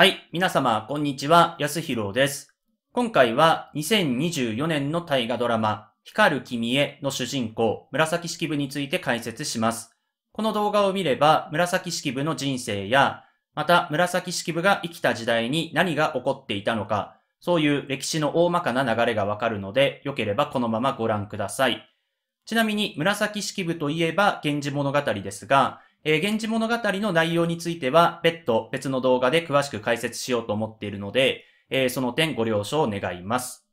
はい、皆様、こんにちは、安弘です。今回は2024年の大河ドラマ、光る君への主人公、紫式部について解説します。この動画を見れば、紫式部の人生や、また紫式部が生きた時代に何が起こっていたのか、そういう歴史の大まかな流れがわかるので、良ければこのままご覧ください。ちなみに、紫式部といえば、源氏物語ですが、えー、源氏物語の内容については、別途別の動画で詳しく解説しようと思っているので、えー、その点ご了承願います。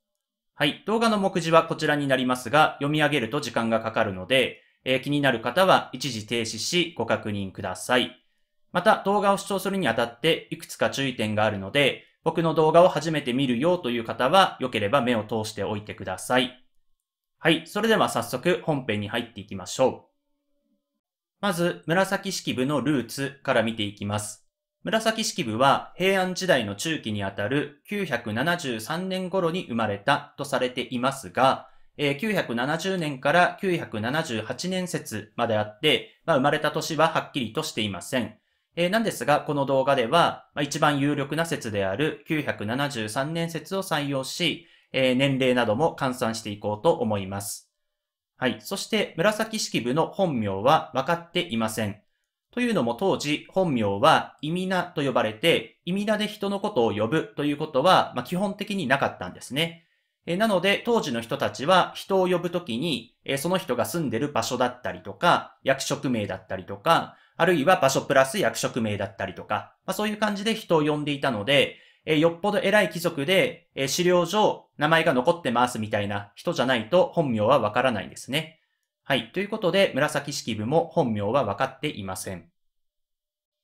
はい。動画の目次はこちらになりますが、読み上げると時間がかかるので、えー、気になる方は一時停止しご確認ください。また、動画を視聴するにあたっていくつか注意点があるので、僕の動画を初めて見るよという方は、良ければ目を通しておいてください。はい。それでは早速本編に入っていきましょう。まず、紫式部のルーツから見ていきます。紫式部は平安時代の中期にあたる973年頃に生まれたとされていますが、970年から978年節まであって、まあ、生まれた年ははっきりとしていません。えー、なんですが、この動画では、まあ、一番有力な説である973年説を採用し、えー、年齢なども換算していこうと思います。はい。そして、紫式部の本名は分かっていません。というのも当時、本名は意味名と呼ばれて、意味名で人のことを呼ぶということは、まあ、基本的になかったんですね。えなので、当時の人たちは人を呼ぶときに、えその人が住んでる場所だったりとか、役職名だったりとか、あるいは場所プラス役職名だったりとか、まあ、そういう感じで人を呼んでいたので、えよっぽど偉い貴族で、え資料上名前が残ってますみたいな人じゃないと本名はわからないんですね。はい。ということで、紫式部も本名は分かっていません。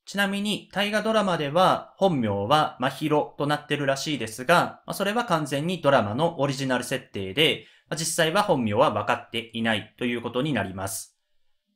ちなみに、大河ドラマでは本名は真ろとなってるらしいですが、それは完全にドラマのオリジナル設定で、実際は本名は分かっていないということになります。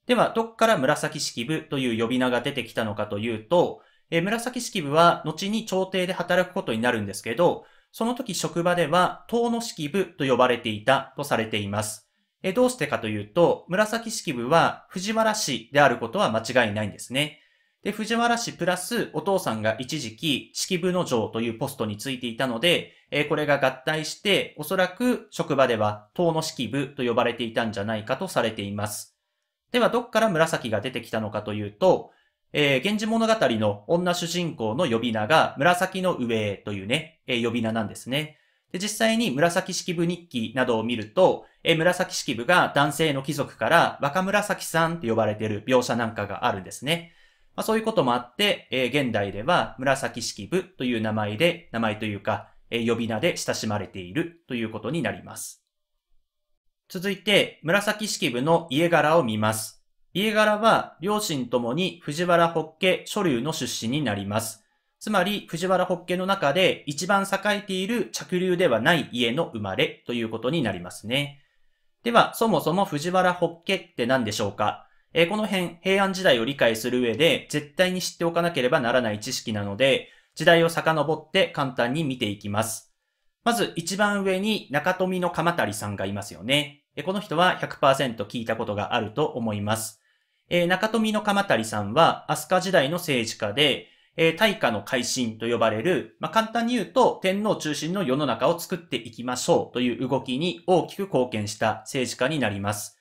では、どっから紫式部という呼び名が出てきたのかというと、えー、紫式部は後に朝廷で働くことになるんですけど、その時職場では党の式部と呼ばれていたとされています。えー、どうしてかというと、紫式部は藤原氏であることは間違いないんですね。で、藤原氏プラスお父さんが一時期式部の城というポストについていたので、えー、これが合体して、おそらく職場では党の式部と呼ばれていたんじゃないかとされています。では、どっから紫が出てきたのかというと、えー、源氏物語の女主人公の呼び名が紫の上というね、えー、呼び名なんですね。で、実際に紫式部日記などを見ると、えー、紫式部が男性の貴族から若紫さんって呼ばれている描写なんかがあるんですね。まあ、そういうこともあって、えー、現代では紫式部という名前で、名前というか、えー、呼び名で親しまれているということになります。続いて、紫式部の家柄を見ます。家柄は両親ともに藤原北家諸流の出身になります。つまり藤原北家の中で一番栄えている着流ではない家の生まれということになりますね。では、そもそも藤原北家って何でしょうか、えこの辺、平安時代を理解する上で絶対に知っておかなければならない知識なので、時代を遡って簡単に見ていきます。まず一番上に中富の鎌足さんがいますよね。この人は100%聞いたことがあると思います。えー、中富の鎌足さんは、飛鳥時代の政治家で、えー、大化の改新と呼ばれる、まあ、簡単に言うと、天皇中心の世の中を作っていきましょうという動きに大きく貢献した政治家になります。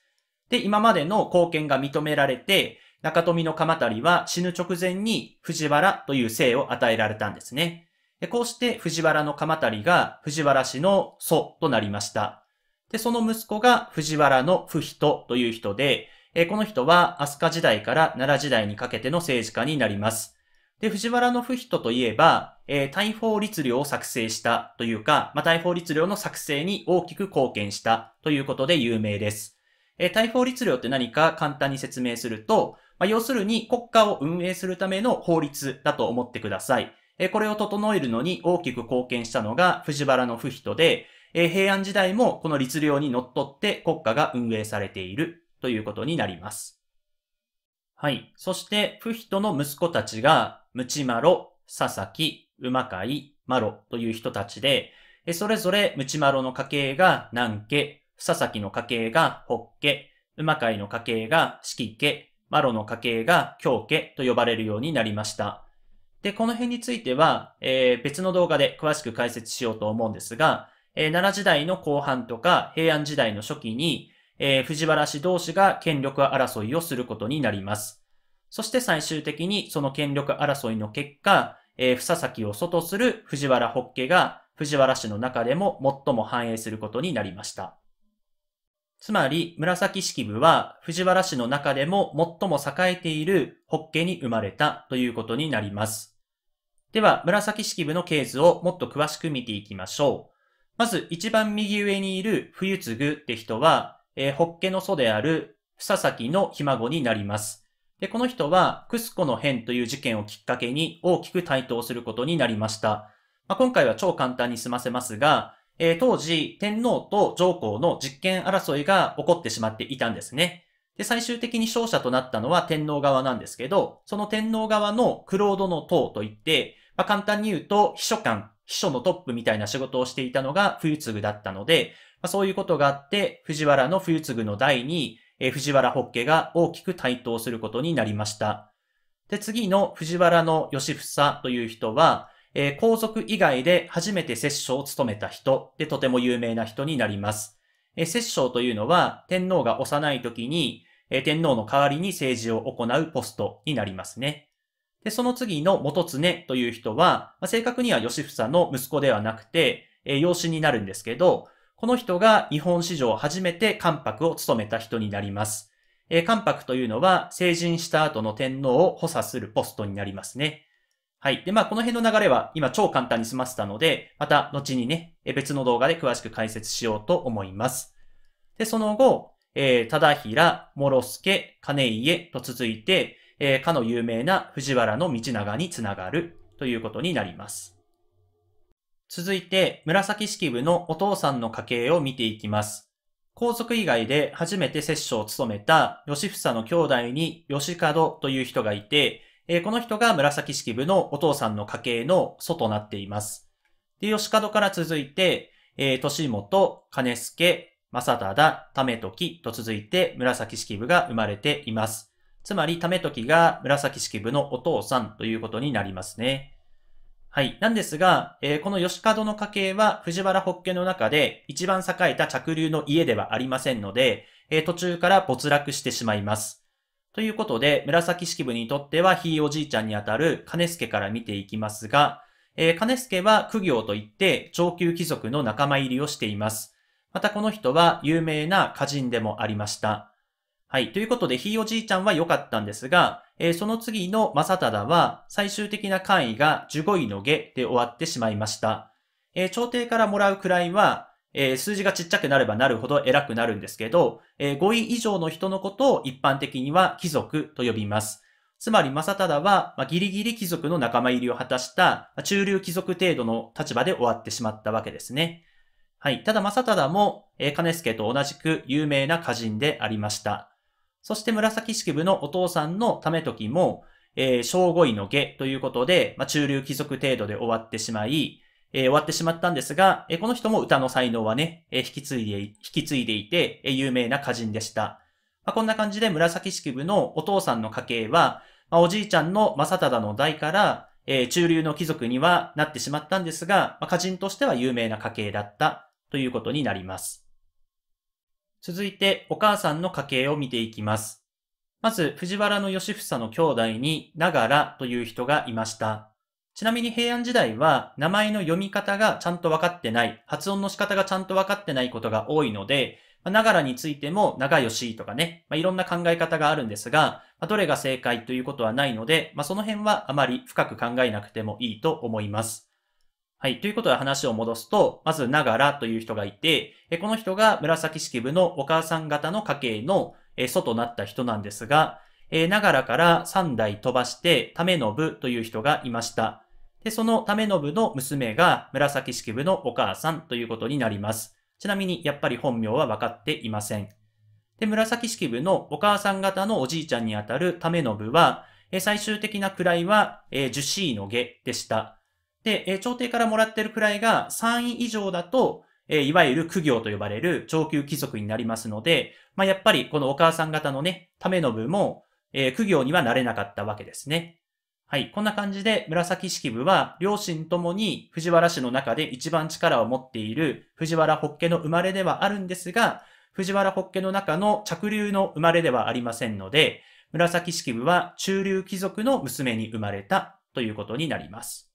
で、今までの貢献が認められて、中富の鎌足は死ぬ直前に藤原という姓を与えられたんですね。こうして藤原の鎌足が藤原氏の祖となりました。で、その息子が藤原の不人という人で、えー、この人は飛鳥時代から奈良時代にかけての政治家になります。で、藤原の不人といえば、えー、大法律令を作成したというか、まあ、大法律令の作成に大きく貢献したということで有名です。えー、大法律令って何か簡単に説明すると、まあ、要するに国家を運営するための法律だと思ってください。えー、これを整えるのに大きく貢献したのが藤原の不人で、えー、平安時代もこの律令に則っって国家が運営されているということになります。はい。そして、プヒトの息子たちが、ムチマロ、ササキ、ウマカイ、マロという人たちで、それぞれムチマロの家系が南家、ササキの家系がホッ家、ウマカイの家系が四季家、マロの家系が京家と呼ばれるようになりました。で、この辺については、えー、別の動画で詳しく解説しようと思うんですが、えー、奈良時代の後半とか平安時代の初期に、えー、藤原氏同士が権力争いをすることになります。そして最終的にその権力争いの結果、えー、房崎を祖とする藤原北家が藤原氏の中でも最も繁栄することになりました。つまり、紫式部は藤原氏の中でも最も栄えている北家に生まれたということになります。では、紫式部のー図をもっと詳しく見ていきましょう。まず、一番右上にいる冬継ぐって人は、えー、ホッケの祖である、さきのひ孫になります。で、この人は、クスコの変という事件をきっかけに大きく台頭することになりました。まあ、今回は超簡単に済ませますが、えー、当時、天皇と上皇の実権争いが起こってしまっていたんですね。で、最終的に勝者となったのは天皇側なんですけど、その天皇側のクロードの党といって、まあ、簡単に言うと、秘書官、秘書のトップみたいな仕事をしていたのが冬継だったので、まあ、そういうことがあって、藤原の冬継ぐの代に、えー、藤原北家が大きく台頭することになりました。で、次の藤原の義房という人は、えー、皇族以外で初めて摂政を務めた人でとても有名な人になります。えー、摂政というのは天皇が幼い時に、えー、天皇の代わりに政治を行うポストになりますね。で、その次の元常という人は、まあ、正確には義房の息子ではなくて、えー、養子になるんですけど、この人が日本史上初めて関白を務めた人になります。えー、関白というのは成人した後の天皇を補佐するポストになりますね。はい。で、まあ、この辺の流れは今超簡単に済ませたので、また後にね、別の動画で詳しく解説しようと思います。で、その後、えー、忠平、諸助、金家と続いて、えー、かの有名な藤原の道長につながるということになります。続いて、紫式部のお父さんの家系を見ていきます。皇族以外で初めて摂政を務めた吉房の兄弟に吉門という人がいて、えー、この人が紫式部のお父さんの家系の祖となっています。で、吉門から続いて、えー、年元、金助、正忠、為時と続いて紫式部が生まれています。つまり、為時が紫式部のお父さんということになりますね。はい。なんですが、えー、この吉門の家系は藤原北家の中で一番栄えた着流の家ではありませんので、えー、途中から没落してしまいます。ということで、紫式部にとってはひいおじいちゃんにあたる金助から見ていきますが、えー、金助は苦行といって上級貴族の仲間入りをしています。またこの人は有名な歌人でもありました。はい。ということで、ひいおじいちゃんは良かったんですが、えー、その次の正忠は最終的な官位が15位の下で終わってしまいました。えー、朝廷からもらう位は、えー、数字がちっちゃくなればなるほど偉くなるんですけど、え5位以上の人のことを一般的には貴族と呼びます。つまり正忠は、まあ、ギリギリ貴族の仲間入りを果たした、中流貴族程度の立場で終わってしまったわけですね。はい。ただ正忠も、えー、金助と同じく有名な歌人でありました。そして紫式部のお父さんのため時も、えー、小5位の下ということで、まあ、中流貴族程度で終わってしまい、えー、終わってしまったんですが、えー、この人も歌の才能はね、えー、引き継いで、引き継いでいて、えー、有名な歌人でした。まあ、こんな感じで紫式部のお父さんの家系は、まあ、おじいちゃんの正忠の代から、えー、中流の貴族にはなってしまったんですが、まあ、歌人としては有名な家系だったということになります。続いて、お母さんの家系を見ていきます。まず、藤原の義房の兄弟に、長良という人がいました。ちなみに平安時代は名前の読み方がちゃんと分かってない、発音の仕方がちゃんと分かってないことが多いので、まあ、ながらについても長吉とかね、まあ、いろんな考え方があるんですが、まあ、どれが正解ということはないので、まあ、その辺はあまり深く考えなくてもいいと思います。はい。ということで話を戻すと、まず、ながらという人がいて、この人が紫式部のお母さん方の家系の祖となった人なんですが、ながらから3代飛ばして、ためのぶという人がいました。で、そのためのぶの娘が紫式部のお母さんということになります。ちなみに、やっぱり本名は分かっていません。で、紫式部のお母さん方のおじいちゃんにあたるためのぶは、最終的な位は、ジュシーの下でした。で、え朝廷からもらってる位が3位以上だと、えいわゆる苦行と呼ばれる上級貴族になりますので、まあ、やっぱりこのお母さん方のね、ための部も、え苦行にはなれなかったわけですね。はい。こんな感じで、紫式部は、両親ともに藤原氏の中で一番力を持っている藤原北家の生まれではあるんですが、藤原北家の中の着流の生まれではありませんので、紫式部は中流貴族の娘に生まれたということになります。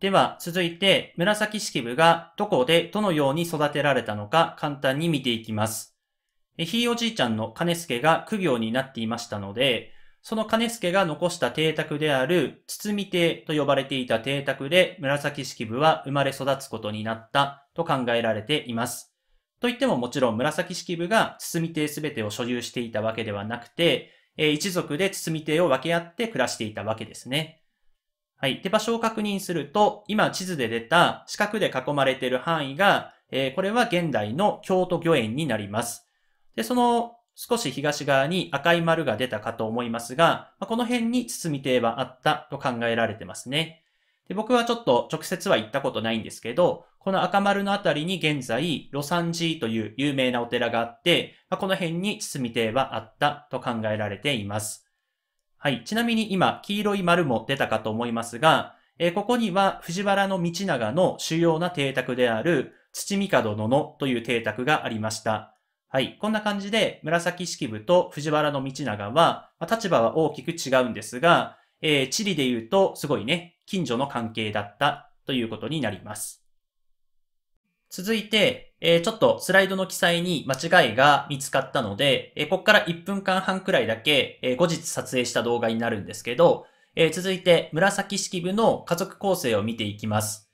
では、続いて、紫式部がどこでどのように育てられたのか簡単に見ていきます。ひいおじいちゃんの金助が苦行になっていましたので、その金助が残した邸宅である堤邸と呼ばれていた邸宅で紫式部は生まれ育つことになったと考えられています。といってももちろん紫式部が堤邸すべてを所有していたわけではなくて、一族で堤邸を分け合って暮らしていたわけですね。はい。で、場所を確認すると、今地図で出た四角で囲まれている範囲が、えー、これは現代の京都御苑になります。で、その少し東側に赤い丸が出たかと思いますが、この辺に堤堤はあったと考えられてますね。で僕はちょっと直接は行ったことないんですけど、この赤丸のあたりに現在、ロサンジーという有名なお寺があって、この辺に堤堤はあったと考えられています。はい。ちなみに今、黄色い丸も出たかと思いますが、えー、ここには藤原道長の主要な邸宅である、土三の野という邸宅がありました。はい。こんな感じで、紫式部と藤原道長は、まあ、立場は大きく違うんですが、えー、地理で言うと、すごいね、近所の関係だったということになります。続いて、えー、ちょっとスライドの記載に間違いが見つかったので、えー、ここから1分間半くらいだけ、えー、後日撮影した動画になるんですけど、えー、続いて紫式部の家族構成を見ていきます。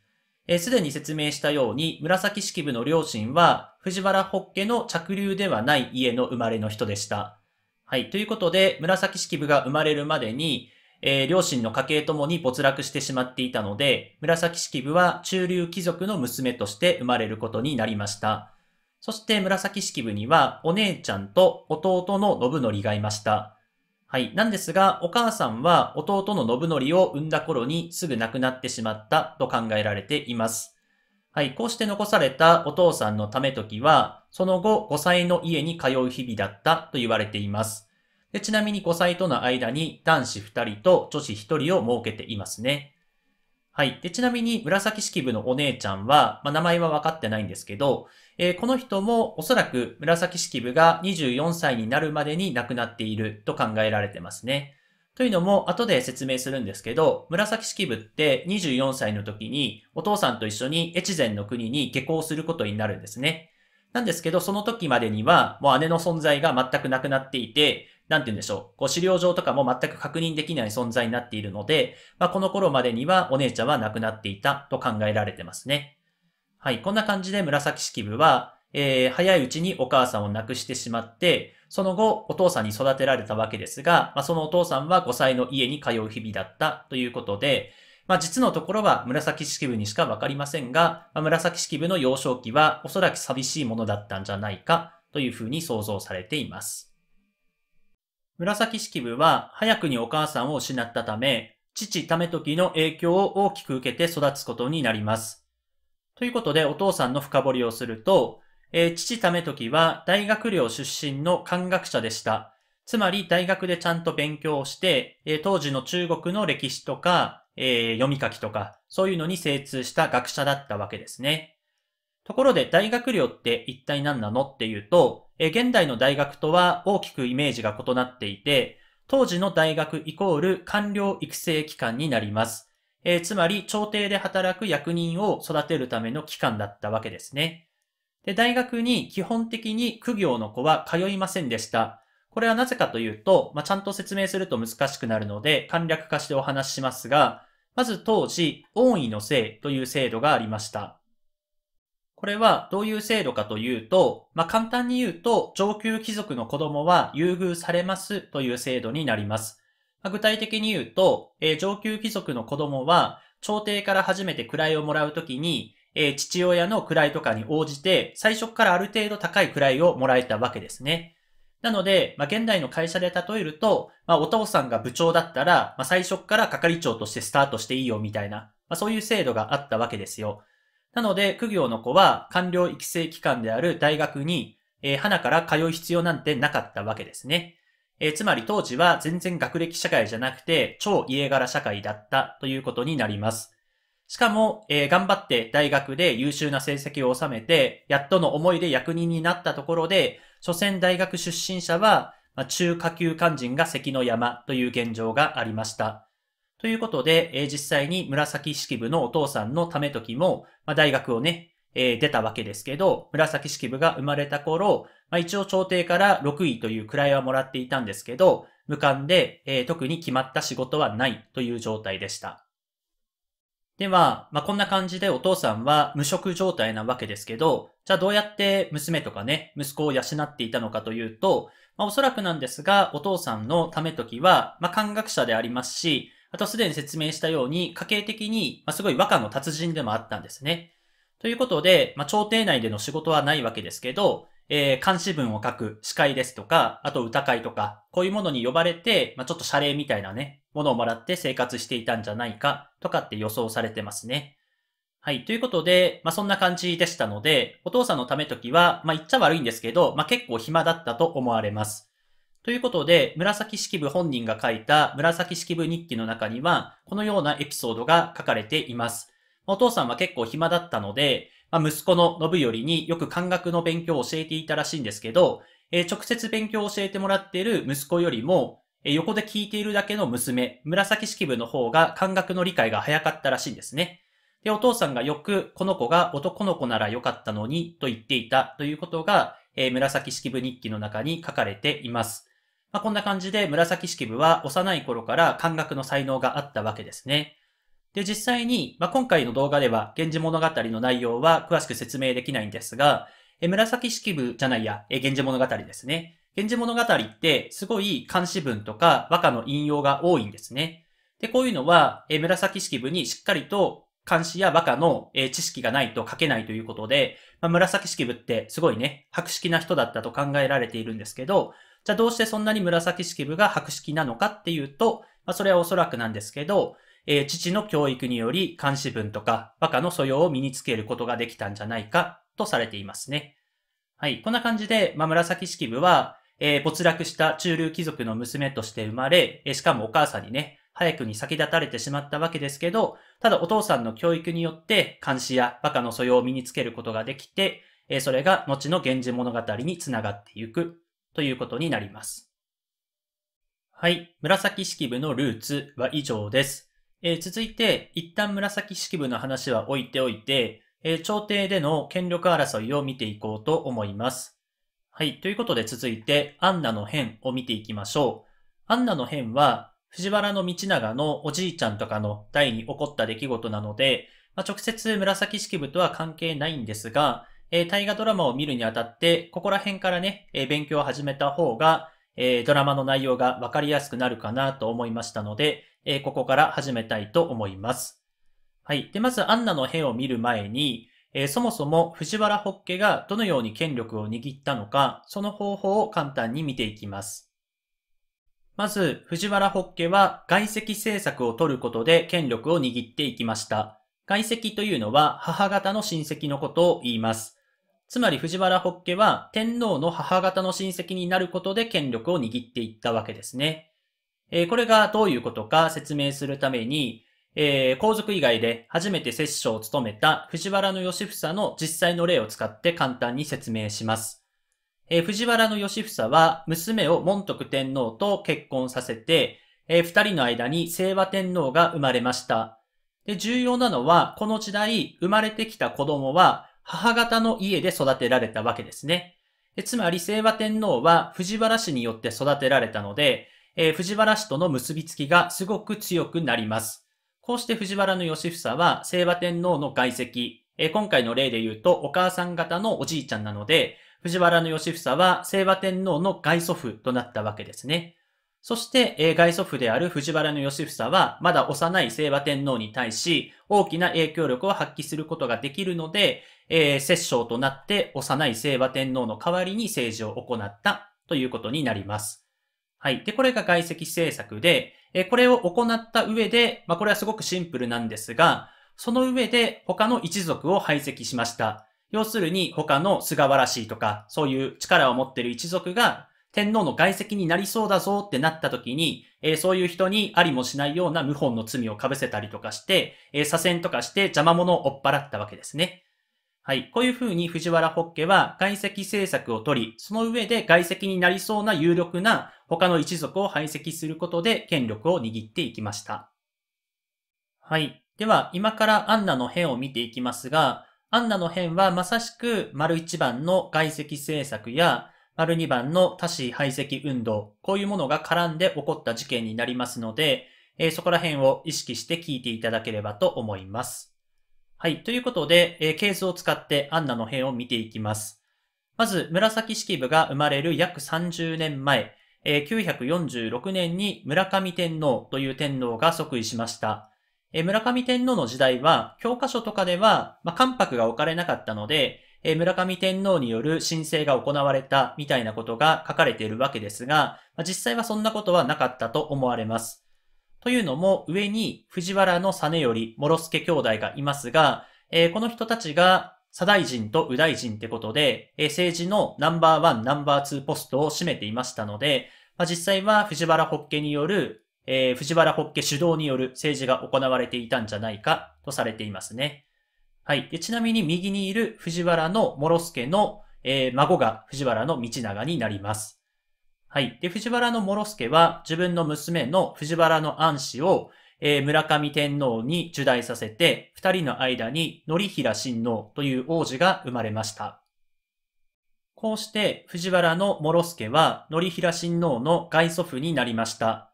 す、で、に説明したように、紫式部の両親は藤原北家の着流ではない家の生まれの人でした。はい。ということで、紫式部が生まれるまでに、えー、両親の家系ともに没落してしまっていたので、紫式部は中流貴族の娘として生まれることになりました。そして紫式部にはお姉ちゃんと弟の信則がいました。はい。なんですが、お母さんは弟の信則を産んだ頃にすぐ亡くなってしまったと考えられています。はい。こうして残されたお父さんのため時は、その後5歳の家に通う日々だったと言われています。でちなみに5歳との間に男子2人と女子1人を設けていますね。はい。で、ちなみに紫式部のお姉ちゃんは、まあ、名前は分かってないんですけど、えー、この人もおそらく紫式部が24歳になるまでに亡くなっていると考えられてますね。というのも、後で説明するんですけど、紫式部って24歳の時にお父さんと一緒に越前の国に下校することになるんですね。なんですけど、その時までにはもう姉の存在が全くなくなっていて、なんて言うんでしょう、こう資料上とかも全く確認できない存在になっているので、まあ、この頃までにはお姉ちゃんは亡くなっていたと考えられてますね。はい、こんな感じで紫式部は、えー、早いうちにお母さんを亡くしてしまって、その後お父さんに育てられたわけですが、まあ、そのお父さんは5歳の家に通う日々だったということで、まあ、実のところは紫式部にしかわかりませんが、まあ、紫式部の幼少期はおそらく寂しいものだったんじゃないかというふうに想像されています。紫式部は早くにお母さんを失ったため、父ため時の影響を大きく受けて育つことになります。ということでお父さんの深掘りをすると、えー、父為時は大学寮出身の漢学者でした。つまり大学でちゃんと勉強をして、えー、当時の中国の歴史とか、えー、読み書きとか、そういうのに精通した学者だったわけですね。ところで大学寮って一体何なのっていうと、え現代の大学とは大きくイメージが異なっていて、当時の大学イコール官僚育成機関になります。えー、つまり、朝廷で働く役人を育てるための機関だったわけですね。で、大学に基本的に苦行の子は通いませんでした。これはなぜかというと、まあ、ちゃんと説明すると難しくなるので、簡略化してお話ししますが、まず当時、恩位の制という制度がありました。これはどういう制度かというと、まあ、簡単に言うと、上級貴族の子供は優遇されますという制度になります。まあ、具体的に言うと、えー、上級貴族の子供は、朝廷から初めて位をもらうときに、えー、父親の位とかに応じて、最初からある程度高い位をもらえたわけですね。なので、まあ、現代の会社で例えると、まあ、お父さんが部長だったら、まあ、最初から係長としてスタートしていいよみたいな、まあ、そういう制度があったわけですよ。なので、苦行の子は官僚育成機関である大学に、えー、花から通う必要なんてなかったわけですね。えー、つまり当時は全然学歴社会じゃなくて、超家柄社会だったということになります。しかも、えー、頑張って大学で優秀な成績を収めて、やっとの思いで役人になったところで、所詮大学出身者は、まあ、中下級肝心が関の山という現状がありました。ということで、えー、実際に紫式部のお父さんのため、時も、まあ、大学をね、えー、出たわけですけど、紫式部が生まれた頃、まあ、一応朝廷から6位という位はもらっていたんですけど、無冠で、えー、特に決まった仕事はないという状態でした。では、まあ、こんな感じでお父さんは無職状態なわけですけど、じゃあどうやって娘とかね、息子を養っていたのかというと、まあ、おそらくなんですが、お父さんのため時は、まあ、漢学者でありますし、あとすでに説明したように、家計的に、まあ、すごい和歌の達人でもあったんですね。ということで、まあ、朝廷内での仕事はないわけですけど、えー、監視文を書く司会ですとか、あと歌会とか、こういうものに呼ばれて、まあ、ちょっと謝礼みたいなね、ものをもらって生活していたんじゃないか、とかって予想されてますね。はい。ということで、まあ、そんな感じでしたので、お父さんのためときは、まあ、言っちゃ悪いんですけど、まあ、結構暇だったと思われます。ということで、紫式部本人が書いた紫式部日記の中には、このようなエピソードが書かれています。お父さんは結構暇だったので、まあ、息子の信頼によく漢学の勉強を教えていたらしいんですけど、えー、直接勉強を教えてもらっている息子よりも、えー、横で聞いているだけの娘、紫式部の方が漢学の理解が早かったらしいんですね。で、お父さんがよく、この子が男の子ならよかったのに、と言っていたということが、えー、紫式部日記の中に書かれています。まあ、こんな感じで紫式部は幼い頃から漢学の才能があったわけですね。で、実際に、まあ、今回の動画では、源氏物語の内容は詳しく説明できないんですが、え紫式部じゃないや、え源氏物語ですね。源氏物語ってすごい漢詩文とか和歌の引用が多いんですね。で、こういうのは、え紫式部にしっかりと漢詩や和歌の、え知識がないと書けないということで、まあ、紫式部ってすごいね、博識な人だったと考えられているんですけど、じゃあどうしてそんなに紫式部が白式なのかっていうと、まあ、それはおそらくなんですけど、えー、父の教育により漢詩文とか和歌の素養を身につけることができたんじゃないかとされていますね。はい。こんな感じで、まあ、紫式部は、えー、没落した中流貴族の娘として生まれ、えしかもお母さんにね、早くに先立たれてしまったわけですけど、ただお父さんの教育によって監視や和歌の素養を身につけることができて、えそれが後の源氏物語につながっていくということになります。はい。紫式部のルーツは以上です。えー、続いて、一旦紫式部の話は置いておいて、えー、朝廷での権力争いを見ていこうと思います。はい。ということで続いて、アンナの変を見ていきましょう。アンナの変は、藤原道長のおじいちゃんとかの代に起こった出来事なので、まあ、直接紫式部とは関係ないんですが、えー、大河ドラマを見るにあたって、ここら辺からね、えー、勉強を始めた方が、えー、ドラマの内容がわかりやすくなるかなと思いましたので、えー、ここから始めたいと思います。はい。で、まず、アンナの変を見る前に、えー、そもそも藤原ホッケがどのように権力を握ったのか、その方法を簡単に見ていきます。まず、藤原ホッケは外籍政策を取ることで権力を握っていきました。外籍というのは母方の親戚のことを言います。つまり藤原ホッケは天皇の母方の親戚になることで権力を握っていったわけですね。えー、これがどういうことか説明するために、えー、皇族以外で初めて摂政を務めた藤原義房の実際の例を使って簡単に説明します。えー、藤原義房は娘を門徳天皇と結婚させて、えー、二人の間に清和天皇が生まれました。で、重要なのは、この時代、生まれてきた子供は、母方の家で育てられたわけですね。つまり、清和天皇は藤原氏によって育てられたので、えー、藤原氏との結びつきがすごく強くなります。こうして藤原の義房は清和天皇の外籍、えー、今回の例で言うとお母さん方のおじいちゃんなので、藤原の義房は清和天皇の外祖父となったわけですね。そして、えー、外祖父である藤原義房は、まだ幼い清和天皇に対し、大きな影響力を発揮することができるので、えー、摂政となって幼い清和天皇の代わりに政治を行ったということになります。はい。で、これが外籍政策で、えー、これを行った上で、まあ、これはすごくシンプルなんですが、その上で他の一族を排斥しました。要するに他の菅原氏とか、そういう力を持っている一族が天皇の外籍になりそうだぞってなった時に、えー、そういう人にありもしないような謀反の罪を被せたりとかして、えー、左遷とかして邪魔者を追っ払ったわけですね。はい。こういうふうに藤原法家は外籍政策を取り、その上で外籍になりそうな有力な他の一族を排斥することで権力を握っていきました。はい。では、今からアンナの変を見ていきますが、アンナの変はまさしく丸一番の外籍政策や丸2番の多子排斥運動、こういうものが絡んで起こった事件になりますので、えー、そこら辺を意識して聞いていただければと思います。はい。ということで、えー、ケースを使ってアンナの辺を見ていきます。まず、紫式部が生まれる約30年前、えー、946年に村上天皇という天皇が即位しました。えー、村上天皇の時代は、教科書とかでは、まあ、関白が置かれなかったので、え村上天皇による申請が行われたみたいなことが書かれているわけですが、ま実際はそんなことはなかったと思われます。というのも、上に藤原の実より諸助兄弟がいますが、えこの人たちが左大臣と右大臣ってことで、え政治のナンバーワン、ナンバーツーポストを占めていましたので、ま実際は藤原北家による、え藤原北家主導による政治が行われていたんじゃないかとされていますね。はい。でちなみに右にいる藤原の諸助の、えー、孫が藤原の道長になります。はい。で、藤原の諸助は自分の娘の藤原の安氏を、えー、村上天皇に受代させて、二人の間に則平親王という王子が生まれました。こうして藤原の諸助は則平親王の外祖父になりました。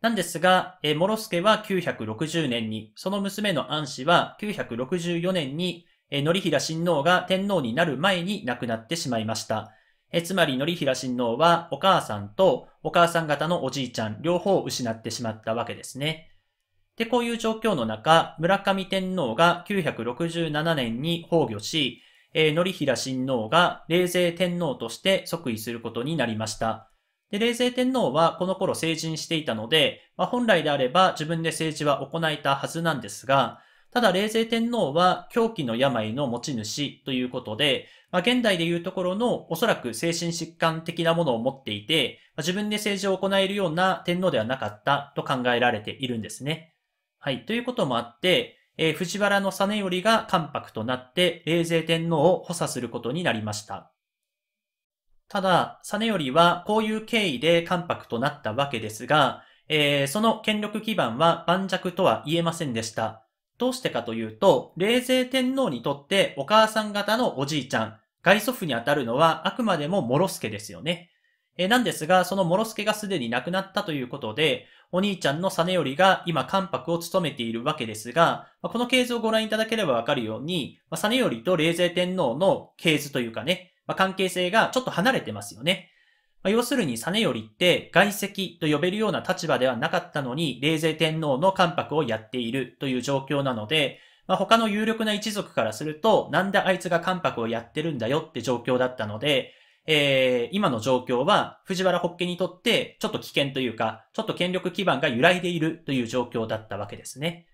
なんですが、えー、モロスケは960年に、その娘の安氏は964年に、えー、平親王が天皇になる前に亡くなってしまいました。えつまり、典平親王はお母さんとお母さん方のおじいちゃん、両方を失ってしまったわけですね。で、こういう状況の中、村上天皇が967年に崩御し、えー、平親王が冷静天皇として即位することになりました。で、冷静天皇はこの頃成人していたので、まあ、本来であれば自分で政治は行えたはずなんですが、ただ冷静天皇は狂気の病の持ち主ということで、まあ、現代でいうところのおそらく精神疾患的なものを持っていて、まあ、自分で政治を行えるような天皇ではなかったと考えられているんですね。はい。ということもあって、えー、藤原実頼が関白となって、冷静天皇を補佐することになりました。ただ、実りはこういう経緯で関白となったわけですが、えー、その権力基盤は盤石とは言えませんでした。どうしてかというと、冷静天皇にとってお母さん方のおじいちゃん、外祖父にあたるのはあくまでも諸助ですよね。えー、なんですが、その諸助がすでに亡くなったということで、お兄ちゃんの実りが今関白を務めているわけですが、この系図をご覧いただければわかるように、実りと冷静天皇の系図というかね、まあ、関係性がちょっと離れてますよね。まあ、要するに、実りって外籍と呼べるような立場ではなかったのに、冷泉天皇の関白をやっているという状況なので、まあ、他の有力な一族からすると、なんであいつが関白をやってるんだよって状況だったので、えー、今の状況は藤原北家にとってちょっと危険というか、ちょっと権力基盤が揺らいでいるという状況だったわけですね。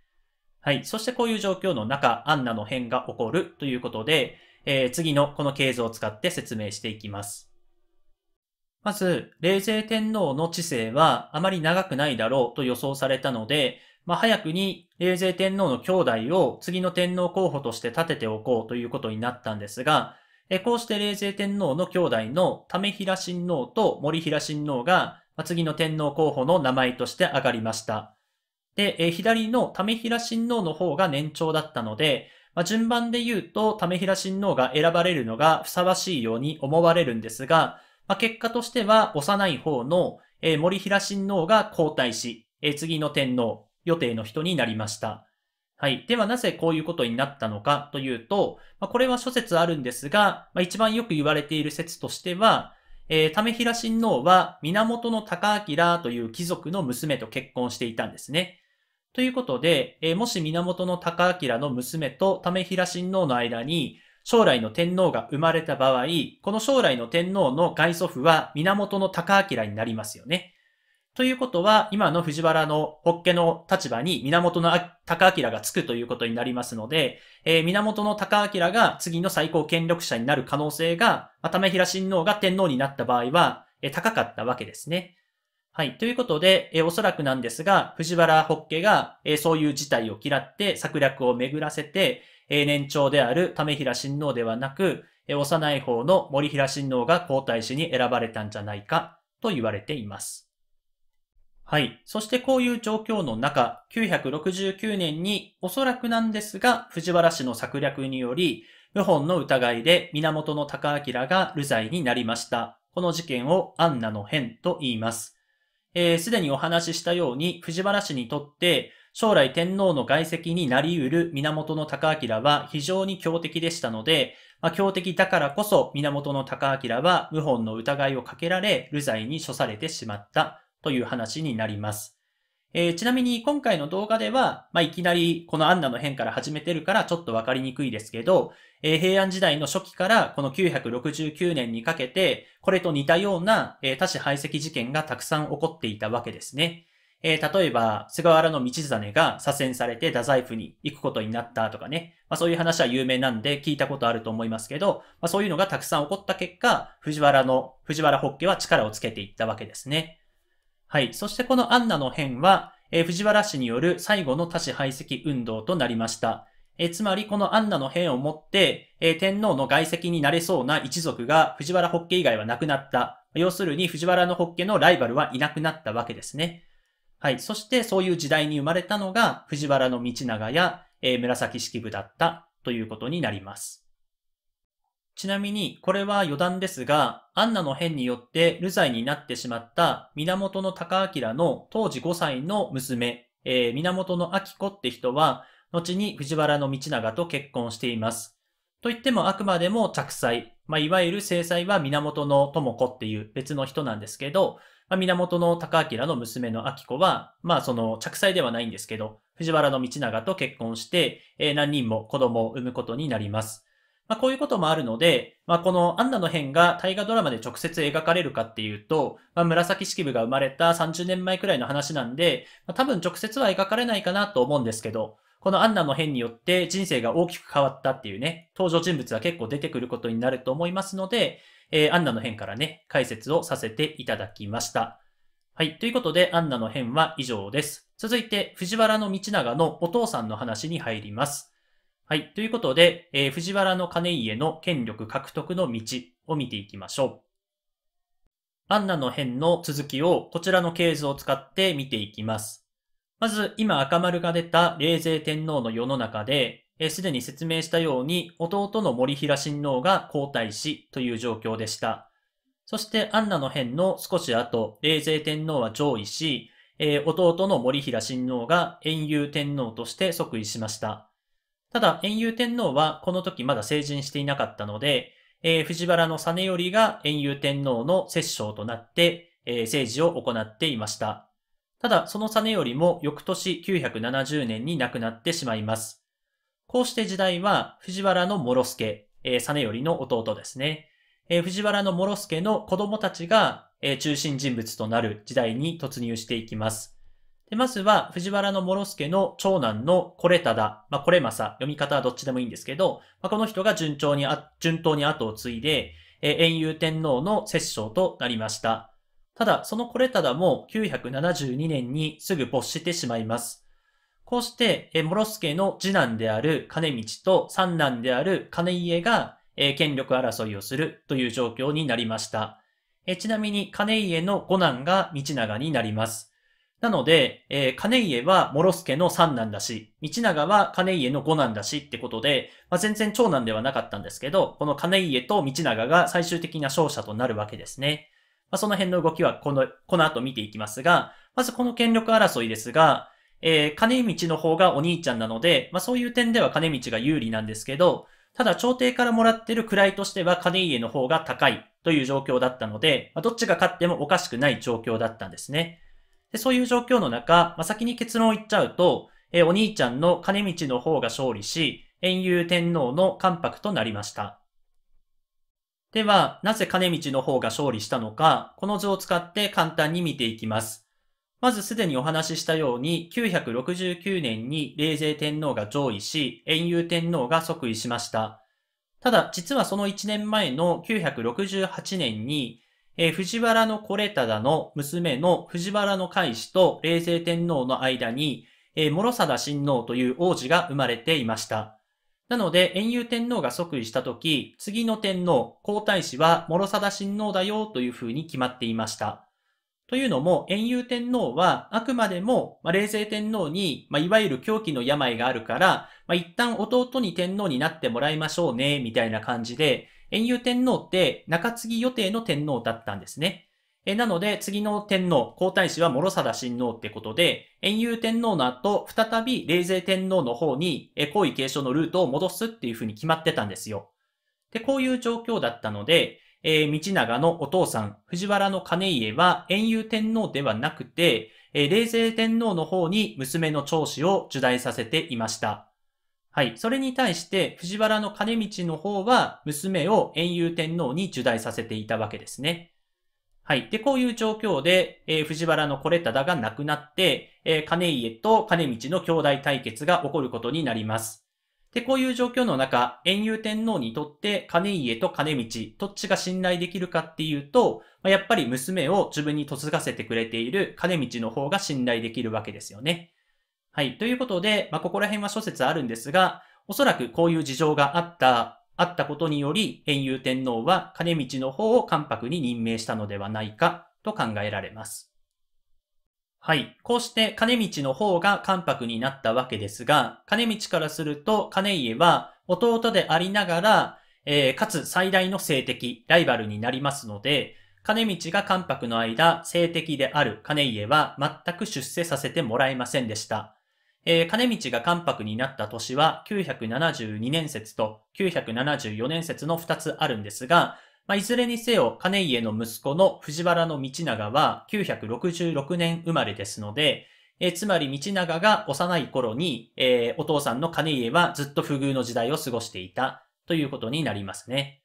はい。そしてこういう状況の中、アンナの変が起こるということで、えー、次のこの系図を使って説明していきます。まず、冷静天皇の治世はあまり長くないだろうと予想されたので、まあ、早くに冷静天皇の兄弟を次の天皇候補として立てておこうということになったんですが、えこうして冷静天皇の兄弟の為平親王と森平親王が、ま次の天皇候補の名前として上がりました。で、え左の為平親王の方が年長だったので、まあ、順番で言うと、為平親王が選ばれるのがふさわしいように思われるんですが、まあ、結果としては幼い方の、えー、森平親王が交代し、えー、次の天皇予定の人になりました。はい。ではなぜこういうことになったのかというと、まあ、これは諸説あるんですが、まあ、一番よく言われている説としては、えー、め平親王は源の高明という貴族の娘と結婚していたんですね。ということで、えー、もし源高明の娘と為平親王の間に将来の天皇が生まれた場合、この将来の天皇の外祖父は源高明になりますよね。ということは、今の藤原の法家の立場に源高明がつくということになりますので、えー、源高明が次の最高権力者になる可能性が、ま為平親王が天皇になった場合は、えー、高かったわけですね。はい。ということで、えおそらくなんですが、藤原ホッケが、えそういう事態を嫌って策略を巡らせて、え年長である為平親王ではなく、え幼い方の森平親王が皇太子に選ばれたんじゃないかと言われています。はい。そしてこういう状況の中、969年におそらくなんですが、藤原氏の策略により、謀反の疑いで源高明が流罪になりました。この事件をアンナの変と言います。えー、すでにお話ししたように、藤原氏にとって、将来天皇の外籍になり得る源高明は非常に強敵でしたので、まあ、強敵だからこそ源高明は謀反の疑いをかけられ、流罪に処されてしまったという話になります。えー、ちなみに今回の動画では、まあ、いきなりこのアンナの変から始めてるからちょっとわかりにくいですけど、えー、平安時代の初期からこの969年にかけて、これと似たような、えー、多種排斥事件がたくさん起こっていたわけですね。えー、例えば、菅原道真が左遷されて太宰府に行くことになったとかね、まあ、そういう話は有名なんで聞いたことあると思いますけど、まあ、そういうのがたくさん起こった結果、藤原の、藤原北家は力をつけていったわけですね。はい。そしてこのアンナの変は、えー、藤原氏による最後の多子排斥運動となりました。えー、つまりこのアンナの変をもって、えー、天皇の外籍になれそうな一族が藤原北家以外はなくなった。要するに藤原の北家のライバルはいなくなったわけですね。はい。そしてそういう時代に生まれたのが藤原の道長や、えー、紫式部だったということになります。ちなみに、これは余談ですが、アンナの変によって流罪になってしまった源の高明の当時5歳の娘、えー、源の明子って人は、後に藤原道長と結婚しています。と言ってもあくまでも着妻、まあ、いわゆる制裁は源の智子っていう別の人なんですけど、まあ、源の高明の娘の明子は、まあその着妻ではないんですけど、藤原道長と結婚して、えー、何人も子供を産むことになります。まあ、こういうこともあるので、まあ、このアンナの変が大河ドラマで直接描かれるかっていうと、まあ、紫式部が生まれた30年前くらいの話なんで、まあ、多分直接は描かれないかなと思うんですけど、このアンナの変によって人生が大きく変わったっていうね、登場人物は結構出てくることになると思いますので、えー、アンナの変からね、解説をさせていただきました。はい。ということで、アンナの変は以上です。続いて、藤原道長のお父さんの話に入ります。はい。ということで、えー、藤原の兼家の権力獲得の道を見ていきましょう。アンナの変の続きをこちらの系図を使って見ていきます。まず、今赤丸が出た霊勢天皇の世の中で、す、えー、で、に説明したように弟の森平親王が皇太子という状況でした。そしてアンナの変の少し後、霊勢天皇は上位し、えー、弟の森平親王が遠遊天皇として即位しました。ただ、遠遊天皇はこの時まだ成人していなかったので、えー、藤原実頼が遠遊天皇の摂政となって、えー、政治を行っていました。ただ、その実頼も翌年970年に亡くなってしまいます。こうして時代は藤原の諸助、えー、実頼の弟ですね。えー、藤原の諸助の子供たちが、えー、中心人物となる時代に突入していきます。で、まずは藤原の諸助の長男のこれただ、まあ、まさ。読み方はどっちでもいいんですけど、まあ、この人が順調にあ、順当に後を継いで、えー、遠遊天皇の摂政となりました。ただ、そのこれただも972年にすぐ没してしまいます。こうして、え諸助の次男である金道と三男である金家が、え権力争いをするという状況になりました。えちなみに金家の五男が道長になります。なので、えー、金家は諸助の三男だし、道長は金家の五男だしってことで、まあ、全然長男ではなかったんですけど、この金家と道長が最終的な勝者となるわけですね。まあ、その辺の動きはこの、この後見ていきますが、まずこの権力争いですが、えー、金道の方がお兄ちゃんなので、まあ、そういう点では金道が有利なんですけど、ただ朝廷からもらってる位としては金家の方が高いという状況だったので、まあ、どっちが勝ってもおかしくない状況だったんですね。でそういう状況の中、まあ、先に結論を言っちゃうと、えー、お兄ちゃんの金道の方が勝利し、遠遊天皇の関白となりました。では、なぜ金道の方が勝利したのか、この図を使って簡単に見ていきます。まずすでにお話ししたように、969年に冷泉天皇が上位し、遠遊天皇が即位しました。ただ、実はその1年前の968年に、えー、藤原のコレタダの娘の藤原の海氏と冷静天皇の間に、えー、諸貞親王という王子が生まれていました。なので、遠遊天皇が即位した時、次の天皇、皇太子は諸貞親王だよというふうに決まっていました。というのも、遠遊天皇はあくまでも、まあ、冷静天皇に、まあ、いわゆる狂気の病があるから、まあ、一旦弟に天皇になってもらいましょうね、みたいな感じで、遠遊天皇って中継ぎ予定の天皇だったんですね。えなので、次の天皇、皇太子は諸貞親王ってことで、遠遊天皇の後、再び冷勢天皇の方に、え、皇位継承のルートを戻すっていうふうに決まってたんですよ。で、こういう状況だったので、えー、道長のお父さん、藤原の兼家は、遠遊天皇ではなくて、えー、冷静天皇の方に娘の長子を受代させていました。はい。それに対して、藤原の金道の方は、娘を遠遊天皇に受代させていたわけですね。はい。で、こういう状況で、えー、藤原のこれただが亡くなって、えー、金家と金道の兄弟対決が起こることになります。で、こういう状況の中、遠遊天皇にとって金家と金道、どっちが信頼できるかっていうと、まあ、やっぱり娘を自分に嫁がせてくれている金道の方が信頼できるわけですよね。はい。ということで、まあ、ここら辺は諸説あるんですが、おそらくこういう事情があった、あったことにより、変遊天皇は金道の方を関白に任命したのではないかと考えられます。はい。こうして金道の方が関白になったわけですが、金道からすると金家は弟でありながら、えー、かつ最大の政敵、ライバルになりますので、金道が関白の間、政敵である金家は全く出世させてもらえませんでした。えー、金道が関白になった年は972年説と974年説の2つあるんですが、まあ、いずれにせよ、金家の息子の藤原道長は966年生まれですので、えー、つまり道長が幼い頃に、えー、お父さんの金家はずっと不遇の時代を過ごしていたということになりますね。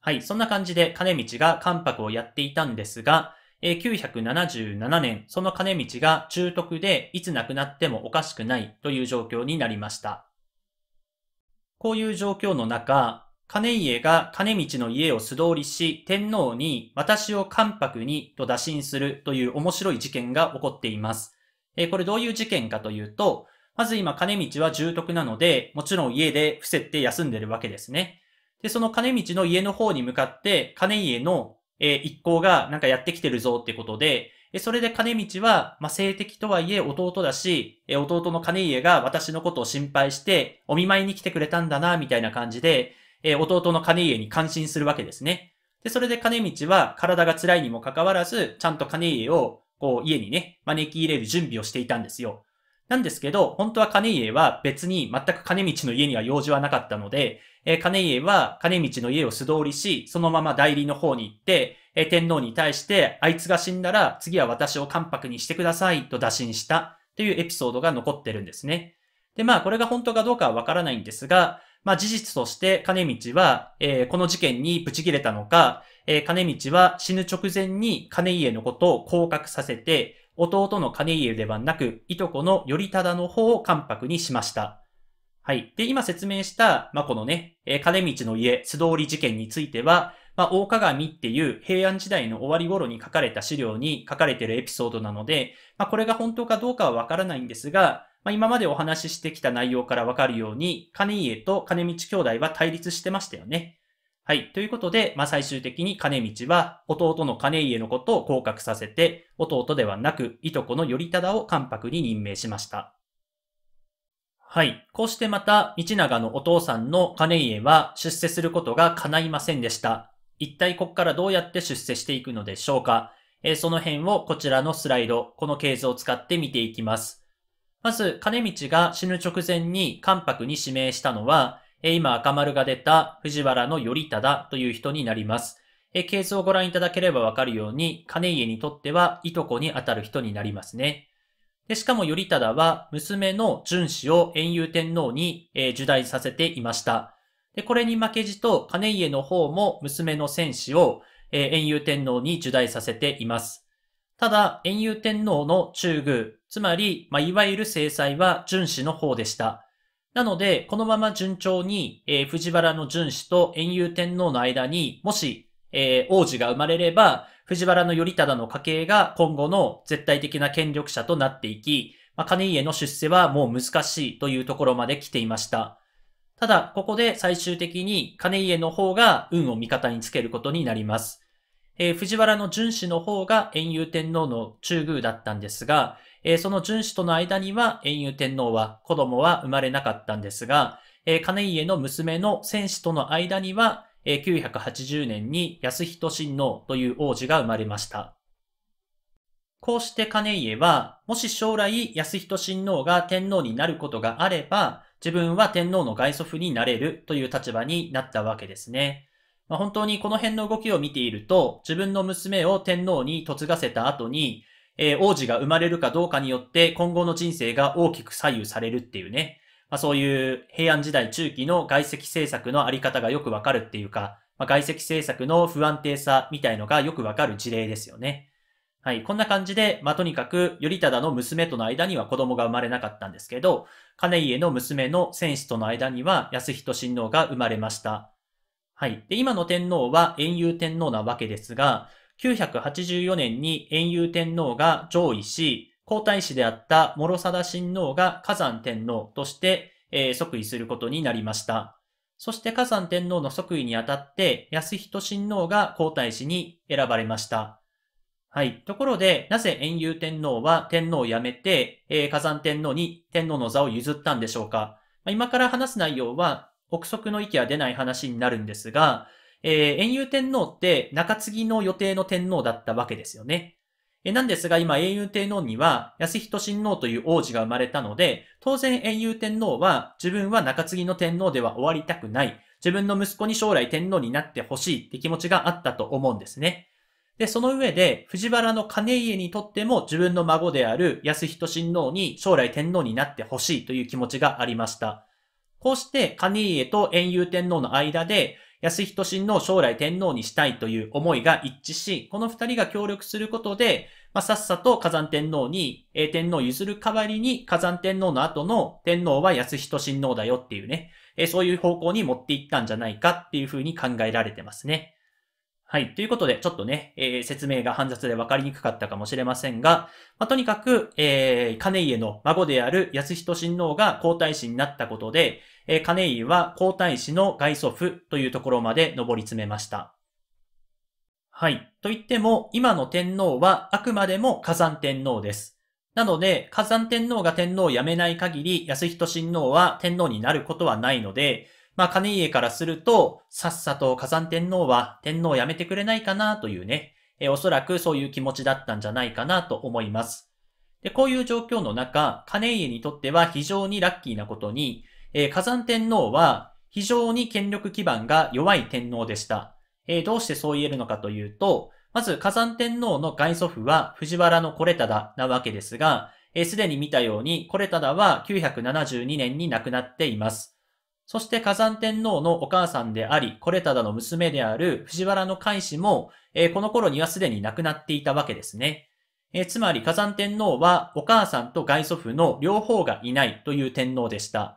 はい、そんな感じで金道が関白をやっていたんですが、え977年、その金道が中徳でいつ亡くなってもおかしくないという状況になりました。こういう状況の中、兼家が金道の家を素通りし、天皇に私を関白にと打診するという面白い事件が起こっています。えー、これどういう事件かというと、まず今金道は重篤なので、もちろん家で伏せて休んでるわけですね。で、その金道の家の方に向かって、金家のえ一行がなんかやってきてるぞってことで、それで金道は、まあ、性的とはいえ弟だし、弟の金家が私のことを心配して、お見舞いに来てくれたんだな、みたいな感じで、え、弟の金家に感心するわけですね。で、それで金道は体が辛いにもかかわらず、ちゃんと金家を、こう、家にね、招き入れる準備をしていたんですよ。なんですけど、本当は金家は別に全く金道の家には用事はなかったので、え金家は金道の家を素通りし、そのまま代理の方に行って、え天皇に対して、あいつが死んだら次は私を関白にしてくださいと打診したというエピソードが残ってるんですね。で、まあこれが本当かどうかはわからないんですが、まあ事実として金道は、えー、この事件にブチ切れたのか、えー、金道は死ぬ直前に金家のことを降格させて、弟の金家ではなく、いとこの頼忠の方を関白にしました。はい。で、今説明した、まあ、このね、えー、金道の家、素通り事件については、まあ、大鏡っていう平安時代の終わり頃に書かれた資料に書かれてるエピソードなので、まあ、これが本当かどうかはわからないんですが、まあ、今までお話ししてきた内容からわかるように、金家と金道兄弟は対立してましたよね。はい。ということで、まあ、最終的に金道は弟の金家のことを降格させて、弟ではなく、いとこの頼忠を関白に任命しました。はい。こうしてまた、道長のお父さんの金家は出世することが叶いませんでした。一体ここからどうやって出世していくのでしょうか、えー、その辺をこちらのスライド、この系図を使って見ていきます。まず、金道が死ぬ直前に関白に指名したのは、えー、今赤丸が出た藤原の頼忠という人になります。えー、系図をご覧いただければわかるように、金家にとってはいとこにあたる人になりますね。で、しかも頼忠は娘の淳子を遠遊天皇に、えー、受代させていました。で、これに負けじと金家の方も娘の戦士を、えー、遠遊天皇に受代させています。ただ、遠遊天皇の中宮、つまり、まあ、いわゆる制裁は淳子の方でした。なので、このまま順調に、えー、藤原の淳子と遠遊天皇の間に、もし、えー、王子が生まれれば、藤原頼忠の家系が今後の絶対的な権力者となっていき、まあ、金家の出世はもう難しいというところまで来ていました。ただ、ここで最終的に金家の方が運を味方につけることになります。えー、藤原の淳氏の方が遠遊天皇の中宮だったんですが、えー、その淳氏との間には遠遊天皇は子供は生まれなかったんですが、えー、金家の娘の戦士との間には、え980年に安人親王という王子が生まれました。こうして金家は、もし将来安人親王が天皇になることがあれば、自分は天皇の外祖父になれるという立場になったわけですね。まあ、本当にこの辺の動きを見ていると、自分の娘を天皇に嫁がせた後に、えー、王子が生まれるかどうかによって今後の人生が大きく左右されるっていうね、まあ、そういう平安時代中期の外籍政策のあり方がよくわかるっていうか、まあ、外籍政策の不安定さみたいのがよくわかる事例ですよね。はい。こんな感じで、まあ、とにかく、頼忠の娘との間には子供が生まれなかったんですけど、金家の娘の戦士との間には安人親王が生まれました。はい。で、今の天皇は遠遊天皇なわけですが、984年に遠遊天皇が上位し、皇太子であった諸貞親王が火山天皇として、えー、即位することになりました。そして火山天皇の即位にあたって、安人親王が皇太子に選ばれました。はい。ところで、なぜ遠遊天皇は天皇を辞めて、えー、火山天皇に天皇の座を譲ったんでしょうか。まあ、今から話す内容は、憶測の域は出ない話になるんですが、えー、遠遊天皇って中継ぎの予定の天皇だったわけですよね。えなんですが、今、英雄天皇には、安人親王という王子が生まれたので、当然英雄天皇は、自分は中継ぎの天皇では終わりたくない。自分の息子に将来天皇になってほしいって気持ちがあったと思うんですね。で、その上で、藤原の兼家にとっても自分の孫である安人親王に将来天皇になってほしいという気持ちがありました。こうして、兼家と英遊天皇の間で、安仁親王将来天皇にしたいという思いが一致し、この二人が協力することで、まあ、さっさと火山天皇に、えー、天皇譲る代わりに火山天皇の後の天皇は安仁親王だよっていうね、えー、そういう方向に持っていったんじゃないかっていうふうに考えられてますね。はい。ということで、ちょっとね、えー、説明が煩雑で分かりにくかったかもしれませんが、まあ、とにかく、えー、金家の孫である安仁親王が皇太子になったことで、えー、金井は皇太子の外祖父というところまで上り詰めました。はい。と言っても、今の天皇はあくまでも火山天皇です。なので、火山天皇が天皇を辞めない限り、安仁親王は天皇になることはないので、まあ、金家からすると、さっさと火山天皇は天皇を辞めてくれないかなというね、えおそらくそういう気持ちだったんじゃないかなと思います。で、こういう状況の中、金家にとっては非常にラッキーなことに、えー、火山天皇は非常に権力基盤が弱い天皇でした。えー、どうしてそう言えるのかというと、まず火山天皇の外祖父は藤原のコレタダなわけですが、す、えー、で、に見たようにコレタダは972年に亡くなっています。そして火山天皇のお母さんであり、コレタダの娘である藤原の海氏も、えー、この頃にはすでに亡くなっていたわけですね。えー、つまり火山天皇はお母さんと外祖父の両方がいないという天皇でした。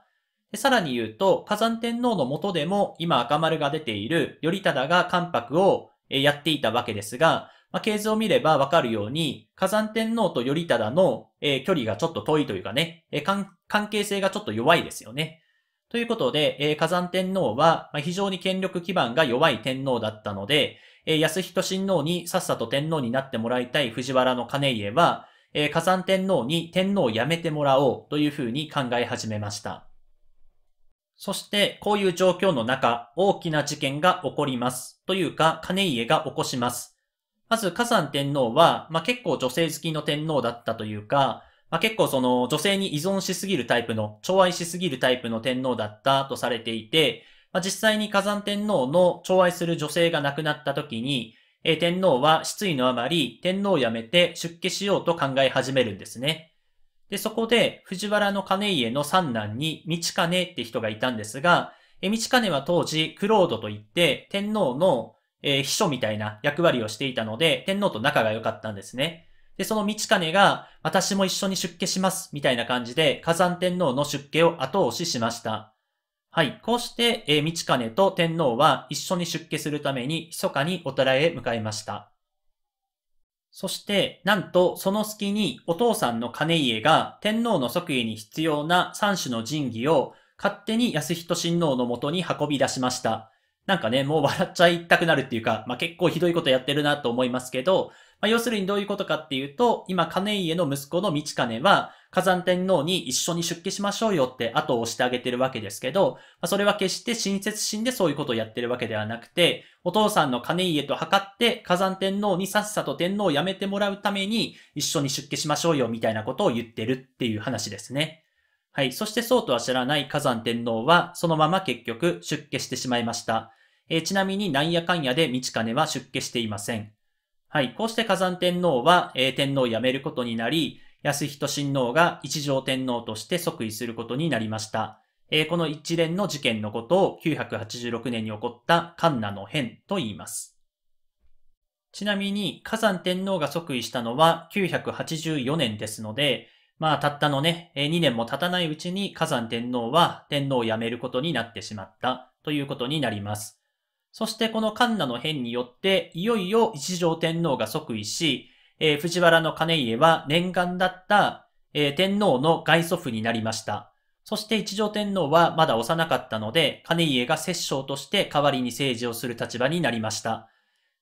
さらに言うと、火山天皇の下でも今赤丸が出ている頼忠が関白をやっていたわけですが、まあ、系図を見ればわかるように、火山天皇と頼忠の、えー、距離がちょっと遠いというかね、えー、関係性がちょっと弱いですよね。ということで、えー、火山天皇は、まあ、非常に権力基盤が弱い天皇だったので、えー、安人親王にさっさと天皇になってもらいたい藤原の兼家は、えー、火山天皇に天皇を辞めてもらおうというふうに考え始めました。そして、こういう状況の中、大きな事件が起こります。というか、金家が起こします。まず、火山天皇は、まあ、結構女性好きの天皇だったというか、まあ、結構その女性に依存しすぎるタイプの、寵愛しすぎるタイプの天皇だったとされていて、まあ、実際に火山天皇の寵愛する女性が亡くなった時に、えー、天皇は失意のあまり天皇を辞めて出家しようと考え始めるんですね。で、そこで藤原の兼家の三男に道金って人がいたんですが、え道金は当時、クロードといって天皇の、えー、秘書みたいな役割をしていたので、天皇と仲が良かったんですね。で、その道金が、私も一緒に出家します、みたいな感じで、火山天皇の出家を後押ししました。はい。こうして、えー、道金と天皇は一緒に出家するために、密かにお寺へ向かいました。そして、なんと、その隙にお父さんの金家が天皇の即位に必要な三種の神器を勝手に安人親王のもとに運び出しました。なんかね、もう笑っちゃいたくなるっていうか、まあ、結構ひどいことやってるなと思いますけど、まあ、要するにどういうことかっていうと、今、金家の息子の道金は、火山天皇に一緒に出家しましょうよって後を押してあげてるわけですけど、まあ、それは決して親切心でそういうことをやってるわけではなくて、お父さんの金家と測って火山天皇にさっさと天皇を辞めてもらうために一緒に出家しましょうよみたいなことを言ってるっていう話ですね。はい。そしてそうとは知らない火山天皇は、そのまま結局出家してしまいました。えー、ちなみになんやかんやで道金は出家していません。はい。こうして火山天皇は、えー、天皇を辞めることになり、安仁親王が一条天皇として即位することになりました。えー、この一連の事件のことを986年に起こったカンナの変と言います。ちなみに、火山天皇が即位したのは984年ですので、まあ、たったのね、2年も経たないうちに火山天皇は天皇を辞めることになってしまったということになります。そしてこのカンナの変によって、いよいよ一条天皇が即位し、えー、藤原の兼家は念願だった、えー、天皇の外祖父になりました。そして一条天皇はまだ幼かったので、兼家が摂政として代わりに政治をする立場になりました。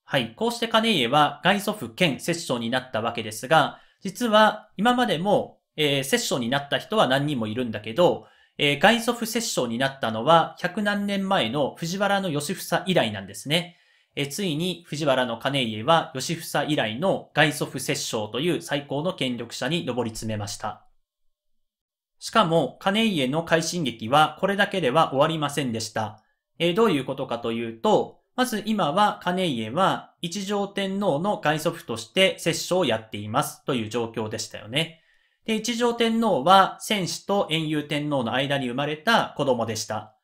はい。こうして兼家は外祖父兼摂政になったわけですが、実は今までも、えー、摂政になった人は何人もいるんだけど、えー、外祖父摂政になったのは100何年前の藤原の義房以来なんですね。えついに藤原の兼家は義房以来の外祖父摂政という最高の権力者に上り詰めました。しかも、兼家の快進撃はこれだけでは終わりませんでした。えどういうことかというと、まず今は兼家は一条天皇の外祖父として摂政をやっていますという状況でしたよね。で、一条天皇は戦士と遠遊天皇の間に生まれた子供でした。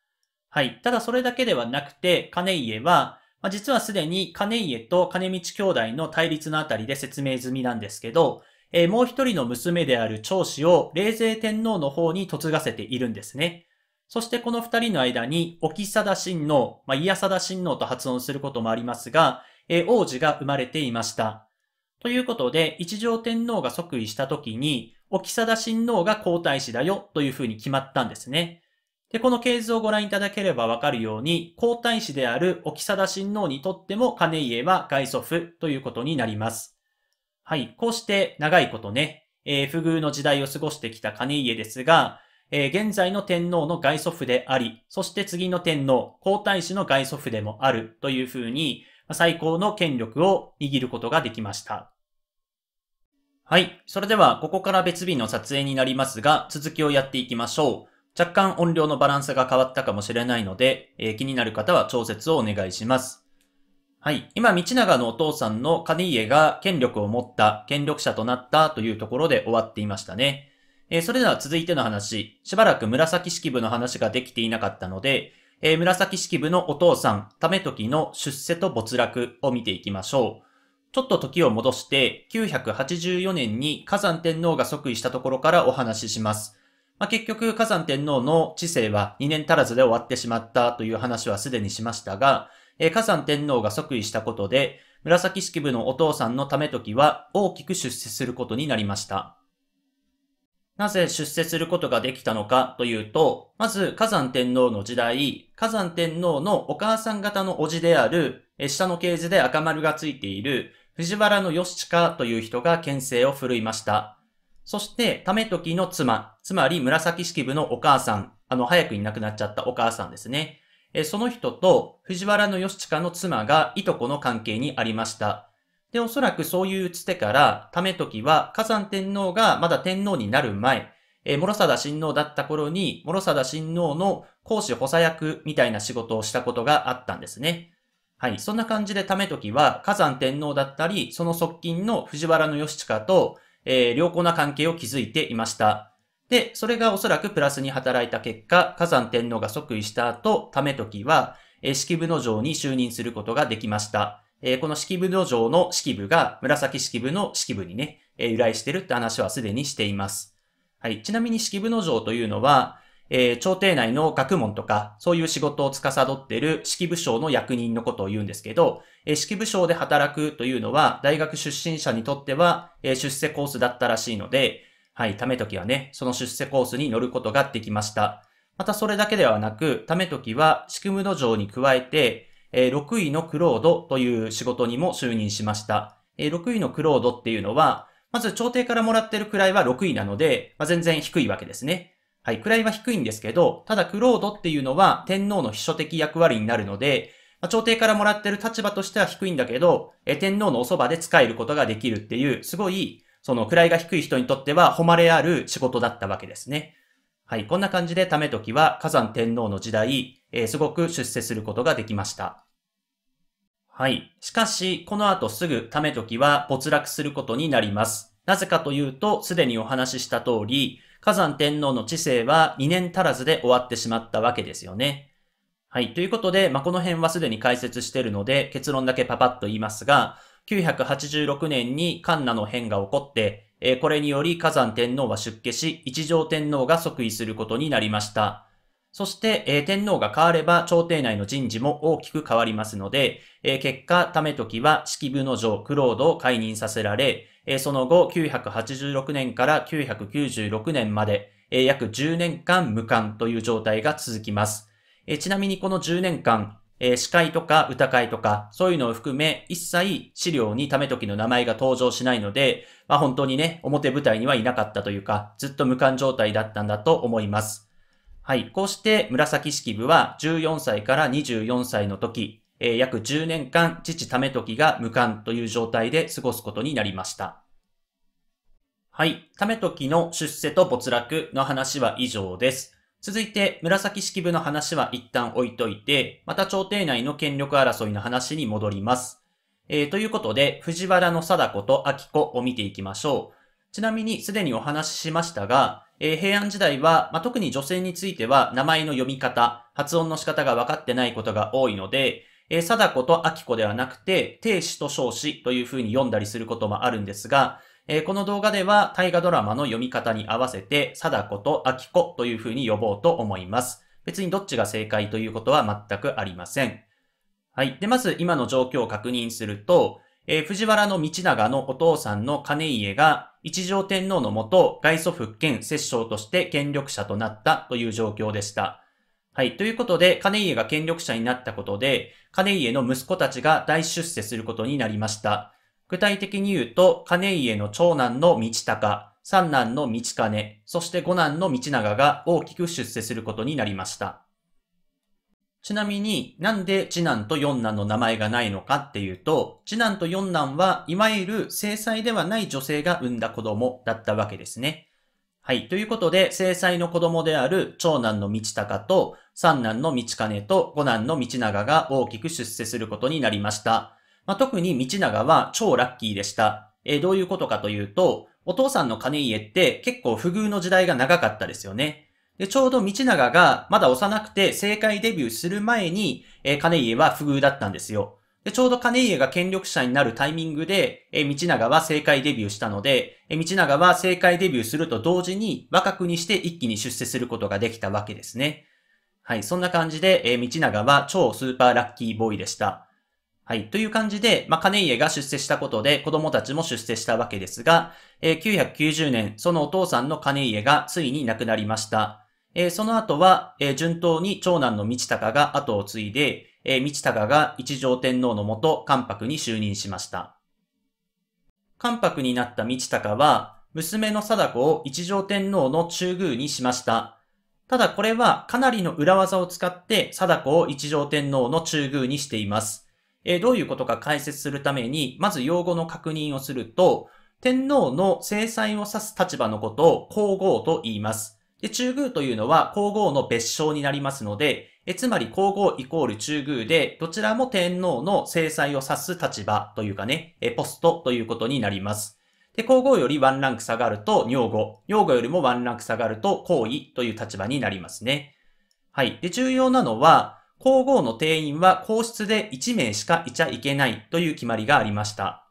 はい。ただそれだけではなくて、兼家はまあ、実はすでに金家と金道兄弟の対立のあたりで説明済みなんですけど、えー、もう一人の娘である長子を冷勢天皇の方に嫁がせているんですね。そしてこの二人の間に、沖貞親王、まあ、貞親王と発音することもありますが、えー、王子が生まれていました。ということで、一条天皇が即位した時に、沖貞親王が皇太子だよというふうに決まったんですね。で、この系図をご覧いただければわかるように、皇太子である沖貞親王にとっても金家は外祖父ということになります。はい。こうして長いことね、えー、不遇の時代を過ごしてきた金家ですが、えー、現在の天皇の外祖父であり、そして次の天皇、皇太子の外祖父でもあるというふうに、最高の権力を握ることができました。はい。それでは、ここから別日の撮影になりますが、続きをやっていきましょう。若干音量のバランスが変わったかもしれないので、えー、気になる方は調節をお願いします。はい。今、道長のお父さんの金家が権力を持った、権力者となったというところで終わっていましたね。えー、それでは続いての話、しばらく紫式部の話ができていなかったので、えー、紫式部のお父さん、ため時の出世と没落を見ていきましょう。ちょっと時を戻して、984年に火山天皇が即位したところからお話しします。まあ、結局、火山天皇の治世は2年足らずで終わってしまったという話はすでにしましたが、えー、火山天皇が即位したことで、紫式部のお父さんのため時は大きく出世することになりました。なぜ出世することができたのかというと、まず火山天皇の時代、火山天皇のお母さん方のおじである、下の系図で赤丸がついている藤原義親という人が牽制を振るいました。そして、為時の妻、つまり紫式部のお母さん、あの、早くいなくなっちゃったお母さんですね。えその人と藤原義親の妻がいとこの関係にありました。で、おそらくそういうつてから、為時は火山天皇がまだ天皇になる前、え諸貞親王だった頃に、諸貞親王の講師補佐役みたいな仕事をしたことがあったんですね。はい。そんな感じで為時は火山天皇だったり、その側近の藤原義親と、えー、良好な関係を築いていました。で、それがおそらくプラスに働いた結果、火山天皇が即位した後、め時は、えー、式部の城に就任することができました。えー、この式部の城の式部が紫式部の式部にね、えー、由来してるって話はすでにしています。はい。ちなみに式部の城というのは、えー、朝廷内の学問とか、そういう仕事を司っている指揮部省の役人のことを言うんですけど、えー、指揮部署で働くというのは、大学出身者にとっては、えー、出世コースだったらしいので、はい、ためときはね、その出世コースに乗ることができました。またそれだけではなく、ためときは、仕組む土壌に加えて、えー、6位のクロードという仕事にも就任しました。えー、6位のクロードっていうのは、まず朝廷からもらってる位は6位なので、まあ、全然低いわけですね。はい、位は低いんですけど、ただクロードっていうのは天皇の秘書的役割になるので、まあ、朝廷からもらってる立場としては低いんだけど、え天皇のおそばで使えることができるっていう、すごい、その位が低い人にとっては誉れある仕事だったわけですね。はい、こんな感じでめ時は火山天皇の時代、えー、すごく出世することができました。はい。しかし、この後すぐめ時は没落することになります。なぜかというと、すでにお話しした通り、火山天皇の治世は2年足らずで終わってしまったわけですよね。はい。ということで、まあ、この辺はすでに解説してるので、結論だけパパッと言いますが、986年にカンナの変が起こって、えー、これにより火山天皇は出家し、一条天皇が即位することになりました。そして、えー、天皇が変われば朝廷内の人事も大きく変わりますので、えー、結果、と時は式部の城、クロードを解任させられ、その後、986年から996年まで、約10年間無冠という状態が続きます。ちなみにこの10年間、司会とか歌会とか、そういうのを含め、一切資料にため時の名前が登場しないので、まあ本当にね、表舞台にはいなかったというか、ずっと無冠状態だったんだと思います。はい。こうして、紫式部は14歳から24歳の時、えー、約10年間、父と時が無冠という状態で過ごすことになりました。はい。と時の出世と没落の話は以上です。続いて、紫式部の話は一旦置いといて、また朝廷内の権力争いの話に戻ります。えー、ということで、藤原の貞子と秋子を見ていきましょう。ちなみに、すでにお話ししましたが、えー、平安時代は、まあ、特に女性については、名前の読み方、発音の仕方が分かってないことが多いので、えー、貞子と秋子ではなくて、亭子と少子という風に読んだりすることもあるんですが、えー、この動画では大河ドラマの読み方に合わせて、貞子と明子という風に呼ぼうと思います。別にどっちが正解ということは全くありません。はい。で、まず今の状況を確認すると、えー、藤原道長のお父さんの兼家が一条天皇のもと外祖復権、摂政として権力者となったという状況でした。はい。ということで、金家が権力者になったことで、金家の息子たちが大出世することになりました。具体的に言うと、金家の長男の道隆、三男の道金、そして五男の道長が大きく出世することになりました。ちなみになんで次男と四男の名前がないのかっていうと、次男と四男はいわゆる正妻ではない女性が産んだ子供だったわけですね。はい。ということで、正妻の子供である長男の道高と三男の道金と五男の道長が大きく出世することになりました。まあ、特に道長は超ラッキーでした。えー、どういうことかというと、お父さんの金家って結構不遇の時代が長かったですよね。で、ちょうど道長がまだ幼くて政界デビューする前に、えー、金家は不遇だったんですよ。で、ちょうど金家が権力者になるタイミングで、え、道長は政界デビューしたので、え、道長は政界デビューすると同時に若くにして一気に出世することができたわけですね。はい、そんな感じで、え、道長は超スーパーラッキーボーイでした。はい。という感じで、まあ、金家が出世したことで子供たちも出世したわけですが、え990年、そのお父さんの金家がついに亡くなりました。えその後は、え順当に長男の道隆が後を継いで、えー、道高が一条天皇のもと関白に就任しました。関白になった道高は、娘の貞子を一条天皇の中宮にしました。ただこれはかなりの裏技を使って貞子を一条天皇の中宮にしています。えー、どういうことか解説するために、まず用語の確認をすると、天皇の制裁を指す立場のことを皇后と言います。で、中宮というのは皇后の別称になりますので、えつまり皇后イコール中宮で、どちらも天皇の制裁を指す立場というかね、えポストということになります。で、皇后よりワンランク下がると女後、女後よりもワンランク下がると皇位という立場になりますね。はい。で、重要なのは、皇后の定員は皇室で1名しかいちゃいけないという決まりがありました。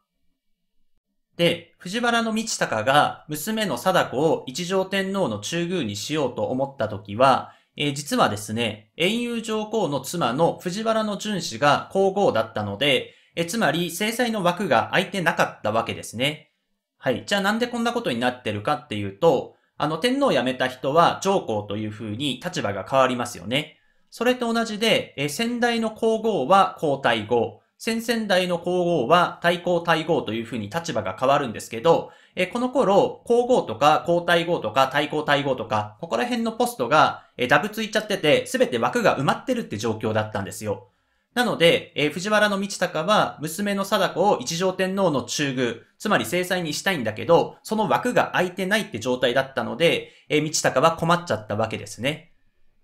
で、藤原道隆が娘の貞子を一条天皇の中宮にしようと思った時は、えー、実はですね、遠遊上皇の妻の藤原の淳氏が皇后だったので、えつまり制裁の枠が空いてなかったわけですね。はい。じゃあなんでこんなことになってるかっていうと、あの天皇を辞めた人は上皇という風に立場が変わりますよね。それと同じで、え先代の皇后は皇太后。先々代の皇后は対抗対号というふうに立場が変わるんですけど、えこの頃、皇后とか皇太后とか対抗対号とか、ここら辺のポストが、えダブついちゃってて、すべて枠が埋まってるって状況だったんですよ。なので、え藤原道隆は娘の貞子を一条天皇の中宮、つまり制裁にしたいんだけど、その枠が空いてないって状態だったので、え道隆は困っちゃったわけですね。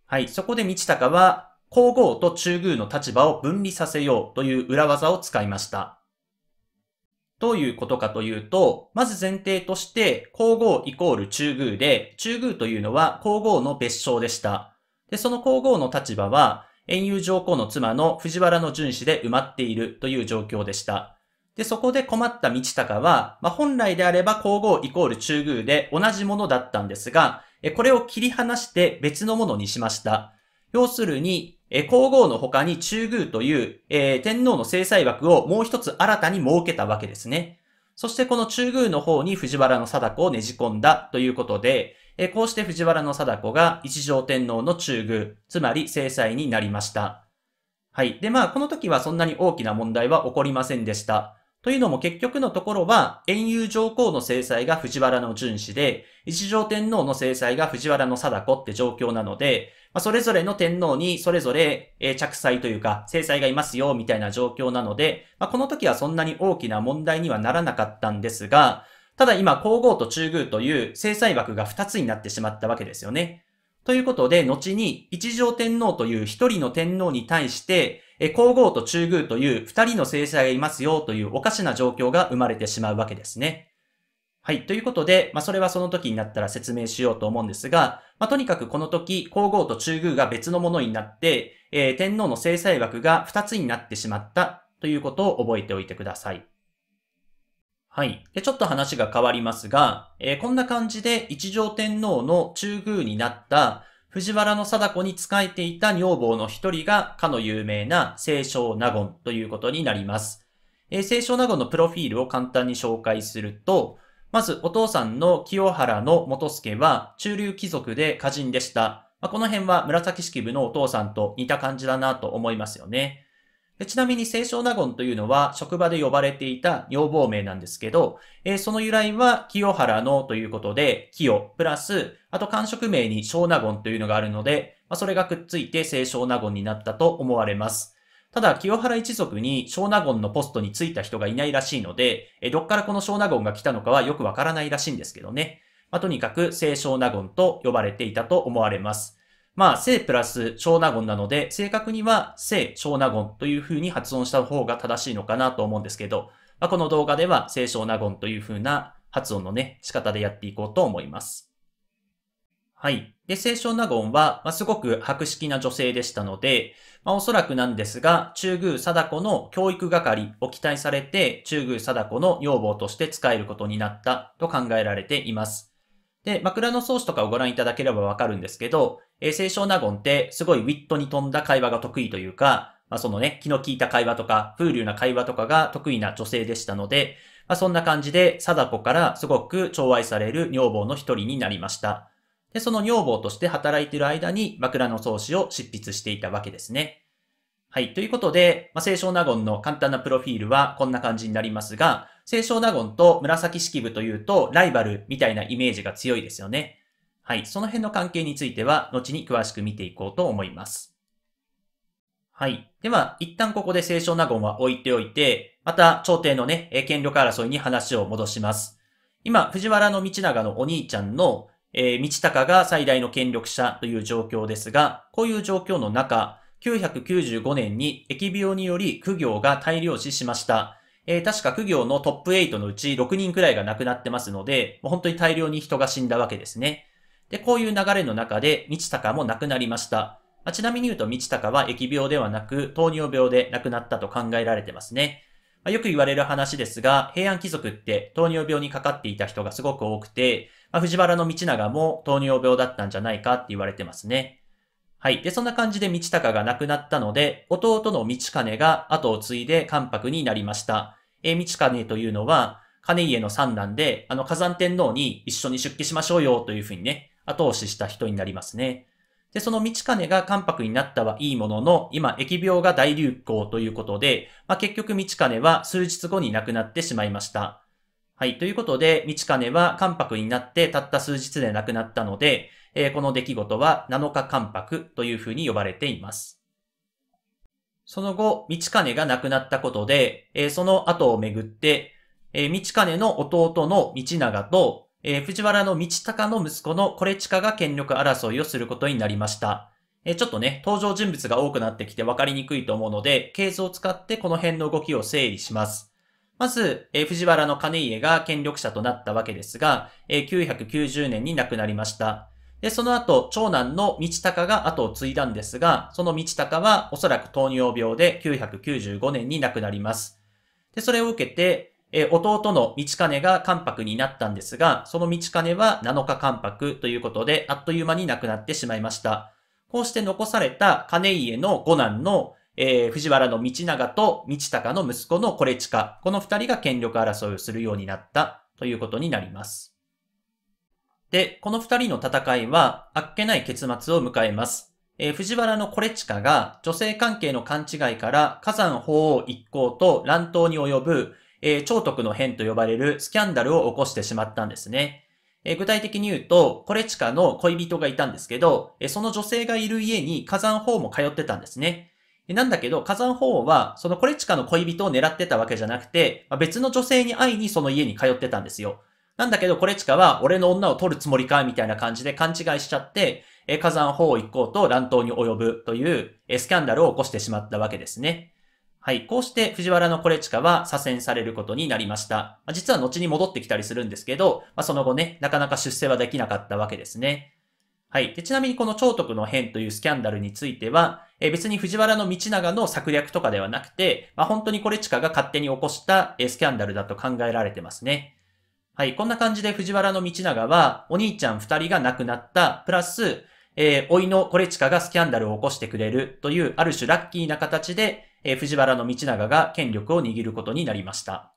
はい、そこで道隆は、皇后と中宮の立場を分離させようという裏技を使いました。どういうことかというと、まず前提として、皇后イコール中宮で、中宮というのは皇后の別称でした。で、その皇后の立場は、遠遊上皇の妻の藤原の順子で埋まっているという状況でした。で、そこで困った道隆は、まあ、本来であれば皇后イコール中宮で同じものだったんですが、これを切り離して別のものにしました。要するに、え皇后の他に中宮という、えー、天皇の制裁枠をもう一つ新たに設けたわけですね。そしてこの中宮の方に藤原の貞子をねじ込んだということで、えこうして藤原の貞子が一条天皇の中宮、つまり制裁になりました。はい。で、まあ、この時はそんなに大きな問題は起こりませんでした。というのも結局のところは、遠遊上皇の制裁が藤原の順子で、一条天皇の制裁が藤原の貞子って状況なので、まあ、それぞれの天皇にそれぞれ、え着災というか、制裁がいますよ、みたいな状況なので、まあ、この時はそんなに大きな問題にはならなかったんですが、ただ今、皇后と中宮という制裁枠が2つになってしまったわけですよね。ということで、後に一条天皇という一人の天皇に対して、え皇后と中宮という二人の制裁がいますよというおかしな状況が生まれてしまうわけですね。はい。ということで、まあ、それはその時になったら説明しようと思うんですが、まあ、とにかくこの時、皇后と中宮が別のものになって、えー、天皇の制裁枠が2つになってしまったということを覚えておいてください。はい。で、ちょっと話が変わりますが、えー、こんな感じで一条天皇の中宮になった藤原の貞子に仕えていた女房の一人がかの有名な清少納言ということになります。えー、清少納言のプロフィールを簡単に紹介すると、まず、お父さんの清原の元助は、中流貴族で歌人でした。まあ、この辺は紫式部のお父さんと似た感じだなと思いますよね。ちなみに清少納言というのは職場で呼ばれていた女房名なんですけど、えー、その由来は清原のということで、清プラス、あと官職名に小納言というのがあるので、まあ、それがくっついて清少納言になったと思われます。ただ、清原一族に小納言のポストに就いた人がいないらしいので、どっからこの小納言が来たのかはよくわからないらしいんですけどね。まあ、とにかく、聖小納言と呼ばれていたと思われます。まあ、聖プラス小納言なので、正確には聖小納言という風に発音した方が正しいのかなと思うんですけど、まあ、この動画では聖小納言という風な発音のね、仕方でやっていこうと思います。はい。で、聖小納言は、まあ、すごく白色な女性でしたので、まあ、おそらくなんですが、中宮貞子の教育係を期待されて、中宮貞子の女房として使えることになったと考えられています。で、枕草子とかをご覧いただければわかるんですけど、えー、清少納言ってすごいウィットに富んだ会話が得意というか、まあ、そのね、気の利いた会話とか、風流な会話とかが得意な女性でしたので、まあ、そんな感じで、貞子からすごく寵愛される女房の一人になりました。で、その女房として働いている間に枕草子を執筆していたわけですね。はい。ということで、まあ、清少納言の簡単なプロフィールはこんな感じになりますが、清少納言と紫式部というとライバルみたいなイメージが強いですよね。はい。その辺の関係については、後に詳しく見ていこうと思います。はい。では、一旦ここで清少納言は置いておいて、また朝廷のね、権力争いに話を戻します。今、藤原道長のお兄ちゃんのえー、道隆が最大の権力者という状況ですが、こういう状況の中、995年に疫病により苦行が大量死しました。えー、確か苦行のトップ8のうち6人くらいが亡くなってますので、もう本当に大量に人が死んだわけですね。で、こういう流れの中で、道隆も亡くなりました。まあ、ちなみに言うと、道隆は疫病ではなく、糖尿病で亡くなったと考えられてますね。まあ、よく言われる話ですが、平安貴族って糖尿病にかかっていた人がすごく多くて、まあ、藤原道長も糖尿病だったんじゃないかって言われてますね。はい。で、そんな感じで道隆が亡くなったので、弟の道金が後を継いで関白になりました。え道金というのは、金家の三男で、あの、火山天皇に一緒に出家しましょうよというふうにね、後押しした人になりますね。で、その道金が関白になったはいいものの、今、疫病が大流行ということで、まあ、結局道金は数日後に亡くなってしまいました。はい。ということで、道金は関白になってたった数日で亡くなったので、えー、この出来事は7日関白というふうに呼ばれています。その後、道金が亡くなったことで、えー、その後をめぐって、えー、道金の弟の道長と、えー、藤原の道隆の息子のこれちかが権力争いをすることになりました。えちょっとね、登場人物が多くなってきて分かりにくいと思うので、ケースを使ってこの辺の動きを整理します。まず、えー、藤原の金家が権力者となったわけですが、えー、990年に亡くなりました。で、その後、長男の道隆が後を継いだんですが、その道隆はおそらく糖尿病で995年に亡くなります。で、それを受けて、えー、弟の道金が関白になったんですが、その道金は7日関白ということで、あっという間に亡くなってしまいました。こうして残された金家の五男のえー、藤原の道長と道隆の息子のコレチカ、この二人が権力争いをするようになったということになります。で、この二人の戦いは、あっけない結末を迎えます。えー、藤原のコレチカが女性関係の勘違いから火山法王一行と乱闘に及ぶ、えー、徳の変と呼ばれるスキャンダルを起こしてしまったんですね。えー、具体的に言うと、コレチカの恋人がいたんですけど、えその女性がいる家に火山法も通ってたんですね。なんだけど、火山法王は、そのコレチカの恋人を狙ってたわけじゃなくて、まあ、別の女性に会いにその家に通ってたんですよ。なんだけど、コレチカは、俺の女を取るつもりか、みたいな感じで勘違いしちゃって、え火山法王一行と乱闘に及ぶという、えスキャンダルを起こしてしまったわけですね。はい。こうして藤原のコレチカは左遷されることになりました。ま実は後に戻ってきたりするんですけど、まあ、その後ね、なかなか出世はできなかったわけですね。はい。でちなみにこの長徳の変というスキャンダルについては、え別に藤原の道長の策略とかではなくて、まあ、本当にコレチカが勝手に起こした、えスキャンダルだと考えられてますね。はい、こんな感じで藤原の道長は、お兄ちゃん二人が亡くなった、プラス、えー、老いのコレチカがスキャンダルを起こしてくれるという、ある種ラッキーな形で、えー、藤原の道長が権力を握ることになりました。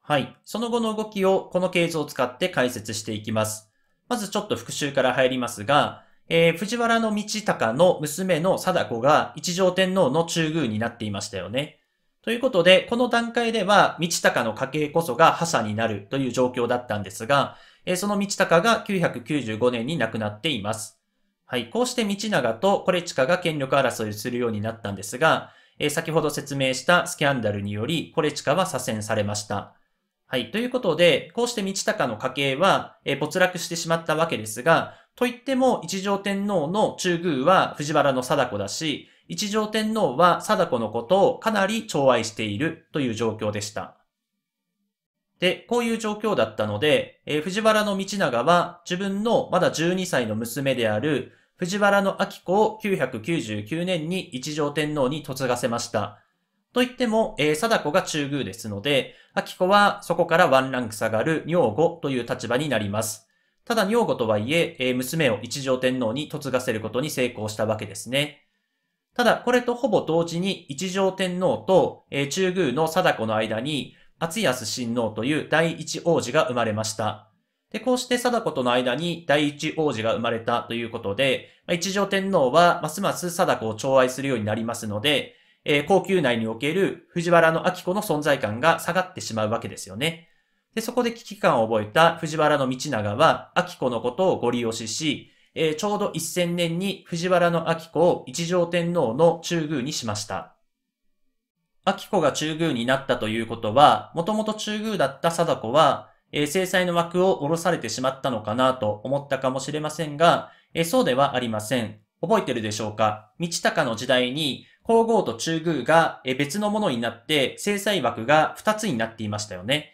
はい。その後の動きをこの系図を使って解説していきます。まずちょっと復習から入りますが、えー、藤原道隆の娘の貞子が一条天皇の中宮になっていましたよね。ということで、この段階では、道隆の家系こそが覇者になるという状況だったんですが、えー、その道隆が995年に亡くなっています。はい、こうして道長とこれ近が権力争いするようになったんですが、えー、先ほど説明したスキャンダルにより、これ近は左遷されました。はい。ということで、こうして道隆の家系は、えー、没落してしまったわけですが、と言っても、一条天皇の中宮は藤原の貞子だし、一条天皇は貞子のことをかなり寵愛しているという状況でした。で、こういう状況だったので、えー、藤原道長は自分のまだ12歳の娘である藤原明子を999年に一条天皇に嫁がせました。と言っても、えー、貞子が中宮ですので、明子はそこからワンランク下がる女房という立場になります。ただ女房とはいえ、え娘を一条天皇に嫁がせることに成功したわけですね。ただ、これとほぼ同時に一条天皇と、え中宮の貞子の間に、厚安親王という第一王子が生まれました。で、こうして貞子との間に第一王子が生まれたということで、一条天皇はますます貞子を寵愛するようになりますので、え皇宮内における藤原の明子の存在感が下がってしまうわけですよね。で、そこで危機感を覚えた藤原道長は、秋子のことをご利用しし、えー、ちょうど1000年に藤原秋子を一条天皇の中宮にしました。秋子が中宮になったということは、もともと中宮だった貞子は、えー、制裁の枠を下ろされてしまったのかなと思ったかもしれませんが、えー、そうではありません。覚えてるでしょうか道高の時代に、皇后と中宮が別のものになって、制裁枠が2つになっていましたよね。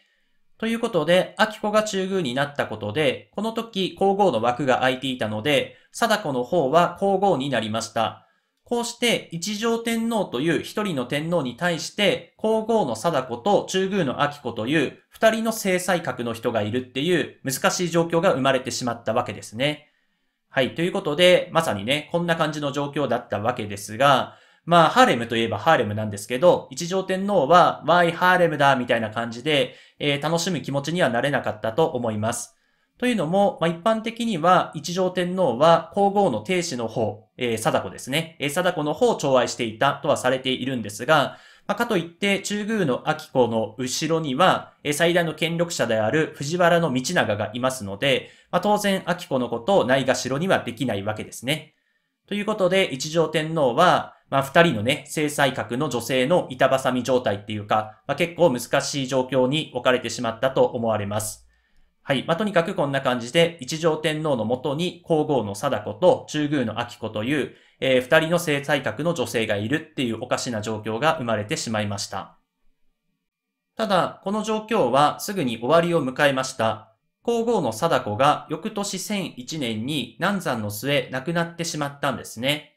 ということで、秋子が中宮になったことで、この時皇后の枠が空いていたので、貞子の方は皇后になりました。こうして一条天皇という一人の天皇に対して、皇后の貞子と中宮の秋子という二人の制裁格の人がいるっていう難しい状況が生まれてしまったわけですね。はい。ということで、まさにね、こんな感じの状況だったわけですが、まあ、ハーレムといえばハーレムなんですけど、一条天皇は、ワイハーレムだ、みたいな感じで、えー、楽しむ気持ちにはなれなかったと思います。というのも、まあ、一般的には、一条天皇は、皇后の帝子の方、えー、貞子ですね。えー、貞子の方を寵愛していたとはされているんですが、まあ、かといって、中宮の秋子の後ろには、えー、最大の権力者である藤原の道長がいますので、まあ、当然、秋子のことをないがしろにはできないわけですね。ということで、一条天皇は、まあ、二人のね、制裁格の女性の板挟み状態っていうか、まあ、結構難しい状況に置かれてしまったと思われます。はい。まあ、とにかくこんな感じで、一条天皇のもとに皇后の貞子と中宮の明子という、えー、二人の制裁格の女性がいるっていうおかしな状況が生まれてしまいました。ただ、この状況はすぐに終わりを迎えました。皇后の貞子が翌年1001年に難産の末亡くなってしまったんですね。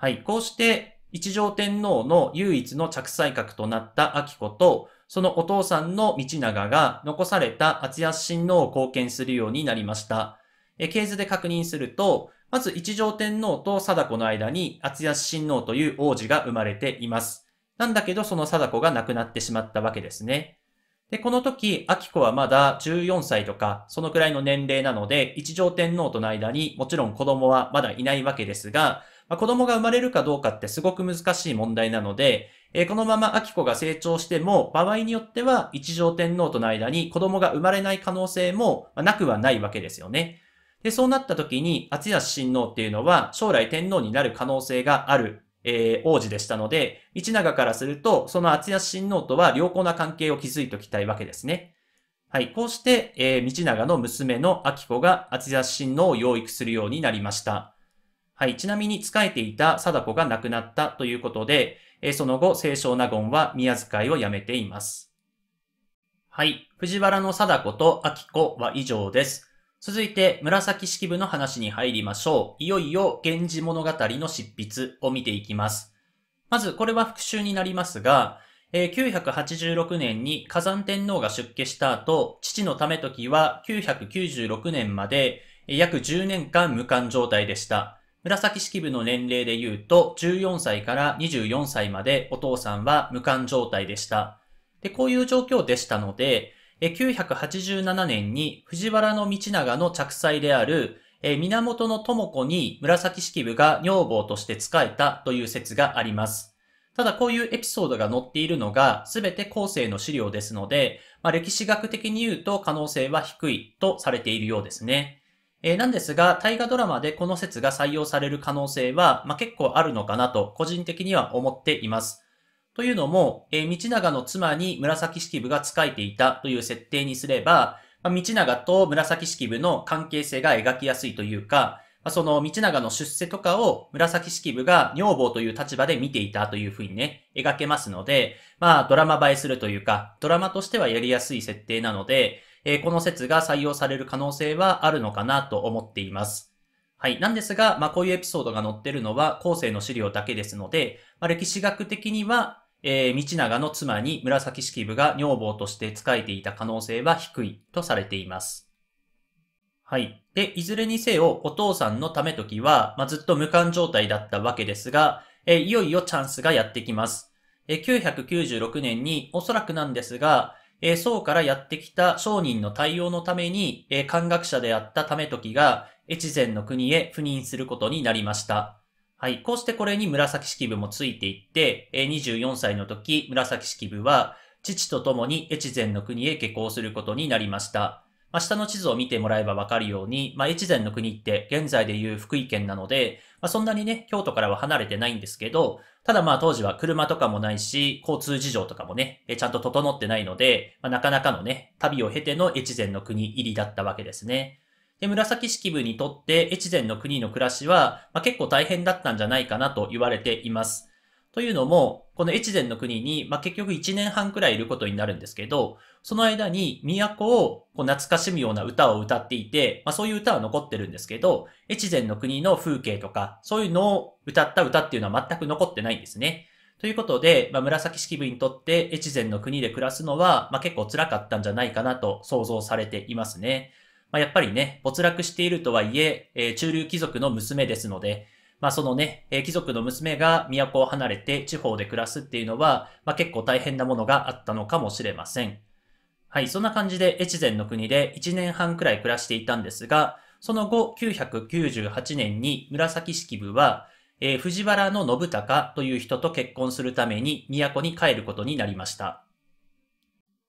はい。こうして、一条天皇の唯一の着彩閣となった秋子と、そのお父さんの道長が残された厚安親王を貢献するようになりました。え系図で確認すると、まず一条天皇と貞子の間に厚安親王という王子が生まれています。なんだけどその貞子が亡くなってしまったわけですね。で、この時、秋子はまだ14歳とか、そのくらいの年齢なので、一条天皇との間にもちろん子供はまだいないわけですが、まあ、子供が生まれるかどうかってすごく難しい問題なので、えー、このまま秋子が成長しても、場合によっては一条天皇との間に子供が生まれない可能性もなくはないわけですよね。で、そうなった時に、厚安親王っていうのは将来天皇になる可能性がある、えー、王子でしたので、道長からすると、その厚安親王とは良好な関係を築いておきたいわけですね。はい。こうして、えー、道長の娘の秋子が厚安親王を養育するようになりました。はい、ちなみに仕えていた貞子が亡くなったということで、えその後、清少納言は宮遣いをやめています。はい、藤原の貞子と明子は以上です。続いて、紫式部の話に入りましょう。いよいよ、源氏物語の執筆を見ていきます。まず、これは復習になりますが、え986年に火山天皇が出家した後、父のため時は996年まで、約10年間無冠状態でした。紫式部の年齢で言うと、14歳から24歳までお父さんは無冠状態でした。で、こういう状況でしたので、987年に藤原道長の着妻である、源智子に紫式部が女房として仕えたという説があります。ただこういうエピソードが載っているのが全て後世の資料ですので、まあ、歴史学的に言うと可能性は低いとされているようですね。えー、なんですが、大河ドラマでこの説が採用される可能性は、まあ、結構あるのかなと、個人的には思っています。というのも、えー、道長の妻に紫式部が仕えていたという設定にすれば、まあ、道長と紫式部の関係性が描きやすいというか、まあ、その道長の出世とかを紫式部が女房という立場で見ていたというふうにね、描けますので、まあドラマ映えするというか、ドラマとしてはやりやすい設定なので、えー、この説が採用される可能性はあるのかなと思っています。はい。なんですが、まあ、こういうエピソードが載ってるのは後世の資料だけですので、まあ、歴史学的には、えー、道長の妻に紫式部が女房として仕えていた可能性は低いとされています。はい。で、いずれにせよ、お父さんのため時は、まあ、ずっと無冠状態だったわけですが、えー、いよいよチャンスがやってきます。えー、996年に、おそらくなんですが、えー、宋からやってきた商人の対応のために、えー、漢学者であった為時が、越前の国へ赴任することになりました。はい。こうしてこれに紫式部もついていって、え24歳の時、紫式部は、父と共に越前の国へ下校することになりました。まあ、下の地図を見てもらえばわかるように、まあ、越前の国って現在でいう福井県なので、まあ、そんなにね、京都からは離れてないんですけど、ただまあ当時は車とかもないし、交通事情とかもね、えちゃんと整ってないので、まあ、なかなかのね、旅を経ての越前の国入りだったわけですね。で、紫式部にとって越前の国の暮らしは、まあ、結構大変だったんじゃないかなと言われています。というのも、この越前の国に、まあ、結局1年半くらいいることになるんですけど、その間に都をこう懐かしむような歌を歌っていて、まあ、そういう歌は残ってるんですけど、越前の国の風景とか、そういうのを歌った歌っていうのは全く残ってないんですね。ということで、まあ、紫式部にとって越前の国で暮らすのは、まあ、結構辛かったんじゃないかなと想像されていますね。まあ、やっぱりね、没落しているとはいええー、中流貴族の娘ですので、まあそのね、えー、貴族の娘が都を離れて地方で暮らすっていうのは、まあ結構大変なものがあったのかもしれません。はい、そんな感じで越前の国で1年半くらい暮らしていたんですが、その後、998年に紫式部は、えー、藤原の信孝という人と結婚するために都に帰ることになりました。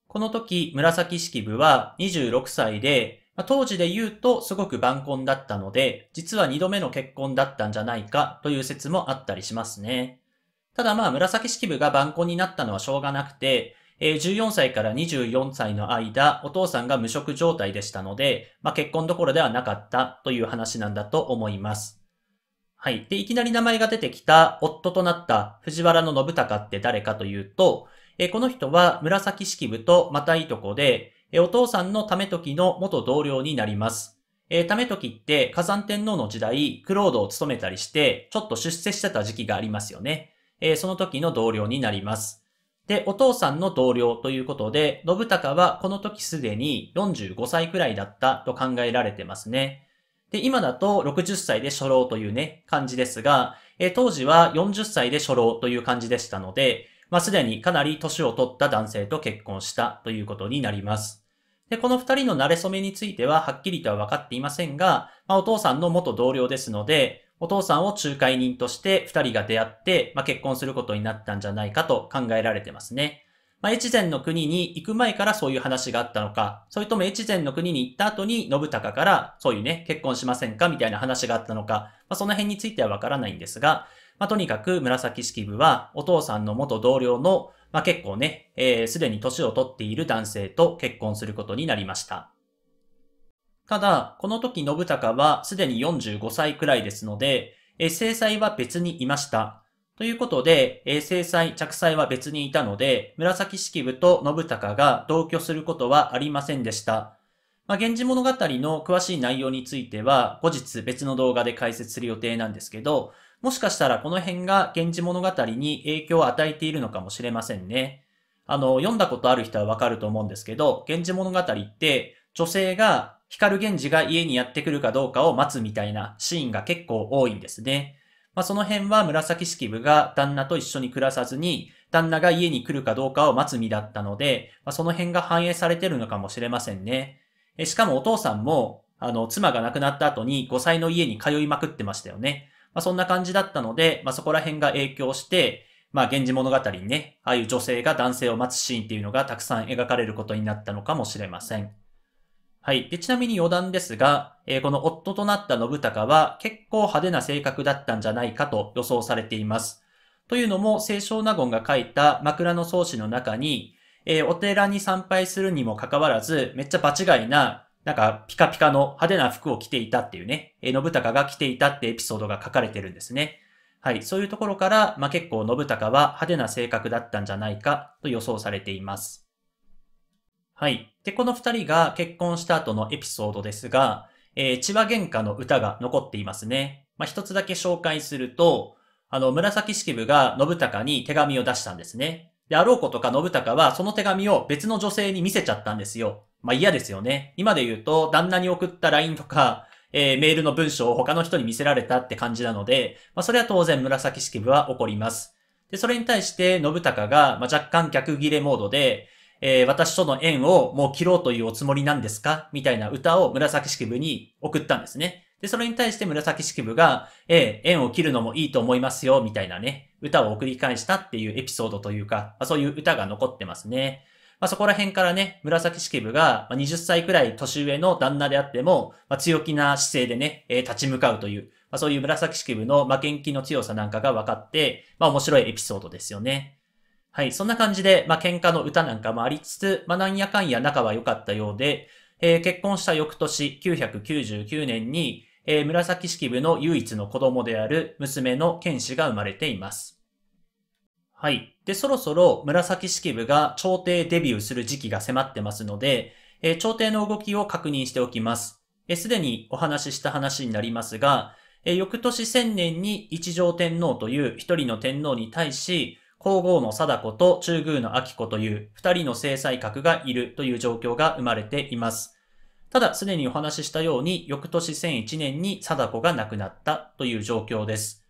この時、紫式部は26歳で、まあ、当時で言うとすごく晩婚だったので、実は二度目の結婚だったんじゃないかという説もあったりしますね。ただまあ紫式部が晩婚になったのはしょうがなくて、14歳から24歳の間、お父さんが無職状態でしたので、まあ、結婚どころではなかったという話なんだと思います。はい。で、いきなり名前が出てきた夫となった藤原の信孝って誰かというと、この人は紫式部とまたいとこで、お父さんのため時の元同僚になります。えめ時って火山天皇の時代、クロードを務めたりして、ちょっと出世してた時期がありますよね。えその時の同僚になります。で、お父さんの同僚ということで、信孝はこの時すでに45歳くらいだったと考えられてますね。で、今だと60歳で初老というね、感じですが、え当時は40歳で初老という感じでしたので、まあ、すでにかなり年を取った男性と結婚したということになります。で、この二人の馴れ初めについてははっきりとは分かっていませんが、まあ、お父さんの元同僚ですので、お父さんを仲介人として二人が出会って、まあ、結婚することになったんじゃないかと考えられてますね。まあ、越前の国に行く前からそういう話があったのか、それとも越前の国に行った後に信孝からそういうね、結婚しませんかみたいな話があったのか、まあ、その辺についてはわからないんですが、まあ、とにかく紫式部はお父さんの元同僚のまあ、結構ね、す、えー、で、に年をとっている男性と結婚することになりました。ただ、この時信孝はすでに45歳くらいですので、えー、制裁は別にいました。ということで、えー、制裁、着裁は別にいたので、紫式部と信孝が同居することはありませんでした。まあ、源氏物語の詳しい内容については、後日別の動画で解説する予定なんですけど、もしかしたらこの辺が源氏物語に影響を与えているのかもしれませんね。あの、読んだことある人はわかると思うんですけど、源氏物語って女性が光源氏が家にやってくるかどうかを待つみたいなシーンが結構多いんですね。まあ、その辺は紫式部が旦那と一緒に暮らさずに、旦那が家に来るかどうかを待つ身だったので、まあ、その辺が反映されてるのかもしれませんね。えしかもお父さんも、あの、妻が亡くなった後に5歳の家に通いまくってましたよね。まあ、そんな感じだったので、まあ、そこら辺が影響して、まあ、源氏物語にね、ああいう女性が男性を待つシーンっていうのがたくさん描かれることになったのかもしれません。はい。で、ちなみに余談ですが、えー、この夫となった信孝は結構派手な性格だったんじゃないかと予想されています。というのも、清少納言が書いた枕草子の中に、えー、お寺に参拝するにもかかわらず、めっちゃ場違いななんか、ピカピカの派手な服を着ていたっていうね、え信孝が着ていたってエピソードが書かれてるんですね。はい、そういうところから、まあ、結構信孝は派手な性格だったんじゃないかと予想されています。はい。で、この二人が結婚した後のエピソードですが、えー、千葉喧嘩の歌が残っていますね。まあ、一つだけ紹介すると、あの、紫式部が信孝に手紙を出したんですね。で、あろうことか信孝はその手紙を別の女性に見せちゃったんですよ。まあ嫌ですよね。今で言うと、旦那に送った LINE とか、えー、メールの文章を他の人に見せられたって感じなので、まあそれは当然紫式部は起こります。で、それに対して信孝が、まあ、若干逆切れモードで、えー、私との縁をもう切ろうというおつもりなんですかみたいな歌を紫式部に送ったんですね。で、それに対して紫式部が、えー、縁を切るのもいいと思いますよ、みたいなね、歌を送り返したっていうエピソードというか、まあ、そういう歌が残ってますね。まあ、そこら辺からね、紫式部が20歳くらい年上の旦那であっても、まあ、強気な姿勢でね、えー、立ち向かうという、まあ、そういう紫式部の負けん気の強さなんかが分かって、まあ面白いエピソードですよね。はい、そんな感じで、まあ喧嘩の歌なんかもありつつ、まあなんやかんや仲は良かったようで、えー、結婚した翌年999年に、えー、紫式部の唯一の子供である娘の剣士が生まれています。はい。で、そろそろ紫式部が朝廷デビューする時期が迫ってますので、えー、朝廷の動きを確認しておきます。す、で、にお話しした話になりますが、えー、翌年1000年に一条天皇という一人の天皇に対し、皇后の貞子と中宮の秋子という二人の制裁閣がいるという状況が生まれています。ただ、すでにお話ししたように、翌年1001年に貞子が亡くなったという状況です。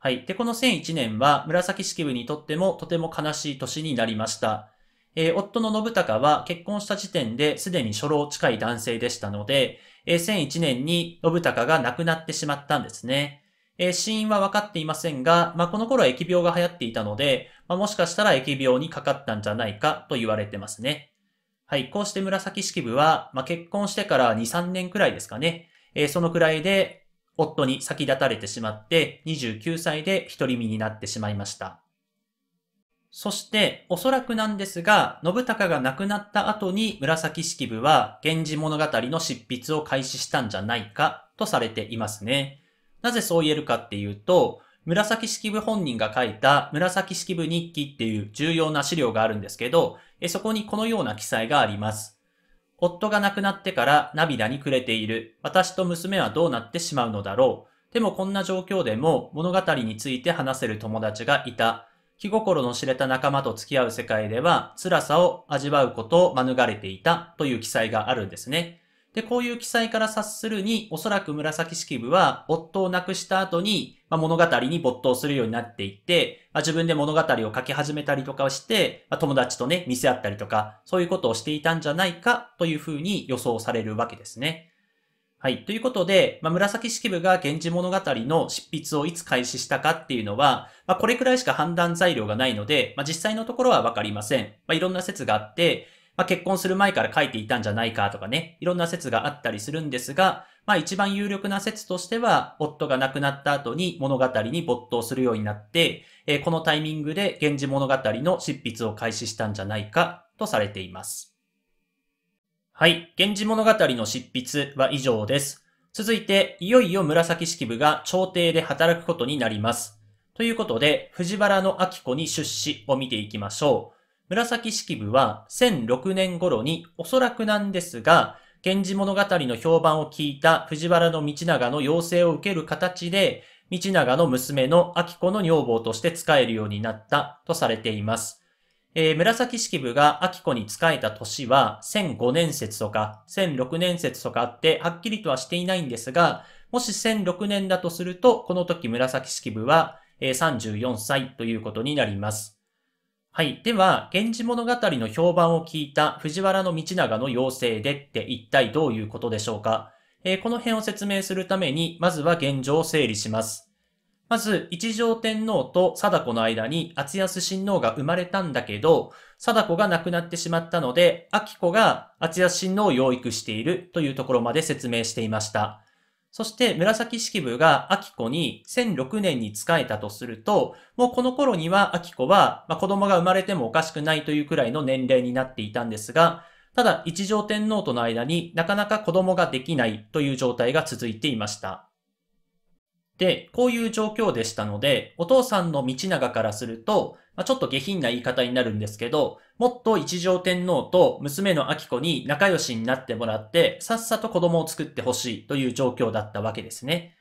はい。で、この1001年は紫式部にとってもとても悲しい年になりました。えー、夫の信孝は結婚した時点ですでに初老近い男性でしたので、えー、1001年に信孝が亡くなってしまったんですね。えー、死因は分かっていませんが、まあ、この頃は疫病が流行っていたので、まあ、もしかしたら疫病にかかったんじゃないかと言われてますね。はい。こうして紫式部は、まあ、結婚してから2、3年くらいですかね。えー、そのくらいで夫に先立たれてしまって、29歳で独り身になってしまいました。そして、おそらくなんですが、信孝が亡くなった後に紫式部は、源氏物語の執筆を開始したんじゃないか、とされていますね。なぜそう言えるかっていうと、紫式部本人が書いた紫式部日記っていう重要な資料があるんですけど、そこにこのような記載があります。夫が亡くなってから涙に暮れている。私と娘はどうなってしまうのだろう。でもこんな状況でも物語について話せる友達がいた。気心の知れた仲間と付き合う世界では辛さを味わうことを免れていたという記載があるんですね。で、こういう記載から察するに、おそらく紫式部は没頭をなくした後に、まあ、物語に没頭するようになっていって、まあ、自分で物語を書き始めたりとかをして、まあ、友達とね、見せ合ったりとか、そういうことをしていたんじゃないかというふうに予想されるわけですね。はい。ということで、まあ、紫式部が源氏物語の執筆をいつ開始したかっていうのは、まあ、これくらいしか判断材料がないので、まあ、実際のところはわかりません。まあ、いろんな説があって、まあ、結婚する前から書いていたんじゃないかとかね、いろんな説があったりするんですが、まあ一番有力な説としては、夫が亡くなった後に物語に没頭するようになって、えー、このタイミングで源氏物語の執筆を開始したんじゃないかとされています。はい。源氏物語の執筆は以上です。続いて、いよいよ紫式部が朝廷で働くことになります。ということで、藤原の明子に出資を見ていきましょう。紫式部は1006年頃におそらくなんですが、源氏物語の評判を聞いた藤原道長の要請を受ける形で、道長の娘の秋子の女房として仕えるようになったとされています。えー、紫式部が秋子に仕えた年は1005年説とか1006年説とかあってはっきりとはしていないんですが、もし1006年だとすると、この時紫式部は34歳ということになります。はい。では、源氏物語の評判を聞いた藤原道長の要請でって一体どういうことでしょうか、えー、この辺を説明するために、まずは現状を整理します。まず、一条天皇と貞子の間に厚安親王が生まれたんだけど、貞子が亡くなってしまったので、秋子が厚安親王を養育しているというところまで説明していました。そして紫式部が秋子に1006年に仕えたとすると、もうこの頃には秋子は、まあ、子供が生まれてもおかしくないというくらいの年齢になっていたんですが、ただ一条天皇との間になかなか子供ができないという状態が続いていました。で、こういう状況でしたので、お父さんの道長からすると、まあ、ちょっと下品な言い方になるんですけど、もっと一条天皇と娘の明子に仲良しになってもらって、さっさと子供を作ってほしいという状況だったわけですね。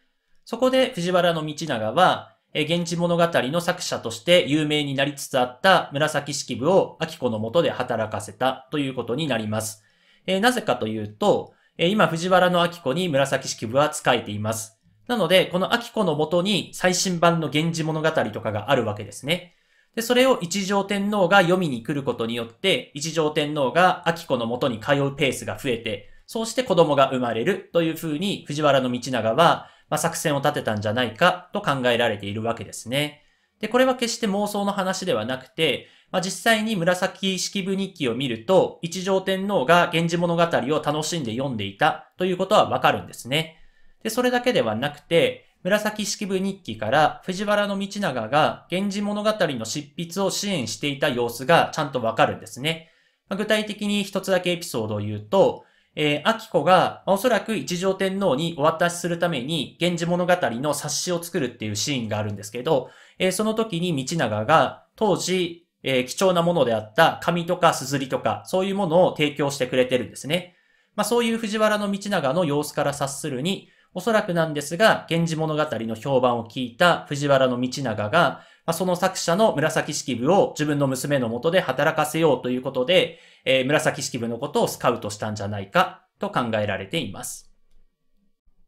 そこで藤原道長は、え源氏物語の作者として有名になりつつあった紫式部を明子のとで働かせたということになります。えなぜかというと、え今藤原の明子に紫式部は仕えています。なので、この秋子のもとに最新版の源氏物語とかがあるわけですね。で、それを一条天皇が読みに来ることによって、一条天皇が秋子のもとに通うペースが増えて、そうして子供が生まれるというふうに藤原道長は、まあ、作戦を立てたんじゃないかと考えられているわけですね。で、これは決して妄想の話ではなくて、まあ、実際に紫式部日記を見ると、一条天皇が源氏物語を楽しんで読んでいたということはわかるんですね。で、それだけではなくて、紫式部日記から藤原道長が源氏物語の執筆を支援していた様子がちゃんとわかるんですね。まあ、具体的に一つだけエピソードを言うと、えー、秋子が、まあ、おそらく一条天皇にお渡しするために、源氏物語の冊子を作るっていうシーンがあるんですけど、えー、その時に道長が、当時、えー、貴重なものであった紙とか硯とか、そういうものを提供してくれてるんですね。まあ、そういう藤原道長の様子から察するに、おそらくなんですが、源氏物語の評判を聞いた藤原道長が、その作者の紫式部を自分の娘のもとで働かせようということで、えー、紫式部のことをスカウトしたんじゃないかと考えられています。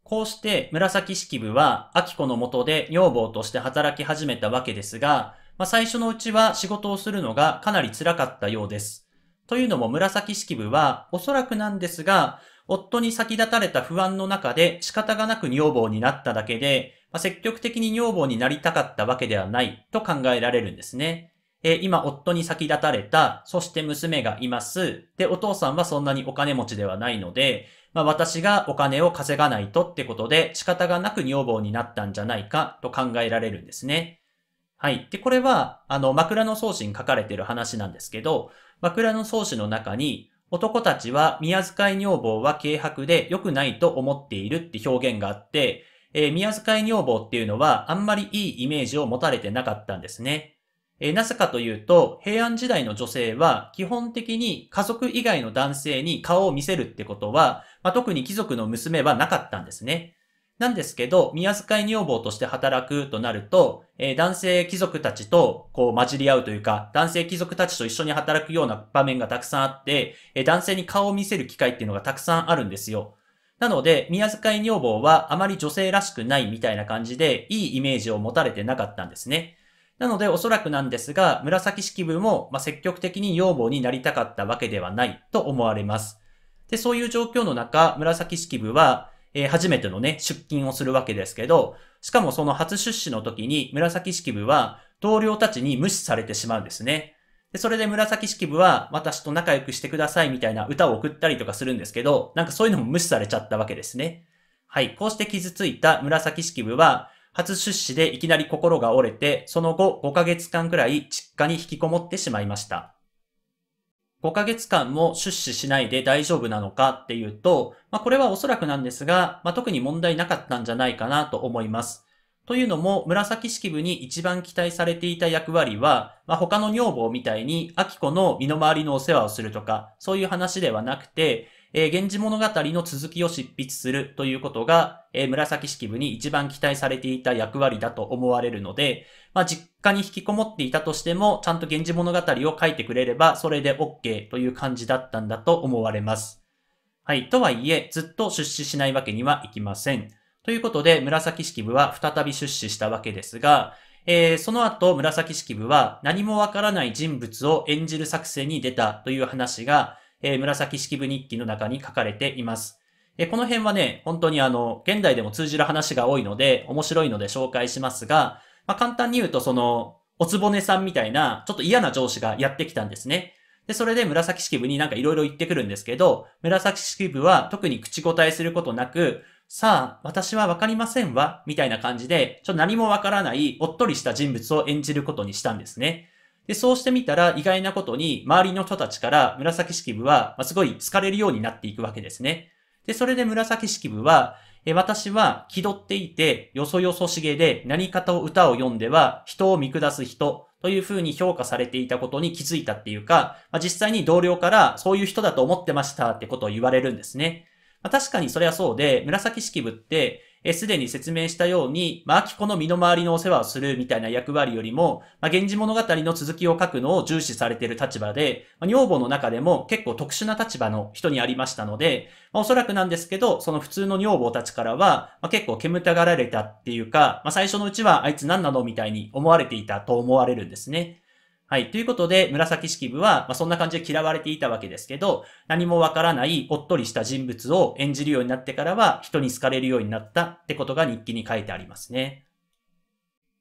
こうして紫式部は秋子のもとで女房として働き始めたわけですが、まあ、最初のうちは仕事をするのがかなり辛かったようです。というのも紫式部はおそらくなんですが、夫に先立たれた不安の中で仕方がなく女房になっただけで、まあ、積極的に女房になりたかったわけではないと考えられるんですね。えー、今、夫に先立たれた、そして娘がいます。で、お父さんはそんなにお金持ちではないので、まあ、私がお金を稼がないとってことで、仕方がなく女房になったんじゃないかと考えられるんですね。はい。で、これは、あの、枕草子に書かれている話なんですけど、枕草子の中に、男たちは宮遣い女房は軽薄で良くないと思っているって表現があって、えー、宮遣い女房っていうのはあんまりいいイメージを持たれてなかったんですね。えー、なぜかというと、平安時代の女性は基本的に家族以外の男性に顔を見せるってことは、まあ、特に貴族の娘はなかったんですね。なんですけど、宮遣い女房として働くとなると、えー、男性貴族たちとこう混じり合うというか、男性貴族たちと一緒に働くような場面がたくさんあって、えー、男性に顔を見せる機会っていうのがたくさんあるんですよ。なので、宮遣い女房はあまり女性らしくないみたいな感じで、いいイメージを持たれてなかったんですね。なので、おそらくなんですが、紫式部も、ま積極的に女房になりたかったわけではないと思われます。で、そういう状況の中、紫式部は、えー、初めてのね、出勤をするわけですけど、しかもその初出資の時に紫式部は同僚たちに無視されてしまうんですね。で、それで紫式部は私と仲良くしてくださいみたいな歌を送ったりとかするんですけど、なんかそういうのも無視されちゃったわけですね。はい、こうして傷ついた紫式部は、初出資でいきなり心が折れて、その後5ヶ月間くらい実家に引きこもってしまいました。5ヶ月間も出資しないで大丈夫なのかっていうと、まあ、これはおそらくなんですが、まあ、特に問題なかったんじゃないかなと思います。というのも、紫式部に一番期待されていた役割は、まあ、他の女房みたいに、秋子の身の回りのお世話をするとか、そういう話ではなくて、えー、源氏物語の続きを執筆するということが、えー、紫式部に一番期待されていた役割だと思われるので、まあ、実家に引きこもっていたとしても、ちゃんと源氏物語を書いてくれれば、それで OK という感じだったんだと思われます。はい。とはいえ、ずっと出資しないわけにはいきません。ということで、紫式部は再び出資したわけですが、えー、その後、紫式部は何もわからない人物を演じる作戦に出たという話が、えー、紫式部日記の中に書かれています。えこの辺はね、本当にあの、現代でも通じる話が多いので、面白いので紹介しますが、まあ、簡単に言うと、その、おつぼねさんみたいな、ちょっと嫌な上司がやってきたんですね。で、それで紫式部になんか色々言ってくるんですけど、紫式部は特に口答えすることなく、さあ、私はわかりませんわ、みたいな感じで、ちょっと何もわからない、おっとりした人物を演じることにしたんですね。で、そうしてみたら意外なことに周りの人たちから紫式部はすごい好かれるようになっていくわけですね。で、それで紫式部は、え私は気取っていて、よそよそしげで何かと歌を読んでは人を見下す人というふうに評価されていたことに気づいたっていうか、まあ、実際に同僚からそういう人だと思ってましたってことを言われるんですね。まあ、確かにそれはそうで、紫式部ってすでに説明したように、まあ、秋子の身の回りのお世話をするみたいな役割よりも、まあ、源氏物語の続きを書くのを重視されている立場で、まあ、女房の中でも結構特殊な立場の人にありましたので、まあ、おそらくなんですけど、その普通の女房たちからは、まあ、結構煙たがられたっていうか、まあ、最初のうちはあいつ何なのみたいに思われていたと思われるんですね。はい。ということで、紫式部は、まあ、そんな感じで嫌われていたわけですけど、何もわからないおっとりした人物を演じるようになってからは、人に好かれるようになったってことが日記に書いてありますね。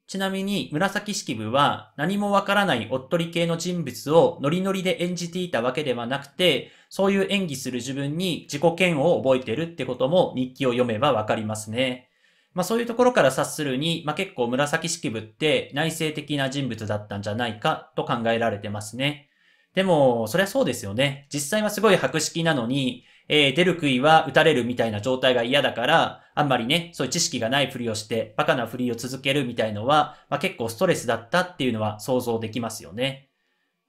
ちなみに、紫式部は何もわからないおっとり系の人物をノリノリで演じていたわけではなくて、そういう演技する自分に自己嫌悪を覚えてるってことも日記を読めばわかりますね。まあそういうところから察するに、まあ結構紫式部って内政的な人物だったんじゃないかと考えられてますね。でも、そりゃそうですよね。実際はすごい白式なのに、えー、出る杭は打たれるみたいな状態が嫌だから、あんまりね、そういう知識がないふりをして、バカなふりを続けるみたいのは、まあ結構ストレスだったっていうのは想像できますよね。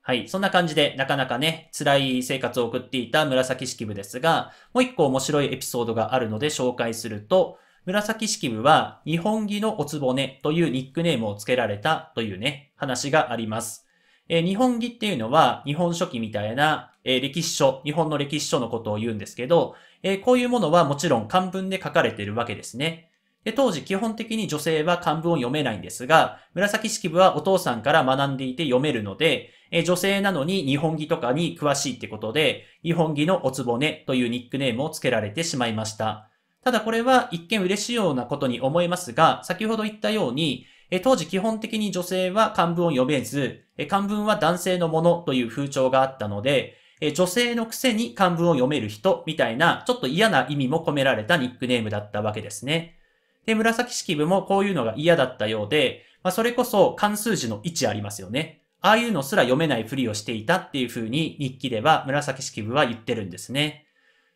はい。そんな感じで、なかなかね、辛い生活を送っていた紫式部ですが、もう一個面白いエピソードがあるので紹介すると、紫式部は日本着のおつぼねというニックネームを付けられたというね、話があります。えー、日本着っていうのは日本書紀みたいな、えー、歴史書、日本の歴史書のことを言うんですけど、えー、こういうものはもちろん漢文で書かれているわけですね。で当時基本的に女性は漢文を読めないんですが、紫式部はお父さんから学んでいて読めるので、え女性なのに日本着とかに詳しいってことで、日本着のおつぼねというニックネームを付けられてしまいました。ただこれは一見嬉しいようなことに思えますが、先ほど言ったように、当時基本的に女性は漢文を読めず、漢文は男性のものという風潮があったので、女性のくせに漢文を読める人みたいな、ちょっと嫌な意味も込められたニックネームだったわけですね。で、紫式部もこういうのが嫌だったようで、まあ、それこそ漢数字の位置ありますよね。ああいうのすら読めないふりをしていたっていうふうに日記では紫式部は言ってるんですね。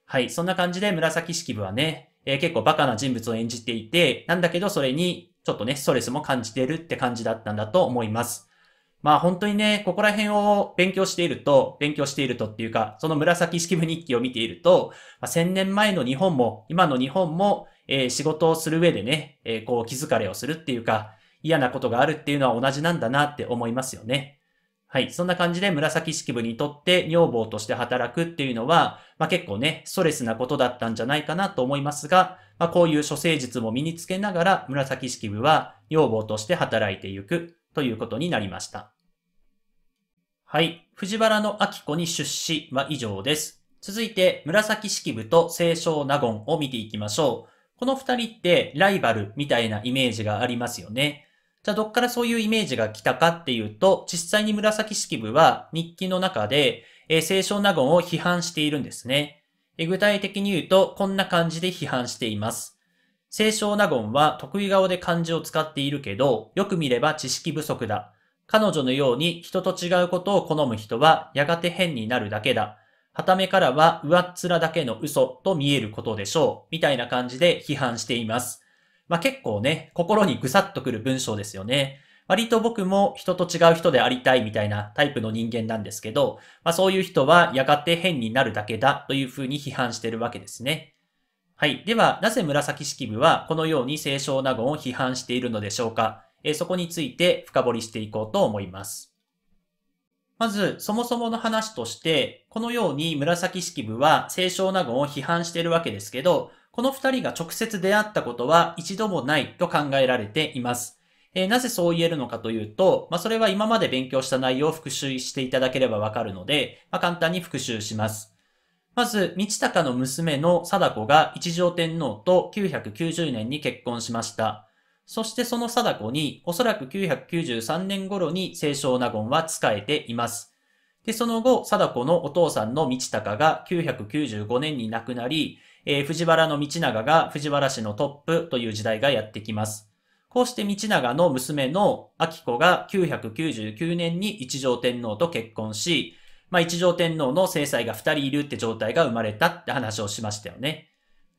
はい、そんな感じで紫式部はね、えー、結構バカな人物を演じていて、なんだけどそれにちょっとね、ストレスも感じてるって感じだったんだと思います。まあ本当にね、ここら辺を勉強していると、勉強しているとっていうか、その紫式部日記を見ていると、まあ、1000年前の日本も、今の日本も、えー、仕事をする上でね、えー、こう気疲れをするっていうか、嫌なことがあるっていうのは同じなんだなって思いますよね。はい。そんな感じで紫式部にとって女房として働くっていうのは、まあ結構ね、ストレスなことだったんじゃないかなと思いますが、まあこういう処世術も身につけながら紫式部は女房として働いていくということになりました。はい。藤原の明子に出資は以上です。続いて紫式部と清少納言を見ていきましょう。この二人ってライバルみたいなイメージがありますよね。じゃあどっからそういうイメージが来たかっていうと、実際に紫式部は日記の中で、えー、清少納言を批判しているんですね、えー、具体的に言うと、こんな感じで批判しています。清少納言は得意顔で漢字を使っているけど、よく見れば知識不足だ。彼女のように人と違うことを好む人はやがて変になるだけだ。はためからは上っ面だけの嘘と見えることでしょう。みたいな感じで批判しています。まあ、結構ね、心にぐさっとくる文章ですよね。割と僕も人と違う人でありたいみたいなタイプの人間なんですけど、まあ、そういう人はやがて変になるだけだというふうに批判してるわけですね。はい。では、なぜ紫式部はこのように清少納言を批判しているのでしょうか、えそこについて深掘りしていこうと思います。まず、そもそもの話として、このように紫式部は清少納言を批判しているわけですけど、この二人が直接出会ったことは一度もないと考えられています。えー、なぜそう言えるのかというと、まあ、それは今まで勉強した内容を復習していただければわかるので、まあ、簡単に復習します。まず、道隆の娘の貞子が一条天皇と990年に結婚しました。そしてその貞子に、おそらく993年頃に清少納言は仕えています。で、その後、貞子のお父さんの道高が995年に亡くなり、えー、藤原道長が藤原氏のトップという時代がやってきます。こうして道長の娘の秋子が999年に一条天皇と結婚し、まあ一条天皇の正妻が二人いるって状態が生まれたって話をしましたよね。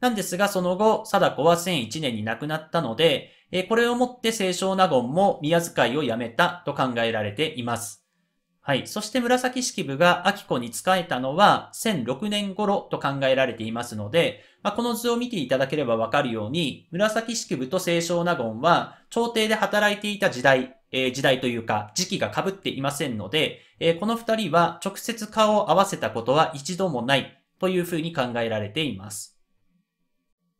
なんですが、その後、貞子は1001年に亡くなったので、えー、これをもって清少納言も宮遣いをやめたと考えられています。はい。そして紫式部が秋子に仕えたのは1006年頃と考えられていますので、まあ、この図を見ていただければわかるように、紫式部と清少納言は朝廷で働いていた時代、えー、時代というか時期が被っていませんので、えー、この二人は直接顔を合わせたことは一度もないというふうに考えられています。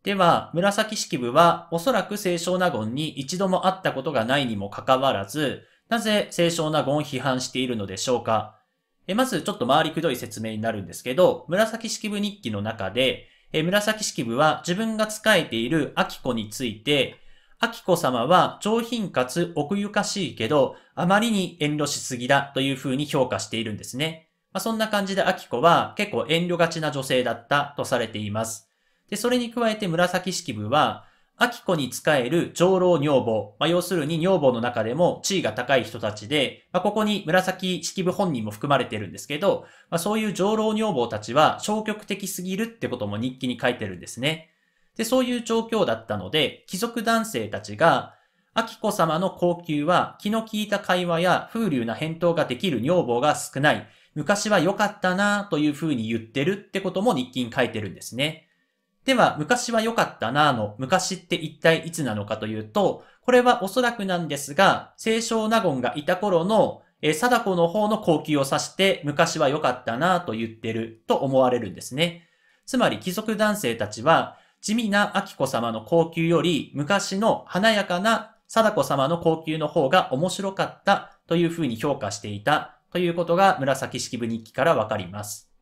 では、紫式部はおそらく清少納言に一度も会ったことがないにもかかわらず、なぜ清少納言を批判しているのでしょうかえまずちょっと回りくどい説明になるんですけど、紫式部日記の中で、え紫式部は自分が仕えている秋子について、秋子様は上品かつ奥ゆかしいけど、あまりに遠慮しすぎだというふうに評価しているんですね。まあ、そんな感じで秋子は結構遠慮がちな女性だったとされています。で、それに加えて紫式部は、キ子に仕える上老女房、まあ、要するに女房の中でも地位が高い人たちで、まあ、ここに紫式部本人も含まれてるんですけど、まあ、そういう上老女房たちは消極的すぎるってことも日記に書いてるんですね。で、そういう状況だったので、貴族男性たちが、キ子様の高級は気の利いた会話や風流な返答ができる女房が少ない。昔は良かったなというふうに言ってるってことも日記に書いてるんですね。では、昔は良かったなぁの昔って一体いつなのかというと、これはおそらくなんですが、清少納言がいた頃の、え貞子の方の後期を指して、昔は良かったなぁと言ってると思われるんですね。つまり貴族男性たちは、地味な秋子様の高級より、昔の華やかな貞子様の高級の方が面白かったというふうに評価していたということが紫式部日記からわかります。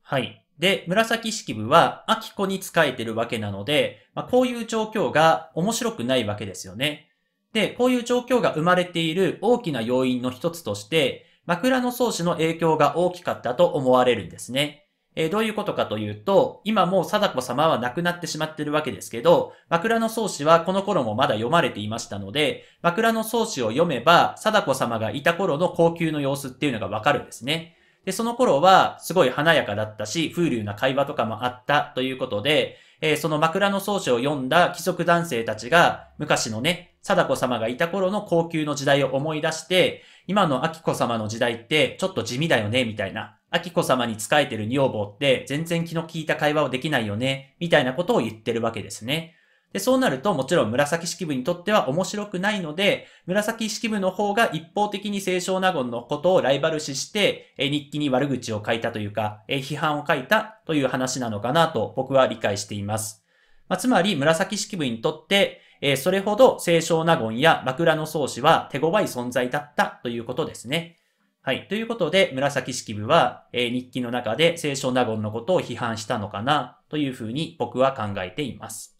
はい。で、紫式部は秋子に仕えてるわけなので、まあ、こういう状況が面白くないわけですよね。で、こういう状況が生まれている大きな要因の一つとして、枕草子の影響が大きかったと思われるんですね。えー、どういうことかというと、今もう貞子様は亡くなってしまってるわけですけど、枕草子はこの頃もまだ読まれていましたので、枕草子を読めば、貞子様がいた頃の高級の様子っていうのがわかるんですね。で、その頃はすごい華やかだったし、風流な会話とかもあったということで、えー、その枕草子を読んだ貴族男性たちが、昔のね、貞子様がいた頃の高級の時代を思い出して、今の秋子様の時代ってちょっと地味だよね、みたいな。秋子様に仕えてる女房って全然気の利いた会話をできないよね、みたいなことを言ってるわけですね。で、そうなるともちろん紫式部にとっては面白くないので、紫式部の方が一方的に清少納言のことをライバル視して、え日記に悪口を書いたというか、え批判を書いたという話なのかなと僕は理解しています。まあ、つまり紫式部にとって、えそれほど清少納言や枕草子は手強い存在だったということですね。はい。ということで、紫式部は、え日記の中で清少納言のことを批判したのかな、というふうに僕は考えています。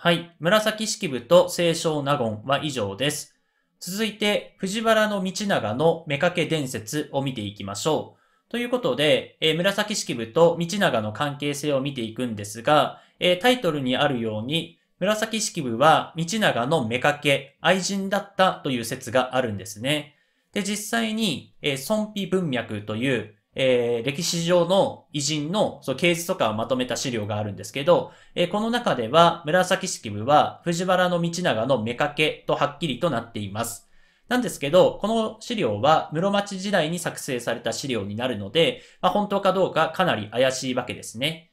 はい。紫式部と清少納言は以上です。続いて、藤原道長の目掛け伝説を見ていきましょう。ということで、えー、紫式部と道長の関係性を見ていくんですが、えー、タイトルにあるように、紫式部は道長の目掛け、愛人だったという説があるんですね。で、実際に、えー、孫妃文脈というえー、歴史上の偉人の、そう、経図とかをまとめた資料があるんですけど、えー、この中では、紫式部は藤原道長の目けとはっきりとなっています。なんですけど、この資料は室町時代に作成された資料になるので、まあ、本当かどうかかなり怪しいわけですね。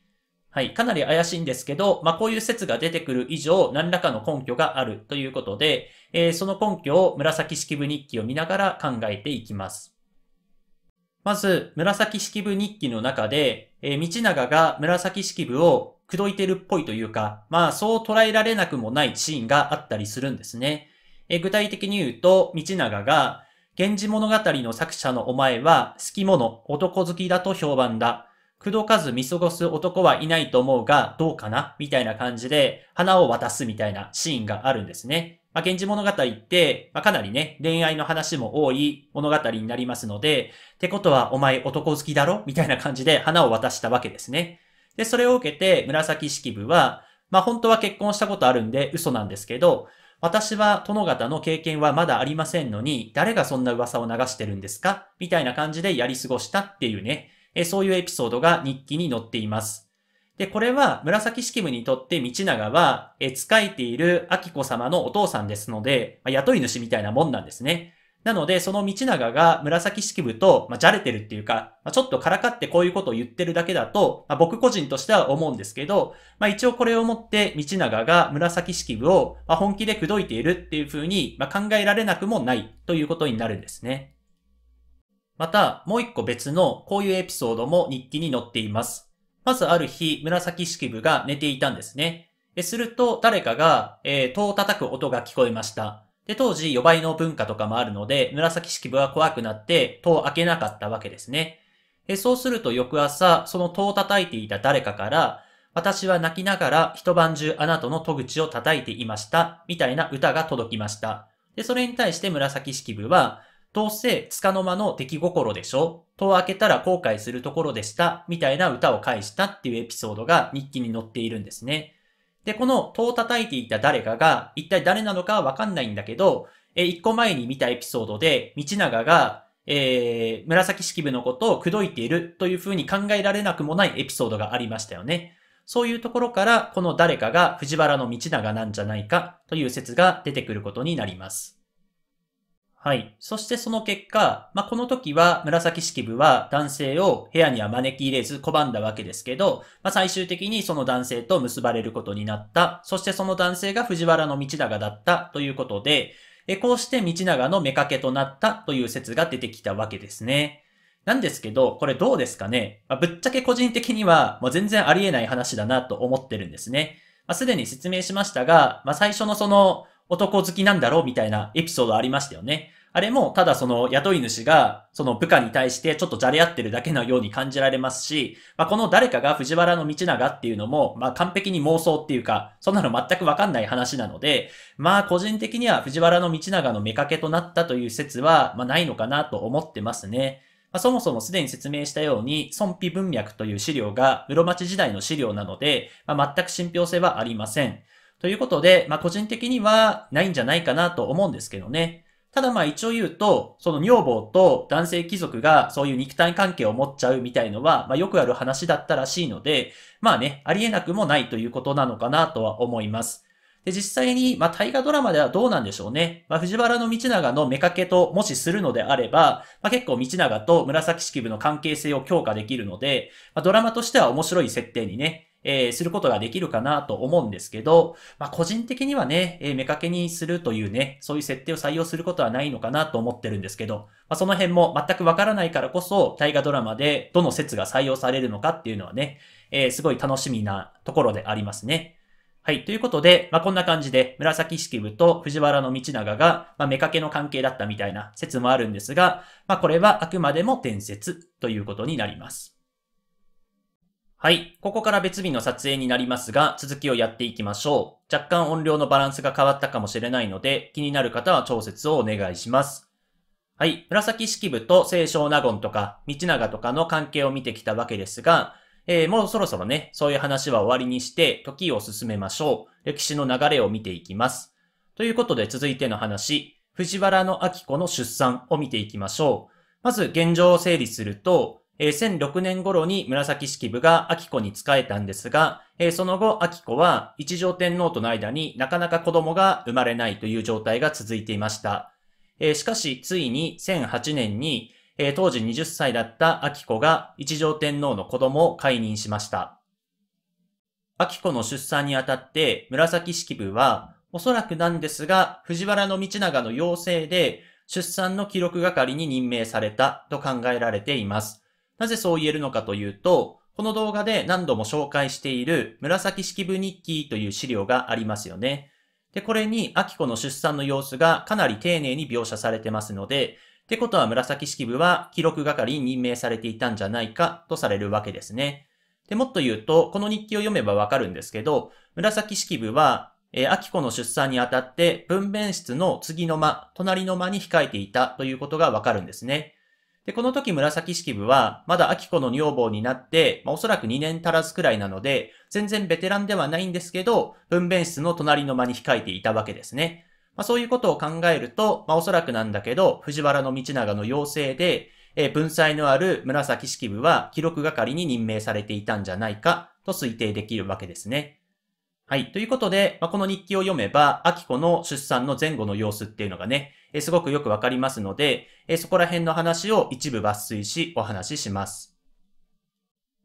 はい、かなり怪しいんですけど、まあ、こういう説が出てくる以上、何らかの根拠があるということで、えー、その根拠を紫式部日記を見ながら考えていきます。まず、紫式部日記の中で、え道長が紫式部を口説いてるっぽいというか、まあそう捉えられなくもないシーンがあったりするんですね。え具体的に言うと、道長が、源氏物語の作者のお前は、好き者、男好きだと評判だ。口説かず見過ごす男はいないと思うが、どうかなみたいな感じで、花を渡すみたいなシーンがあるんですね。まあ、源氏物語って、まあ、かなりね、恋愛の話も多い物語になりますので、ってことはお前男好きだろみたいな感じで花を渡したわけですね。で、それを受けて紫式部は、まあ本当は結婚したことあるんで嘘なんですけど、私は殿方の経験はまだありませんのに、誰がそんな噂を流してるんですかみたいな感じでやり過ごしたっていうね、えそういうエピソードが日記に載っています。で、これは紫式部にとって道長は、え、仕えている秋子様のお父さんですので、まあ、雇い主みたいなもんなんですね。なので、その道長が紫式部と、まあ、じゃれてるっていうか、まあ、ちょっとからかってこういうことを言ってるだけだと、まあ、僕個人としては思うんですけど、まあ、一応これをもって道長が紫式部を、まあ、本気で口説いているっていうふうに、まあ、考えられなくもないということになるんですね。また、もう一個別のこういうエピソードも日記に載っています。まずある日、紫式部が寝ていたんですね。すると、誰かが、えー、戸を叩く音が聞こえました。で、当時、予売の文化とかもあるので、紫式部は怖くなって、戸を開けなかったわけですね。そうすると翌朝、その戸を叩いていた誰かから、私は泣きながら一晩中あなたの戸口を叩いていました、みたいな歌が届きました。で、それに対して紫式部は、どうせつかの間の敵心でしょ戸を開けたら後悔するところでした、みたいな歌を返したっていうエピソードが日記に載っているんですね。で、この戸を叩いていた誰かが一体誰なのかわかんないんだけど、え、一個前に見たエピソードで、道長が、えー、紫式部のことを口説いているという風に考えられなくもないエピソードがありましたよね。そういうところから、この誰かが藤原の道長なんじゃないかという説が出てくることになります。はい。そしてその結果、まあ、この時は紫式部は男性を部屋には招き入れず拒んだわけですけど、まあ、最終的にその男性と結ばれることになった。そしてその男性が藤原道長だったということで、えこうして道長の妾となったという説が出てきたわけですね。なんですけど、これどうですかね、まあ、ぶっちゃけ個人的にはもう全然ありえない話だなと思ってるんですね。まあ、すでに説明しましたが、まあ、最初のその、男好きなんだろうみたいなエピソードありましたよね。あれも、ただその雇い主が、その部下に対してちょっとじゃれ合ってるだけのように感じられますし、まあ、この誰かが藤原の道長っていうのも、まあ、完璧に妄想っていうか、そんなの全くわかんない話なので、まあ、個人的には藤原の道長の目かけとなったという説は、まあ、ないのかなと思ってますね。まあ、そもそもすでに説明したように、孫否文脈という資料が室町時代の資料なので、まあ、全く信憑性はありません。ということで、まあ個人的にはないんじゃないかなと思うんですけどね。ただまあ一応言うと、その女房と男性貴族がそういう肉体関係を持っちゃうみたいのは、まあよくある話だったらしいので、まあね、ありえなくもないということなのかなとは思います。で、実際に、まあ大河ドラマではどうなんでしょうね。まあ藤原道長の目けともしするのであれば、まあ結構道長と紫式部の関係性を強化できるので、まあドラマとしては面白い設定にね、えー、することができるかなと思うんですけど、まあ、個人的にはね、えー、目かけにするというね、そういう設定を採用することはないのかなと思ってるんですけど、まあ、その辺も全くわからないからこそ、大河ドラマでどの説が採用されるのかっていうのはね、えー、すごい楽しみなところでありますね。はい。ということで、まあ、こんな感じで、紫式部と藤原道長が、まあ、目かけの関係だったみたいな説もあるんですが、まあ、これはあくまでも伝説ということになります。はい。ここから別日の撮影になりますが、続きをやっていきましょう。若干音量のバランスが変わったかもしれないので、気になる方は調節をお願いします。はい。紫式部と清少納言とか、道長とかの関係を見てきたわけですが、えー、もうそろそろね、そういう話は終わりにして、時を進めましょう。歴史の流れを見ていきます。ということで続いての話、藤原の明子の出産を見ていきましょう。まず現状を整理すると、え1006年頃に紫式部が秋子に仕えたんですが、えその後秋子は一条天皇との間になかなか子供が生まれないという状態が続いていました。えしかし、ついに1008年に、え当時20歳だった秋子が一条天皇の子供を解任しました。秋子の出産にあたって紫式部は、おそらくなんですが、藤原道長の要請で出産の記録係に任命されたと考えられています。なぜそう言えるのかというと、この動画で何度も紹介している紫式部日記という資料がありますよね。で、これに、秋子の出産の様子がかなり丁寧に描写されてますので、ってことは紫式部は記録係に任命されていたんじゃないかとされるわけですね。で、もっと言うと、この日記を読めばわかるんですけど、紫式部は、えー、秋子の出産にあたって、分娩室の次の間、隣の間に控えていたということがわかるんですね。で、この時紫式部は、まだ秋子の女房になって、まあ、おそらく2年足らずくらいなので、全然ベテランではないんですけど、分娩室の隣の間に控えていたわけですね。まあ、そういうことを考えると、まあ、おそらくなんだけど、藤原道長の要請で、えー、文才のある紫式部は記録係に任命されていたんじゃないか、と推定できるわけですね。はい。ということで、まあ、この日記を読めば、秋子の出産の前後の様子っていうのがね、えすごくよくわかりますので、えそこら辺の話を一部抜粋しお話しします。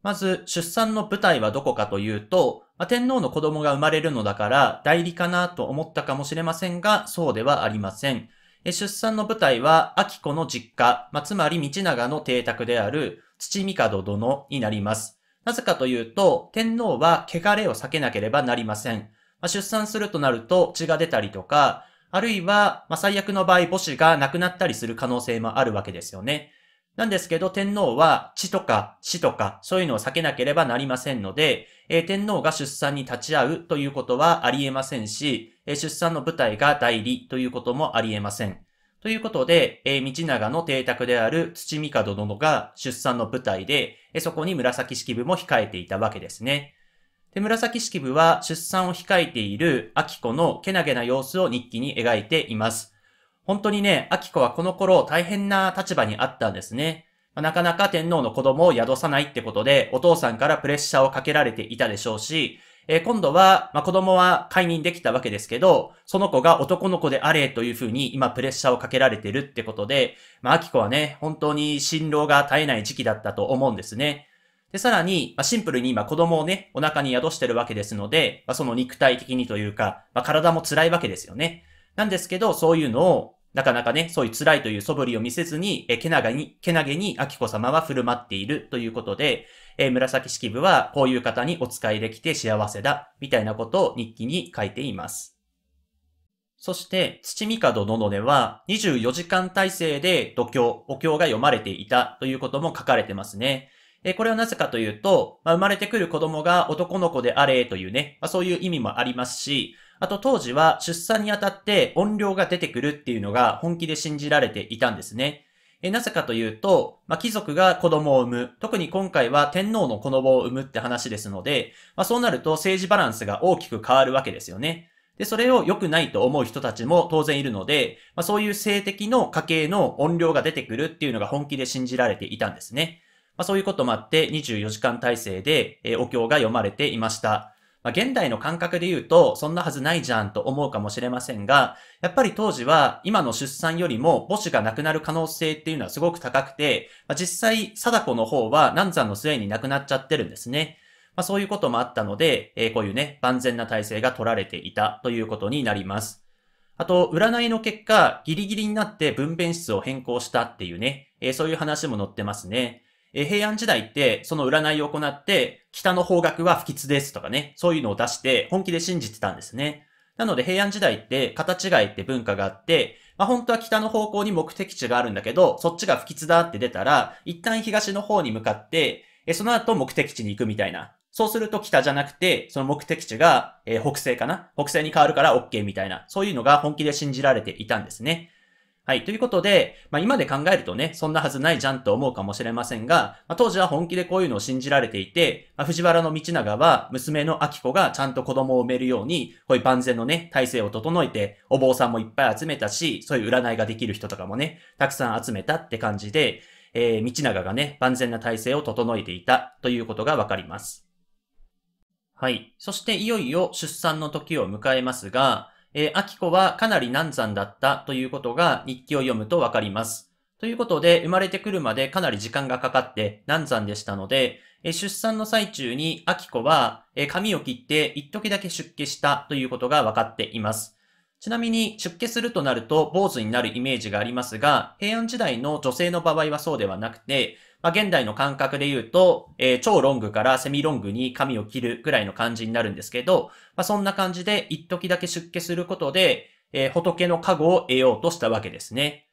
まず、出産の舞台はどこかというと、ま天皇の子供が生まれるのだから代理かなと思ったかもしれませんが、そうではありません。出産の舞台は、秋子の実家、まあ、つまり道長の邸宅である、土帝殿になります。なぜかというと、天皇は汚れを避けなければなりません。まあ、出産するとなると血が出たりとか、あるいは、まあ、最悪の場合母子が亡くなったりする可能性もあるわけですよね。なんですけど、天皇は血とか死とか、そういうのを避けなければなりませんので、えー、天皇が出産に立ち会うということはありえませんし、えー、出産の舞台が代理ということもありえません。ということで、えー、道長の邸宅である土門殿が出産の舞台で、えそこに紫式部も控えていたわけですね。手紫式部は出産を控えている秋子のけなげな様子を日記に描いています。本当にね、秋子はこの頃大変な立場にあったんですね。なかなか天皇の子供を宿さないってことで、お父さんからプレッシャーをかけられていたでしょうし、えー、今度は、まあ、子供は解任できたわけですけど、その子が男の子であれというふうに今プレッシャーをかけられてるってことで、まあ、秋子はね、本当に辛労が絶えない時期だったと思うんですね。で、さらに、まあ、シンプルに今子供をね、お腹に宿してるわけですので、まあ、その肉体的にというか、まあ、体も辛いわけですよね。なんですけど、そういうのを、なかなかね、そういう辛いという素振りを見せずに、え、けなげに、けなげに、秋子様は振る舞っているということで、え、紫式部はこういう方にお使いできて幸せだ、みたいなことを日記に書いています。そして、土門ののでは、24時間体制で度経、お経が読まれていたということも書かれてますね。えこれはなぜかというと、まあ、生まれてくる子供が男の子であれというね、まあ、そういう意味もありますし、あと当時は出産にあたって音量が出てくるっていうのが本気で信じられていたんですね。えなぜかというと、まあ、貴族が子供を産む、特に今回は天皇の子供を産むって話ですので、まあ、そうなると政治バランスが大きく変わるわけですよね。で、それを良くないと思う人たちも当然いるので、まあ、そういう性的の家系の音量が出てくるっていうのが本気で信じられていたんですね。まあ、そういうこともあって24時間体制で、えお経が読まれていました。まあ、現代の感覚で言うと、そんなはずないじゃんと思うかもしれませんが、やっぱり当時は今の出産よりも母子が亡くなる可能性っていうのはすごく高くて、まあ、実際、貞子の方は難産の末に亡くなっちゃってるんですね。まあ、そういうこともあったので、えー、こういうね、万全な体制が取られていたということになります。あと、占いの結果、ギリギリになって分娩室を変更したっていうね、えー、そういう話も載ってますね。え平安時代って、その占いを行って、北の方角は不吉ですとかね、そういうのを出して、本気で信じてたんですね。なので平安時代って形がいって文化があって、まあ、本当は北の方向に目的地があるんだけど、そっちが不吉だって出たら、一旦東の方に向かって、えその後目的地に行くみたいな。そうすると北じゃなくて、その目的地が、え北西かな北西に変わるから OK みたいな。そういうのが本気で信じられていたんですね。はい。ということで、まあ今で考えるとね、そんなはずないじゃんと思うかもしれませんが、まあ、当時は本気でこういうのを信じられていて、まあ、藤原道長は娘の秋子がちゃんと子供を産めるように、こういう万全のね、体制を整えて、お坊さんもいっぱい集めたし、そういう占いができる人とかもね、たくさん集めたって感じで、えー、道長がね、万全な体制を整えていたということがわかります。はい。そしていよいよ出産の時を迎えますが、えー、アキコはかなり難産だったということが日記を読むとわかります。ということで、生まれてくるまでかなり時間がかかって難産でしたので、えー、出産の最中にアキコは、えー、髪を切って一時だけ出家したということがわかっています。ちなみに出家するとなると坊主になるイメージがありますが、平安時代の女性の場合はそうではなくて、まあ、現代の感覚で言うと、えー、超ロングからセミロングに髪を切るぐらいの感じになるんですけど、まあ、そんな感じで一時だけ出家することで、えー、仏の加護を得ようとしたわけですね。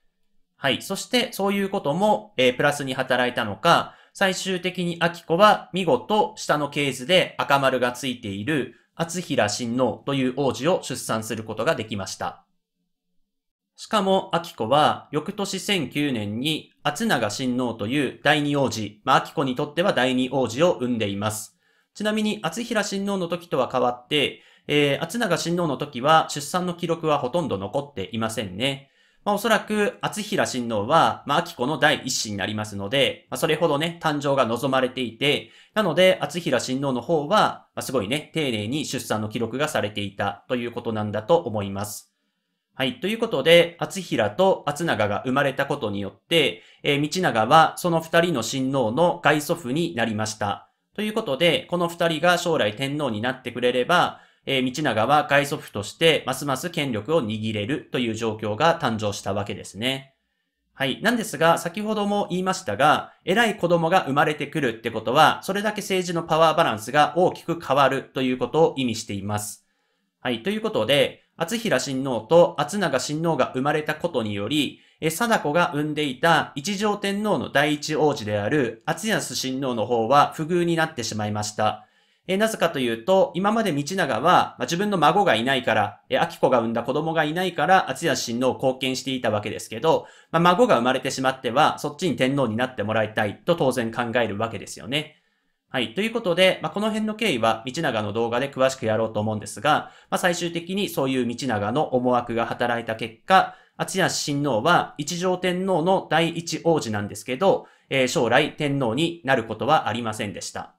はい。そしてそういうことも、えー、プラスに働いたのか、最終的に秋子は見事下の系図で赤丸がついている厚平親王という王子を出産することができました。しかも、アキコは、翌年1 0 0 9年に、厚永親王という第二王子、まあ、アキコにとっては第二王子を生んでいます。ちなみに、厚平親王の時とは変わって、えー、厚永親王の時は、出産の記録はほとんど残っていませんね。まあ、おそらく、厚平親王は、まあ、秋子の第一子になりますので、まあ、それほどね、誕生が望まれていて、なので、厚平親王の方は、まあ、すごいね、丁寧に出産の記録がされていたということなんだと思います。はい。ということで、厚平と厚長が生まれたことによって、えー、道長はその二人の親王の外祖父になりました。ということで、この二人が将来天皇になってくれれば、えー、道長は外祖父としてますます権力を握れるという状況が誕生したわけですね。はい。なんですが、先ほども言いましたが、偉い子供が生まれてくるってことは、それだけ政治のパワーバランスが大きく変わるということを意味しています。はい。ということで、厚平親王と厚長親王が生まれたことにより、え、貞子が産んでいた一条天皇の第一王子である厚安親王の方は不遇になってしまいました。え、なぜかというと、今まで道長は、ま自分の孫がいないから、え、秋子が産んだ子供がいないから、厚安親王を貢献していたわけですけど、まあ、孫が生まれてしまっては、そっちに天皇になってもらいたいと当然考えるわけですよね。はい。ということで、まあ、この辺の経緯は、道長の動画で詳しくやろうと思うんですが、まあ、最終的にそういう道長の思惑が働いた結果、厚安親王は一条天皇の第一王子なんですけど、えー、将来天皇になることはありませんでした。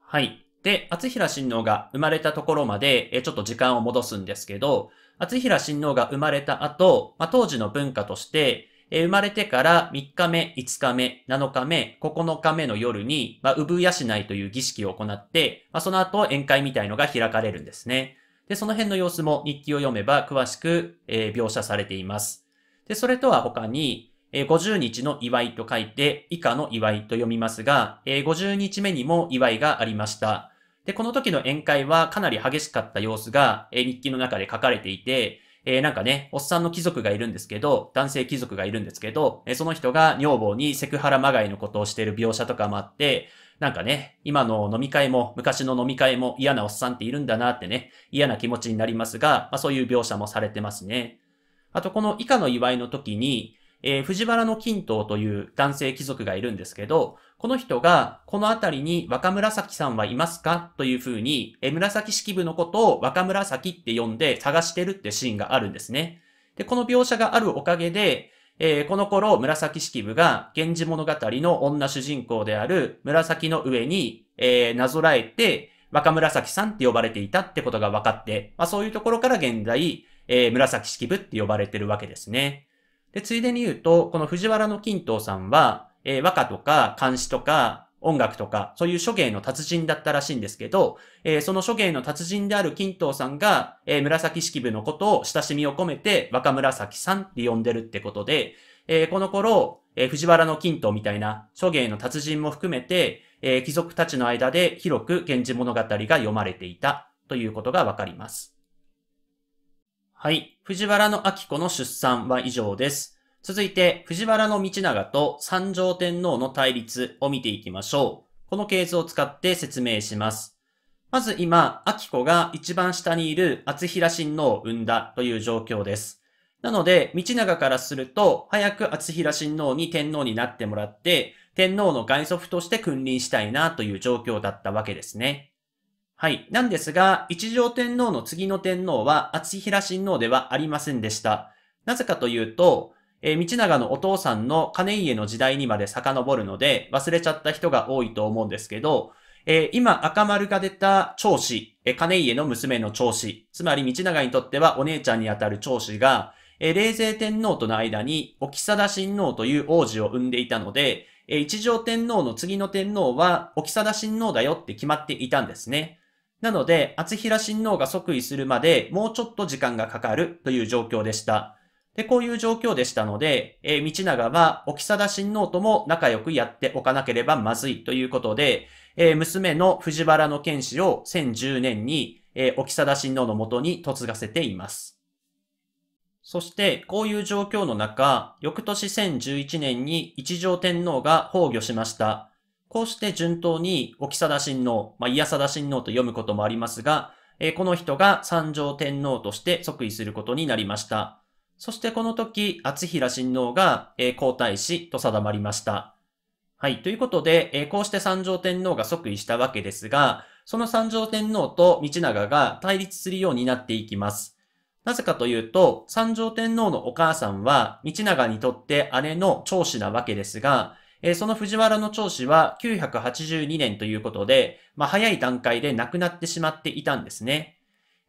はい。で、厚平親王が生まれたところまで、えー、ちょっと時間を戻すんですけど、厚平親王が生まれた後、まあ、当時の文化として、え生まれてから3日目、5日目、7日目、9日目の夜に、まあ、産養いという儀式を行って、まあ、その後宴会みたいのが開かれるんですね。で、その辺の様子も日記を読めば詳しく、えー、描写されています。で、それとは他に、えー、50日の祝いと書いて、以下の祝いと読みますが、えー、50日目にも祝いがありました。で、この時の宴会はかなり激しかった様子が、えー、日記の中で書かれていて、えー、なんかね、おっさんの貴族がいるんですけど、男性貴族がいるんですけど、えー、その人が女房にセクハラまがいのことをしている描写とかもあって、なんかね、今の飲み会も昔の飲み会も嫌なおっさんっているんだなってね、嫌な気持ちになりますが、まあ、そういう描写もされてますね。あとこの以下の祝いの時に、えー、藤原の金刀という男性貴族がいるんですけど、この人が、この辺りに若紫さんはいますかというふうに、えー、紫式部のことを若紫って呼んで探してるってシーンがあるんですね。で、この描写があるおかげで、えー、この頃、紫式部が、源氏物語の女主人公である紫の上に、えー、なぞらえて、若紫さんって呼ばれていたってことが分かって、まあそういうところから現在、えー、紫式部って呼ばれてるわけですね。で、ついでに言うと、この藤原の金刀さんは、えー、和歌とか漢詩とか音楽とか、そういう諸芸の達人だったらしいんですけど、えー、その諸芸の達人である金刀さんが、えー、紫式部のことを親しみを込めて若紫さんって呼んでるってことで、えー、この頃、え藤原の金刀みたいな諸芸の達人も含めて、え貴族たちの間で広く源氏物語が読まれていたということがわかります。はい。藤原の明子の出産は以上です。続いて、藤原の道長と三条天皇の対立を見ていきましょう。この系図を使って説明します。まず今、明子が一番下にいる厚平親王を生んだという状況です。なので、道長からすると、早く厚平親王に天皇になってもらって、天皇の外祖父として君臨したいなという状況だったわけですね。はい。なんですが、一条天皇の次の天皇は、厚平親王ではありませんでした。なぜかというと、えー、道長のお父さんの金家の時代にまで遡るので、忘れちゃった人が多いと思うんですけど、えー、今赤丸が出た長子、えー、金家の娘の長子、つまり道長にとってはお姉ちゃんにあたる長子が、えー、冷泉天皇との間に、沖貞親王という王子を産んでいたので、えー、一条天皇の次の天皇は、沖貞親王だよって決まっていたんですね。なので、厚平親王が即位するまでもうちょっと時間がかかるという状況でした。で、こういう状況でしたので、えー、道長は、沖貞親王とも仲良くやっておかなければまずいということで、えー、娘の藤原の剣士を1010年に、えー、沖貞親王のもとに嫁がせています。そして、こういう状況の中、翌年1011年に一条天皇が崩御しました。こうして順当に、沖貞親王、まあ、貞親王と読むこともありますが、えー、この人が三条天皇として即位することになりました。そしてこの時、厚平親王が、えー、皇太子と定まりました。はい。ということで、えー、こうして三条天皇が即位したわけですが、その三条天皇と道長が対立するようになっていきます。なぜかというと、三条天皇のお母さんは、道長にとって姉の長子なわけですが、えその藤原の長子は982年ということで、まあ、早い段階で亡くなってしまっていたんですね。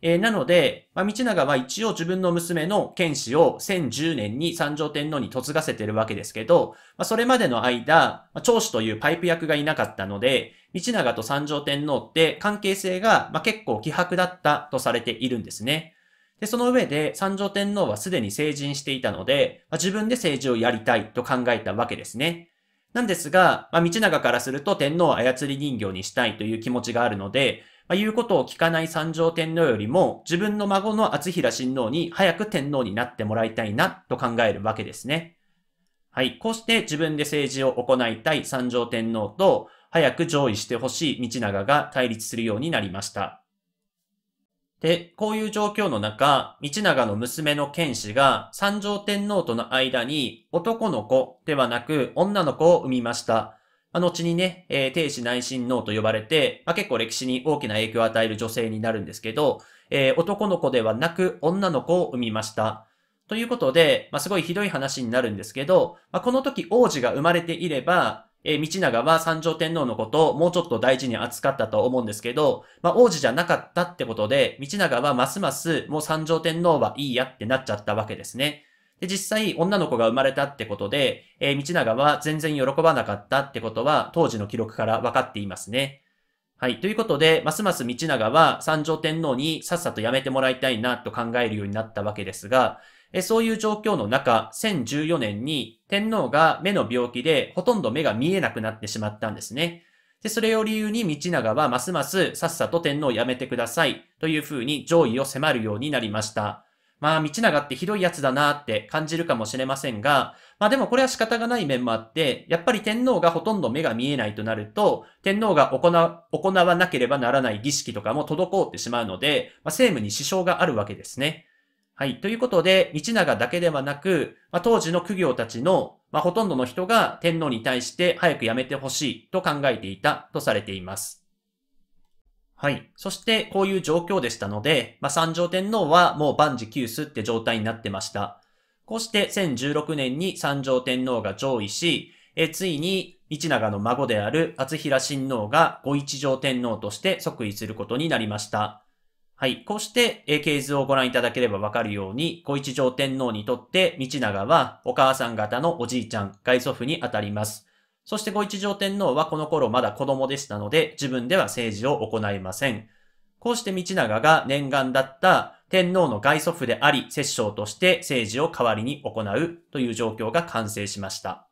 えー、なので、まあ、道長は一応自分の娘の剣士を1010年に三条天皇に嫁がせてるわけですけど、まあ、それまでの間、まあ、長子というパイプ役がいなかったので、道長と三条天皇って関係性が、ま結構希薄だったとされているんですね。で、その上で三条天皇はすでに成人していたので、ま自分で政治をやりたいと考えたわけですね。なんですが、まあ、道長からすると天皇を操り人形にしたいという気持ちがあるので、まあ、言うことを聞かない三条天皇よりも、自分の孫の厚平親王に早く天皇になってもらいたいなと考えるわけですね。はい。こうして自分で政治を行いたい三条天皇と、早く上位してほしい道長が対立するようになりました。で、こういう状況の中、道長の娘の剣士が三条天皇との間に男の子ではなく女の子を産みました。ま後にね、えー、帝子内親王と呼ばれて、まあ、結構歴史に大きな影響を与える女性になるんですけど、えー、男の子ではなく女の子を産みました。ということで、まあ、すごいひどい話になるんですけど、まあ、この時王子が生まれていれば、えー、道長は三条天皇のことをもうちょっと大事に扱ったと思うんですけど、まあ、王子じゃなかったってことで、道長はますますもう三条天皇はいいやってなっちゃったわけですね。で、実際、女の子が生まれたってことで、えー、道長は全然喜ばなかったってことは、当時の記録から分かっていますね。はい。ということで、ますます道長は三条天皇にさっさとやめてもらいたいなと考えるようになったわけですが、そういう状況の中、1014年に天皇が目の病気でほとんど目が見えなくなってしまったんですね。で、それを理由に道長はますますさっさと天皇をやめてくださいというふうに上位を迫るようになりました。まあ、道長ってひどいやつだなって感じるかもしれませんが、まあでもこれは仕方がない面もあって、やっぱり天皇がほとんど目が見えないとなると、天皇が行行わなければならない儀式とかも滞ってしまうので、まあ、政務に支障があるわけですね。はい。ということで、道長だけではなく、まあ、当時の苦行たちの、まあ、ほとんどの人が天皇に対して早く辞めてほしいと考えていたとされています。はい。そして、こういう状況でしたので、まあ、三条天皇はもう万事休すって状態になってました。こうして1016年に三条天皇が上位し、えついに、道長の孫である厚平親王が五一条天皇として即位することになりました。はい。こうして、え系図をご覧いただければわかるように、小一条天皇にとって、道長はお母さん方のおじいちゃん、外祖父にあたります。そして小一条天皇はこの頃まだ子供でしたので、自分では政治を行いません。こうして道長が念願だった天皇の外祖父であり、摂政として政治を代わりに行うという状況が完成しました。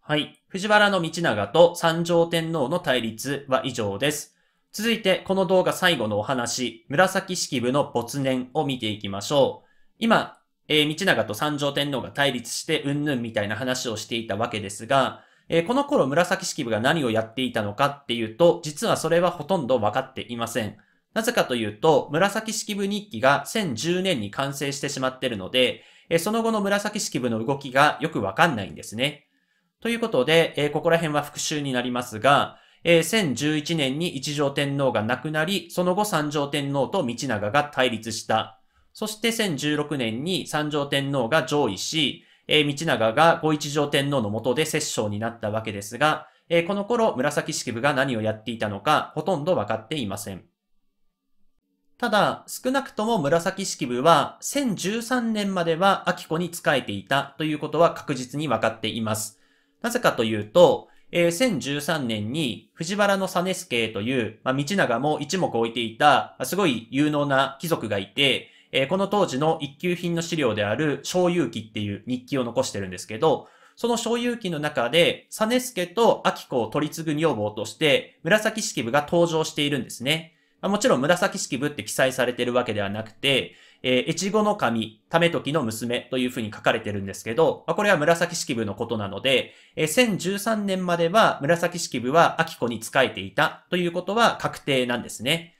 はい。藤原の道長と三条天皇の対立は以上です。続いて、この動画最後のお話、紫式部の没年を見ていきましょう。今、えー、道長と三条天皇が対立して、うんぬんみたいな話をしていたわけですが、えー、この頃紫式部が何をやっていたのかっていうと、実はそれはほとんどわかっていません。なぜかというと、紫式部日記が1010年に完成してしまってるので、えー、その後の紫式部の動きがよくわかんないんですね。ということで、えここら辺は復習になりますが、えー、1011年に一条天皇が亡くなり、その後三条天皇と道長が対立した。そして1016年に三条天皇が上位し、えー、道長が五一条天皇の下で摂政になったわけですが、えー、この頃紫式部が何をやっていたのかほとんど分かっていません。ただ、少なくとも紫式部は、1013年までは秋子に仕えていたということは確実に分かっています。なぜかというと、えー、1013年に藤原の実助という、まあ、道長も一目置いていた、すごい有能な貴族がいて、えー、この当時の一級品の資料である小遊記っていう日記を残してるんですけど、その小遊記の中で、実助と秋子を取り継ぐ女房として、紫式部が登場しているんですね。まもちろん紫式部って記載されてるわけではなくて、えー、越後の神、たと時の娘というふうに書かれてるんですけど、まあ、これは紫式部のことなので、えー、1013年までは紫式部は秋子に仕えていたということは確定なんですね。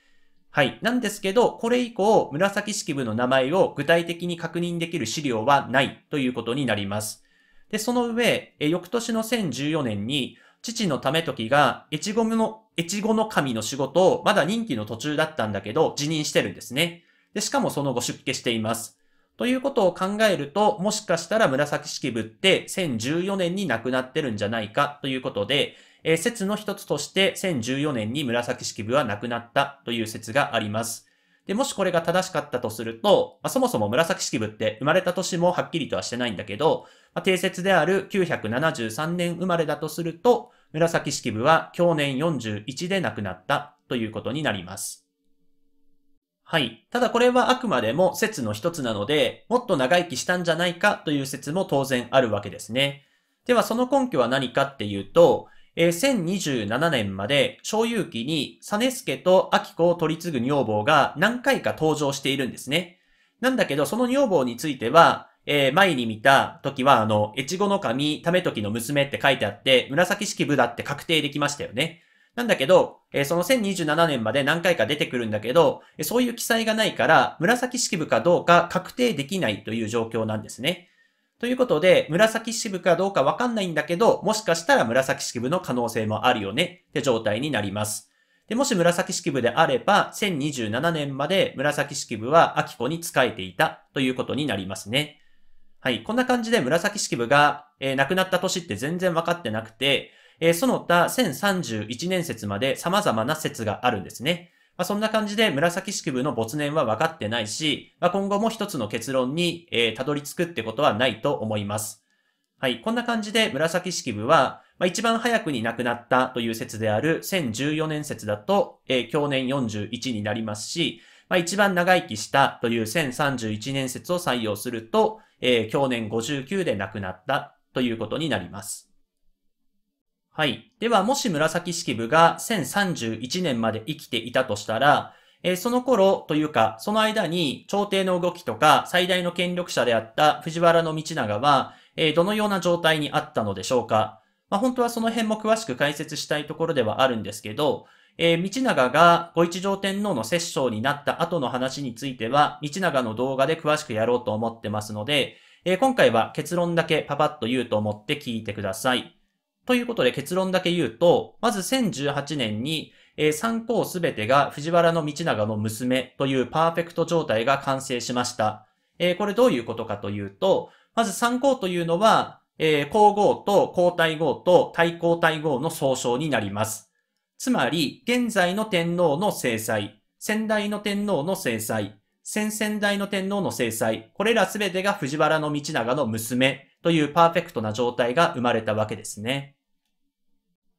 はい。なんですけど、これ以降、紫式部の名前を具体的に確認できる資料はないということになります。で、その上、え翌年の1014年に、父の為時が、越後の、越後の神の仕事をまだ任期の途中だったんだけど、辞任してるんですね。で、しかもその後出家しています。ということを考えると、もしかしたら紫式部って1014年に亡くなってるんじゃないかということで、えー、説の一つとして1014年に紫式部は亡くなったという説があります。で、もしこれが正しかったとすると、まあ、そもそも紫式部って生まれた年もはっきりとはしてないんだけど、まあ、定説である973年生まれだとすると、紫式部は去年41で亡くなったということになります。はい。ただこれはあくまでも説の一つなので、もっと長生きしたんじゃないかという説も当然あるわけですね。ではその根拠は何かっていうと、えー、1027年まで小遊記に実助とキ子を取り継ぐ女房が何回か登場しているんですね。なんだけど、その女房については、えー、前に見た時は、あの、越後の神、為時の娘って書いてあって、紫式部だって確定できましたよね。なんだけど、えその1027年まで何回か出てくるんだけど、そういう記載がないから、紫式部かどうか確定できないという状況なんですね。ということで、紫式部かどうかわかんないんだけど、もしかしたら紫式部の可能性もあるよねって状態になります。で、もし紫式部であれば、1027年まで紫式部は秋子に仕えていたということになりますね。はい。こんな感じで紫式部が、えー、亡くなった年って全然わかってなくて、えー、その他1031年説まで様々な説があるんですね。まあ、そんな感じで紫式部の没年は分かってないし、まあ、今後も一つの結論に、えー、たどり着くってことはないと思います。はい。こんな感じで紫式部は、まあ、一番早くに亡くなったという説である1014年説だと、えー、去年41になりますし、まあ、一番長生きしたという1031年説を採用すると、えー、去年59で亡くなったということになります。はい。では、もし紫式部が1031年まで生きていたとしたら、えー、その頃というか、その間に朝廷の動きとか最大の権力者であった藤原道長は、えー、どのような状態にあったのでしょうか。まあ、本当はその辺も詳しく解説したいところではあるんですけど、えー、道長がご一条天皇の摂政になった後の話については、道長の動画で詳しくやろうと思ってますので、え今回は結論だけパパッと言うと思って聞いてください。ということで結論だけ言うと、まず1018年に、えー、3校すべてが藤原道長の娘というパーフェクト状態が完成しました。えー、これどういうことかというと、まず参考というのは、えー、皇后と皇太后と太皇太后の総称になります。つまり、現在の天皇の制裁、先代の天皇の制裁、先々代の天皇の制裁、これらすべてが藤原道長の娘というパーフェクトな状態が生まれたわけですね。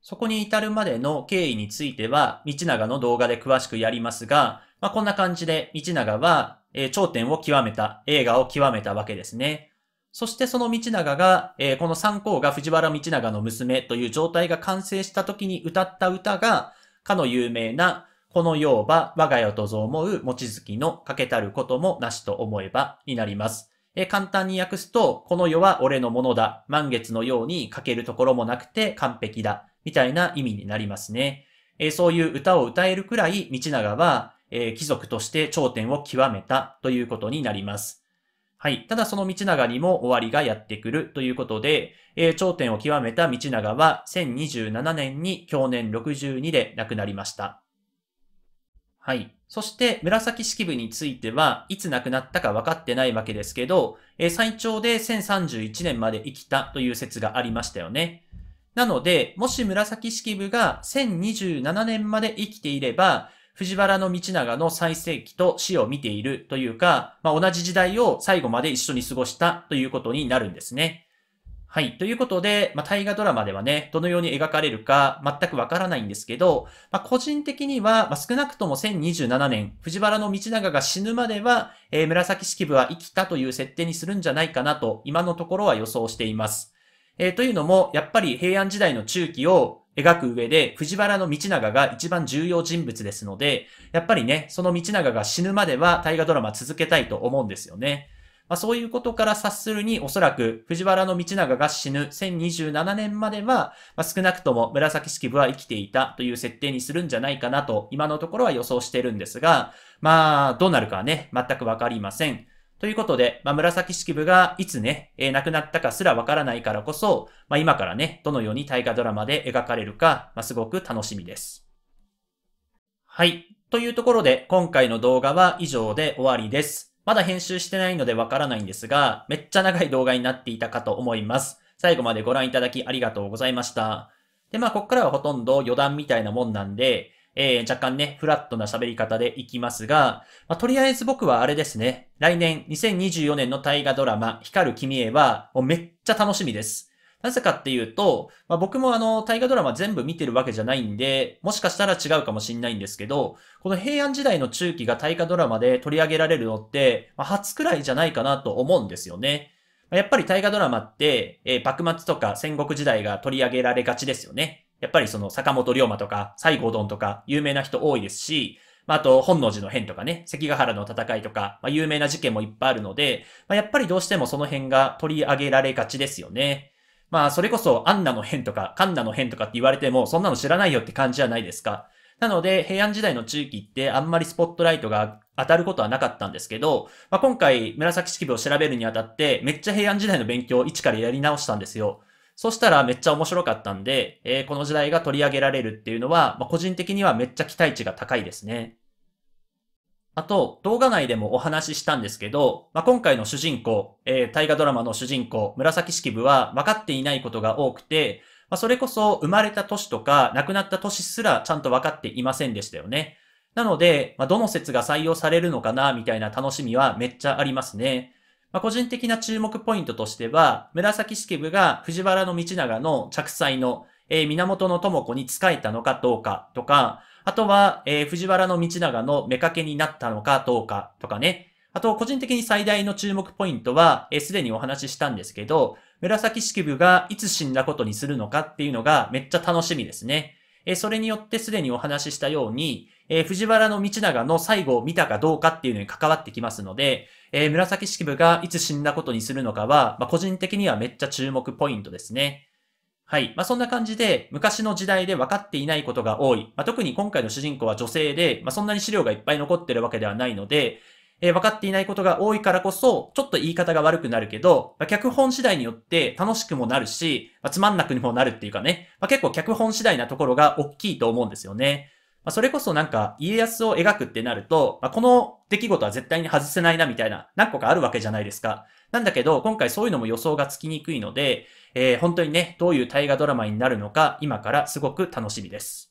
そこに至るまでの経緯については、道長の動画で詳しくやりますが、まあ、こんな感じで道長は、えー、頂点を極めた、映画を極めたわけですね。そしてその道長が、えー、この三公が藤原道長の娘という状態が完成した時に歌った歌が、かの有名な、この世は我が世とぞ思う望月のかけたることもなしと思えばになります。えー、簡単に訳すと、この世は俺のものだ。満月のように欠けるところもなくて完璧だ。みたいな意味になりますね。えー、そういう歌を歌えるくらい道長は、えー、貴族として頂点を極めたということになります。はい。ただその道長にも終わりがやってくるということで、えー、頂点を極めた道長は1027年に去年62で亡くなりました。はい。そして紫式部についてはいつ亡くなったか分かってないわけですけど、えー、最長で1031年まで生きたという説がありましたよね。なので、もし紫式部が1027年まで生きていれば、藤原道長の最盛期と死を見ているというか、まあ、同じ時代を最後まで一緒に過ごしたということになるんですね。はい。ということで、まあ、大河ドラマではね、どのように描かれるか全くわからないんですけど、まあ、個人的には、まあ、少なくとも1027年、藤原道長が死ぬまでは、えー、紫式部は生きたという設定にするんじゃないかなと、今のところは予想しています。えー、というのも、やっぱり平安時代の中期を描く上で、藤原道長が一番重要人物ですので、やっぱりね、その道長が死ぬまでは大河ドラマ続けたいと思うんですよね。まあ、そういうことから察するに、おそらく藤原道長が死ぬ1027年までは、まあ、少なくとも紫式部は生きていたという設定にするんじゃないかなと、今のところは予想してるんですが、まあ、どうなるかはね、全くわかりません。ということで、まあ、紫式部がいつね、えー、亡くなったかすらわからないからこそ、まあ、今からね、どのように大河ドラマで描かれるか、まあ、すごく楽しみです。はい。というところで、今回の動画は以上で終わりです。まだ編集してないのでわからないんですが、めっちゃ長い動画になっていたかと思います。最後までご覧いただきありがとうございました。で、まあ、こっからはほとんど余談みたいなもんなんで、えー、若干ね、フラットな喋り方でいきますが、まあ、とりあえず僕はあれですね、来年2024年の大河ドラマ、光る君へは、もうめっちゃ楽しみです。なぜかっていうと、まあ、僕もあの、大河ドラマ全部見てるわけじゃないんで、もしかしたら違うかもしんないんですけど、この平安時代の中期が大河ドラマで取り上げられるのって、まあ、初くらいじゃないかなと思うんですよね。やっぱり大河ドラマって、えー、幕末とか戦国時代が取り上げられがちですよね。やっぱりその坂本龍馬とか、西郷どんとか、有名な人多いですし、まあ、あと、本能寺の変とかね、関ヶ原の戦いとか、まあ、有名な事件もいっぱいあるので、まあ、やっぱりどうしてもその辺が取り上げられがちですよね。まあ、それこそ、アンナの変とか、カンナの変とかって言われても、そんなの知らないよって感じじゃないですか。なので、平安時代の中期ってあんまりスポットライトが当たることはなかったんですけど、まあ、今回、紫式部を調べるにあたって、めっちゃ平安時代の勉強を一からやり直したんですよ。そしたらめっちゃ面白かったんで、えー、この時代が取り上げられるっていうのは、まあ、個人的にはめっちゃ期待値が高いですね。あと、動画内でもお話ししたんですけど、まあ、今回の主人公、えー、大河ドラマの主人公、紫式部は分かっていないことが多くて、まあ、それこそ生まれた年とか亡くなった年すらちゃんと分かっていませんでしたよね。なので、まあ、どの説が採用されるのかな、みたいな楽しみはめっちゃありますね。まあ、個人的な注目ポイントとしては、紫式部が藤原道長の着彩の、えー、源智子に仕えたのかどうかとか、あとは、えー、藤原道長の妾になったのかどうかとかね。あと、個人的に最大の注目ポイントは、す、で、にお話ししたんですけど、紫式部がいつ死んだことにするのかっていうのがめっちゃ楽しみですね。えそれによってすでにお話ししたように、え藤原道長の最後を見たかどうかっていうのに関わってきますので、えー、紫式部がいつ死んだことにするのかは、まあ、個人的にはめっちゃ注目ポイントですね。はい。まあ、そんな感じで、昔の時代で分かっていないことが多い。まあ、特に今回の主人公は女性で、まあ、そんなに資料がいっぱい残ってるわけではないので、えー、分かっていないことが多いからこそ、ちょっと言い方が悪くなるけど、まあ、脚本次第によって楽しくもなるし、まあ、つまんなくにもなるっていうかね、まあ、結構脚本次第なところが大きいと思うんですよね。まあ、それこそなんか家康を描くってなると、まあ、この出来事は絶対に外せないなみたいな何個かあるわけじゃないですか。なんだけど、今回そういうのも予想がつきにくいので、えー、本当にね、どういう大河ドラマになるのか、今からすごく楽しみです。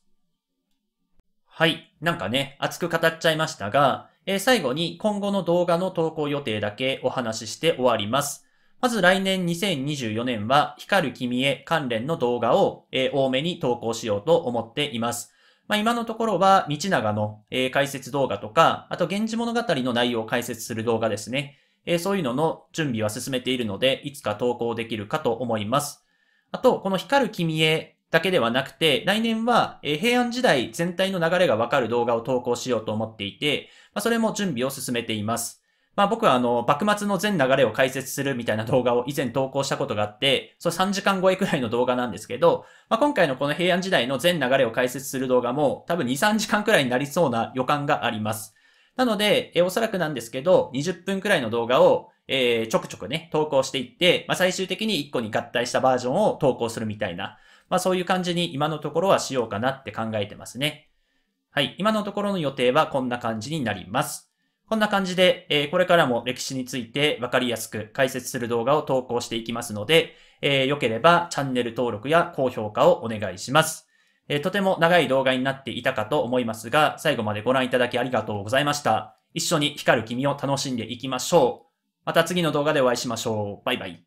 はい。なんかね、熱く語っちゃいましたが、えー、最後に今後の動画の投稿予定だけお話しして終わります。まず来年2024年は光る君へ関連の動画を、えー、多めに投稿しようと思っています。まあ、今のところは、道長の、え解説動画とか、あと、源氏物語の内容を解説する動画ですね。えそういうのの準備は進めているので、いつか投稿できるかと思います。あと、この光る君へだけではなくて、来年は、え平安時代全体の流れがわかる動画を投稿しようと思っていて、まあ、それも準備を進めています。まあ僕はあの、幕末の全流れを解説するみたいな動画を以前投稿したことがあって、それ3時間超えくらいの動画なんですけど、まあ今回のこの平安時代の全流れを解説する動画も多分2、3時間くらいになりそうな予感があります。なので、えおそらくなんですけど、20分くらいの動画を、えー、ちょくちょくね、投稿していって、まあ最終的に1個に合体したバージョンを投稿するみたいな、まあそういう感じに今のところはしようかなって考えてますね。はい、今のところの予定はこんな感じになります。こんな感じで、えこれからも歴史についてわかりやすく解説する動画を投稿していきますので、えー、良ければチャンネル登録や高評価をお願いします。えとても長い動画になっていたかと思いますが、最後までご覧いただきありがとうございました。一緒に光る君を楽しんでいきましょう。また次の動画でお会いしましょう。バイバイ。